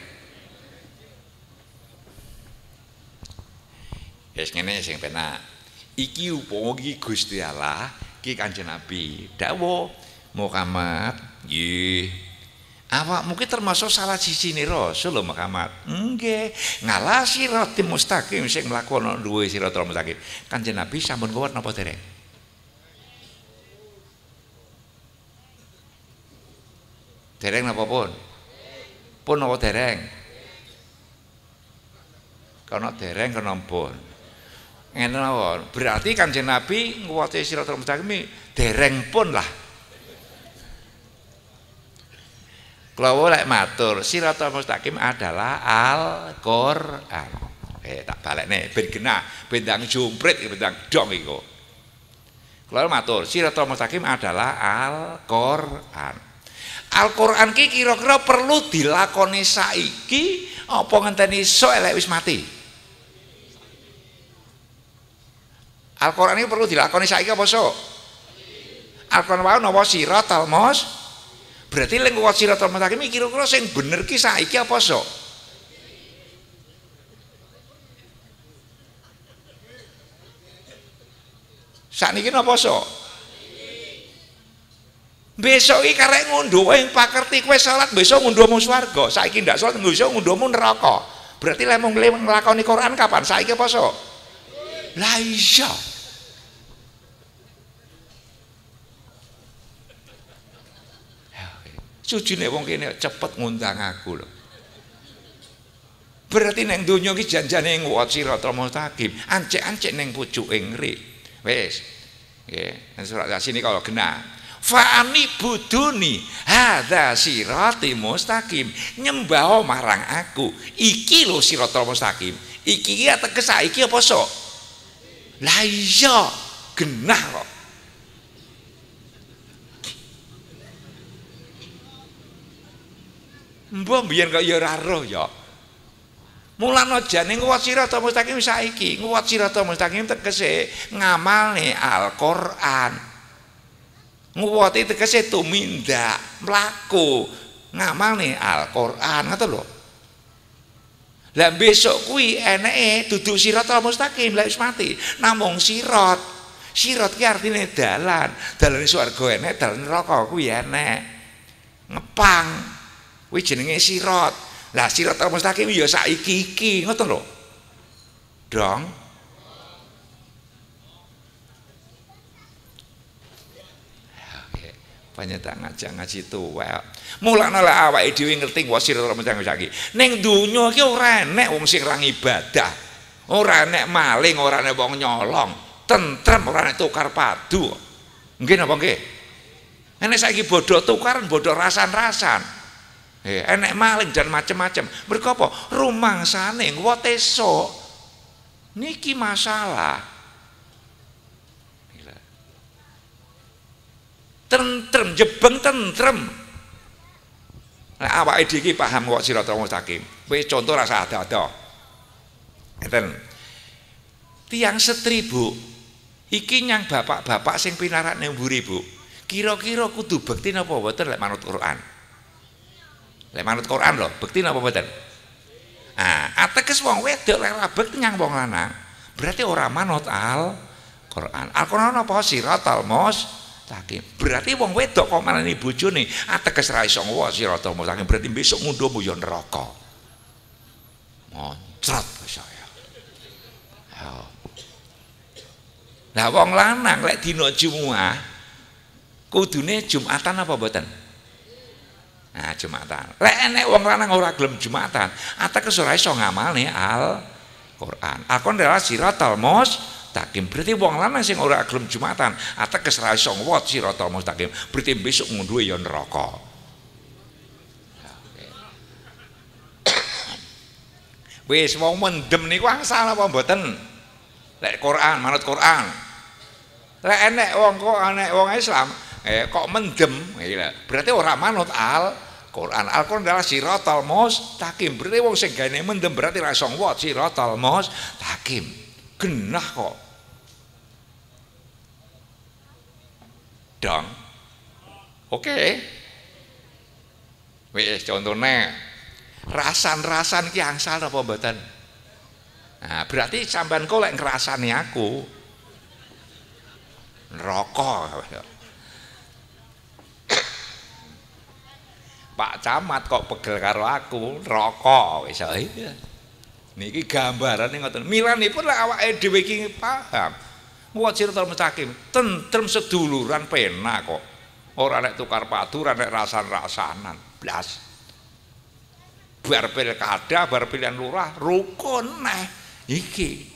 Yes, ngene sing penak. Iki upama iki Gusti Allah, iki Kanjeng Nabi dawuh Muhammad nggih awak mungkin termasuk salah sisi nih Rasul lho Muhammad nggih ngalah roti mustaqim sing mlakono duwe siratul mustaqim Kanjeng Nabi sampun kuat napa dereng dereng napa pun pun apa dereng? Kana dereng kana pun. Ngene mawon. Berarti Kanjeng Nabi nguwati siratul mustaqim dereng pun lah. Kalau lek matur, siratul mustaqim adalah Al-Qur'an. Eh tak balik nih, genah, bendang jumprit bendang dong iku. Kalau matur, siratul mustaqim adalah Al-Qur'an. Al-Qur'an ki kira-kira perlu dilakoni saiki apa ngenteni esuk elek wis mati. Al-Qur'an ini perlu dilakoni saiki apa esuk? Al-Qur'an wae napa sira talmos? Berarti lek kuwat sira talmos iki kira-kira sing bener ki saiki apa esuk? Saat ini apa sok? Besok i karek ngundhu yang pakerti kue salat besok ngundhumu swarga. Saiki ndak salat besok ngundhumu neraka. Berarti lek mung nglakoni Quran kapan? Saiki poso. Lah iya. Ya, Sujune wong kini cepet ngundang aku loh. Berarti ning donya iki janjane nguwat siratal mustaqim. Ancek-ancek ning pucuke ngri. Wis. Nggih, surat ini kalau genah. fa'ani buduni hadha sirati mustaqim nyembah marang aku iki lo sirotol mustaqim iki iya tegesa iki apa so lah iya genah lo mbah mbiyen kok ya ora roh ya mulane jane nguwat sirata mustaqim saiki nguwat sirata mustaqim tegese ngamalne Al-Qur'an Nguwati tegese melaku ngamal nih Al-Qur'an, ngoten lho. Lah besok kui eneke duduk Al mustaqim lah wis mati, namung sirat. Sirat ki artine dalan. dalan swarga enek, dalan rokok kui ene Ngepang. kui jenenge sirat. Lah Al mustaqim ya saiki iki, ngoten lho. Dong. tak ngajak ngaji well Mulane nolak awak idewi ngerti wasir macam-macam lagi. Neng dunyo ki orang nek wong sing ra ibadah. orang nek maling, orang nek bong nyolong. Tentrem orang nek tukar padu. Nggih apa nggih? Enek saiki bodoh tukaran, bodoh rasan-rasan. Eh, enek maling dan macam-macam. Mergo rumang sana, engko wateso Niki masalah. tentrem jebeng tentrem nek nah, awake dhewe iki paham kok sirata mustaqim kowe contoh rasa ada-ada ngeten tiang setri bu iki nyang bapak-bapak sing pinarak nang mburi bu kira-kira kudu bekti napa mboten lek manut Quran lek manut Quran lho bekti napa mboten ah ateges wong wedok lek rabek bekti nyang wong lanang berarti ora manut Al Quran Al Quran apa siratal mustaqim mustaqim. Berarti wong wedok kok marani bojone ateges song iso si sirata mustaqim. Berarti besok ngundhumu ya neraka. Moncrot saya. nah ya. wong lanang lek dina Jumat kudune Jumatan apa buatan Nah, Jumatan. Lek enek wong lanang ora gelem Jumatan, ateges song iso nih Al Quran. Aku adalah siratal mustaqim mustaqim. Berarti wong lanang sing ora gelem Jumatan ateges ra iso ngwot siratal mustaqim. Berarti besok ngunduwe ya neraka. Wis wong mendem niku angsal apa mboten? Lek Quran, manut Quran. Lek enek wong kok enek wong Islam, eh kok mendem, eh, Berarti ora manut Al Quran. Al Quran adalah siratal takim. Berarti wong sing gane mendem berarti ra iso ngwat siratal takim. Genah kok. dong. Oke. Okay. Wis contohnya rasan-rasan yang salah apa mboten? Nah, berarti sampean kok lek ngrasani aku rokok. Pak Camat kok pegel karo aku rokok, wis ae. Niki gambaran ngoten. pun lek awake dhewe iki paham. Muat sira tur mustaqim. Tentrem seduluran penak kok. Ora nek tukar padu, ora nek rasan-rasanan. Blas. Bar pilkada, bar pilihan lurah, rukun neh. Iki.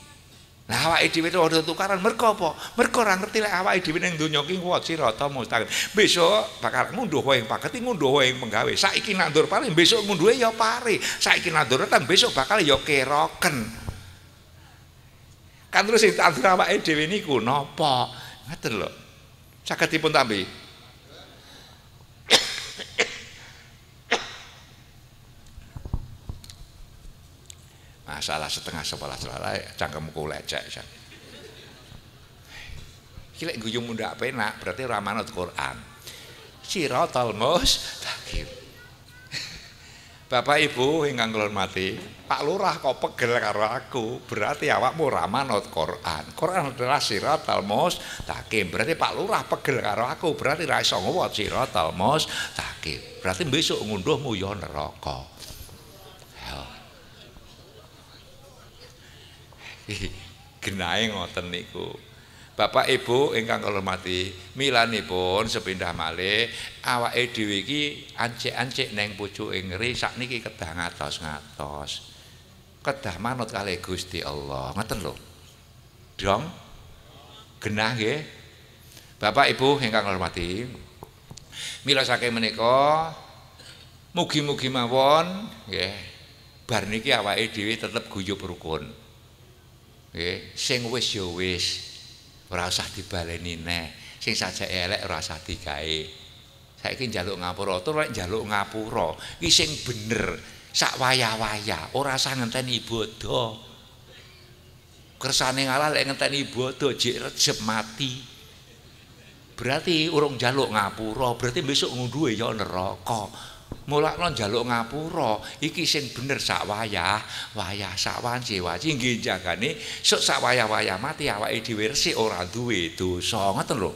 Lah awake dhewe to ora tukaran merko apa? Merko ora ngerti lek awake dhewe ning donya ki muat sira tur mustaqim. Besok bakal munduh wae paketi munduh wae penggawe. Saiki nandur pare, besok munduhe ya pare. Saiki nandur tetep besok bakal ya keroken. Kan terus sing tandur awake dhewe niku napa? Ngaten lho. Saged dipun tambi. Masalah setengah sekolah selalai, eh. cangkem ku lecek. Kilek guyu mundak penak, berarti ramana Al-Qur'an. Sirotol mus takib. Bapak Ibu ingkang kula hormati, Pak Lurah kok pegel karo aku? Berarti awakmu ora manut Quran. Quran adalah siratal mustaqim. Berarti Pak Lurah pegel karo aku, berarti ora iso ngowot siratal mustaqim. Berarti besok ngunduhmu yo neraka. Genahe ngoten niku. Bapak Ibu ingkang kula hormati, milanipun sepindah malih awake dhewe iki ancik-ancik neng pucuke ngeri sakniki kedah ngatos-ngatos. Kedah manut kali Gusti Allah, ngeten lho. Dong genah nggih. Bapak Ibu ingkang kula hormati, mila saking menika mugi-mugi mawon nggih bar niki awake dhewe tetep guyub rukun. Nggih, sing wis ya wis. ora usah dibaleni neh. Sing sajake elek ora usah digawe. Saiki njaluk ngapura, tur lek njaluk ngapura. Ki sing bener, sak waya-waya, ora usah ngenteni ibodo. Kersane ngalah ngenteni ibodo jek rejep mati. Berarti urung njaluk ngapura, berarti besok ngunduhe ya neraka. Mulak lo njaluk ngapura, iki sing bener sak wayah, wayah sak wanci wanci nggih jagane sok sak wayah-wayah mati awake dhewe resik ora duwe dosa ngoten lho.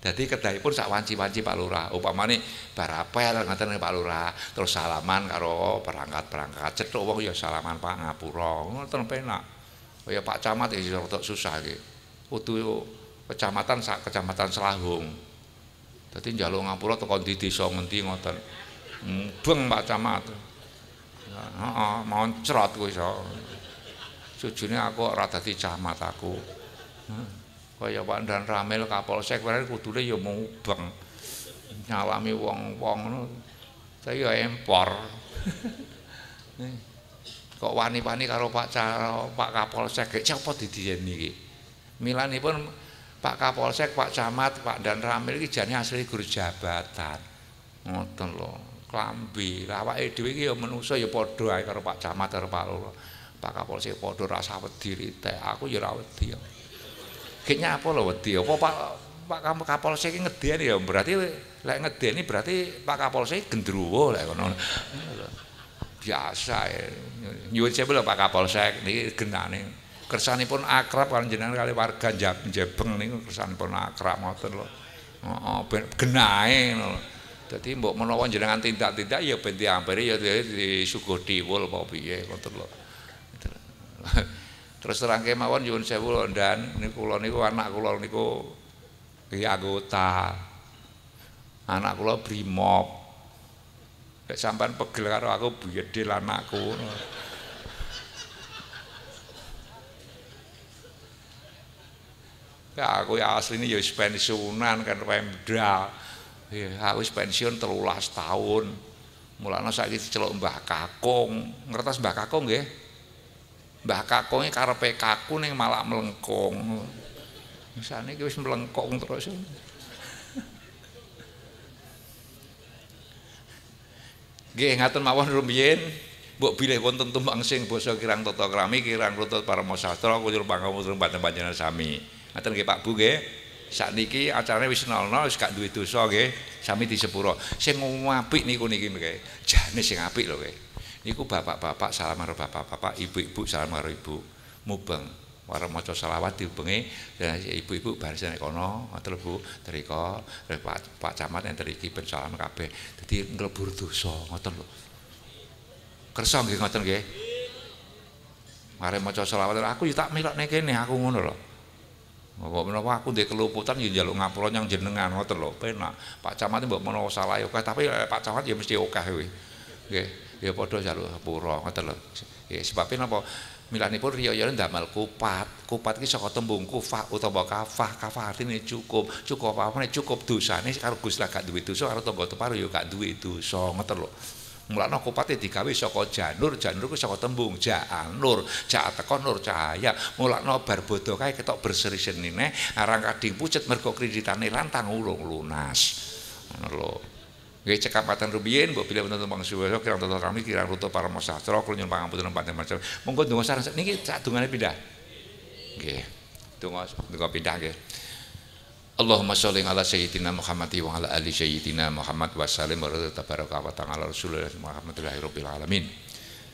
Dadi kedai sak wanci-wanci Pak Lurah, upamane barapel ngoten Pak Lurah, terus salaman karo perangkat-perangkat cethuk wong ya salaman Pak ngapura, ngoten penak. Kaya Pak Camat iki susah iki. Kudu kecamatan sak kecamatan Selahung. Dadi njaluk ngapura teko ndi desa ngendi ngoten. Mbeng hmm, Pak Camat. Heeh, mau crot kuwi iso. Sujune aku ora dadi camat aku. Kaya Pak Ndan Ramel Kapolsek kuwi kudune ya mbeng. Nyalami wong-wong ngono. Saya empor. kok wani-wani karo Pak Caro, Pak Kapolsek, sapa didiyeni iki? Milanipun pun Pak Kapolsek, Pak Camat, Pak Dan Ramil iki jane asli guru jabatan. Ngoten lho. Klambi, awake dhewe iki ya manusa ya padha ae karo Pak Camat karo Pak Lurah. Pak Kapolsek padha rasa wedi teh aku ya ora wedi. Ya. Kayaknya apa lho wedi? Apa Pak Pak Kapolsek iki ngedeni ya berarti lek ngedeni berarti Pak Kapolsek gendruwo lek ngono. Biasa ya. Nyuwun sewu Pak Kapolsek niki genane pun akrab kalian jenengan kali warga Jabeng niku pun akrab ngoten lho. oh, ben genahe jadi Dadi mbok menawa jenengan tindak-tindak ya ben diampiri ya disuguh diwul apa piye ngoten lho. Terus terang kemawon nyuwun sewu lho ndan niku kula niku anak kula niku ya anggota. Anak kula brimob. Nek sampean pegel karo aku buyedil anakku. No. Ya aku ya asli ya wis pensiunan kan Pemda. Ya aku pensiun 13 tahun. Mulane gitu celuk Mbah Kakung. Ngertos Mbah Kakung nggih? Mbah Kakunge karepe kaku yang malah melengkung. Misalnya, iki wis melengkung terus. Nggih ngaten mawon rumiyin. Mbok bilih wonten tentu bangsing, basa kirang toto krami kirang rutut para masastra kuyur pangamutra panjenengan sami. Ngaten nggih Pak Bu nggih. Sakniki acarane wis 00 wis gak duwe dosa nggih. Sami disepuro. Sing apik niku niki nggih. Jane sing apik lho nggih. Niku bapak-bapak salam karo bapak-bapak, ibu-ibu salam karo ibu. Mubeng warung maca selawat dan eh, ibu-ibu barisan kono ngoten Bu trika Pak Pak Camat yang teriki ben salam Jadi dadi nglebur dosa ngoten lo. kersa nggih ngoten nggih mare maca selawat aku yo tak melokne nih aku ngono lho Bapak menawa aku ndek keluputan ya njaluk ngapura yang jenengan ngoten lho, penak. Pak Camat mbok menawa salah ya tapi eh, Pak Camat ya mesti okeh kuwi. Nggih, ya padha njaluk ngapura ngoten lho. Ya sebabe napa milanipun riyaya ndamel kupat. Kupat iki saka tembung kufah utawa kafah. Kafah artine cukup. Cukup apa cukup dosane karo Gusti lah gak duwe dosa karo tangga teparo ya gak duwe dosa ngoten lho. Mulane aku pati digawe saka janur, janur ku saka tembung ja'anur, ja'a teko nur cahaya. Mulane bar bodho kae ketok berseri senine arang kading pucet mergo kreditane rantang urung lunas. Ngono lho. Nggih cekapatan rubiyen mbok bilih menawa mangsu wis kira tata kami kira ruto para masastra kulun pangampunan panjenengan macam. Monggo ndonga sarang niki sak dungane pindah. Nggih. Okay. pindah nggih. Allahumma sholli ala sayyidina Muhammad wa ala ali sayyidina Muhammad wa sallim wa tabaraka wa ta'ala rasulullah Muhammadillahirabbil alamin.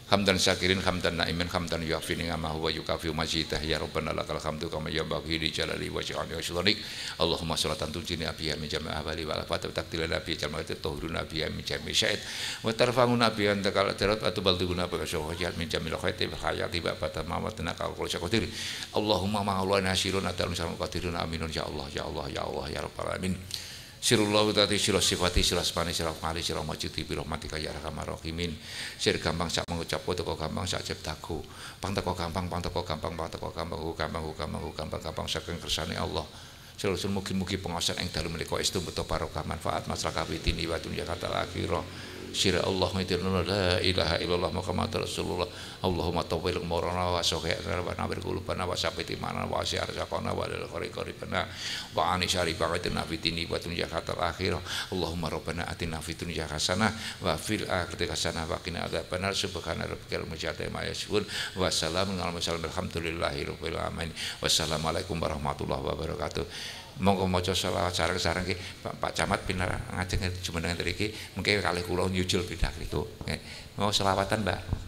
Hamdan syakirin hamdan naimin hamdan yuafini ngama huwa yukafi majidah ya rabbana lakal hamdu kama yabaghi li jalali wa sya'ami wa sultanik Allahumma salatan tujini abiya min jami ahwali wa alafat wa takdilan abiya jamal itu tohrun abiya min jami syait wa tarfangun abiya antakal adarat wa tubaldigun abiya syawajat ya min jami lakhaiti wa khayati wa abata mamat nakal kul syakutir Allahumma ma'ulwa nasirun adalun salamu qadirun aminun ya Allah ya Allah ya Allah ya rabbal amin Sirullahu tati sirah sifati sirah spani sirah mali sirah majuti biroh mati kaya rahama rohimin Sir gampang sak mengucap oh ku gampang sak ciptaku Pang teko gampang pang teko gampang pang teko gampang hu gampang hu gampang hu gampang gampang saking kersane Allah Selalu mugi-mugi pengawasan yang dalu menikah itu betul barokah manfaat masyarakat ini wa dunia kata sira Allah mitirna la ilaha illallah Muhammad Rasulullah Allahumma tawfiq marana wa sahayana wa nabir qulubana wa sabit imana wa syar zakona wa lil bana wa ani syari baqati nafitini wa tunja khatar akhir Allahumma rabbana atina fid dunya hasanah wa fil akhirati hasanah wa qina adzabannar subhana rabbikal mujadda ma yasifun wa salamun alal mursalin rabbil alamin wassalamualaikum warahmatullahi wabarakatuh monggo maca selawat sareng-sareng Pak Pak Camat pinar ngajeng jumenengan mriki mungkin kali kula nyucul bidak gitu. niku. Mau selawatan Mbak.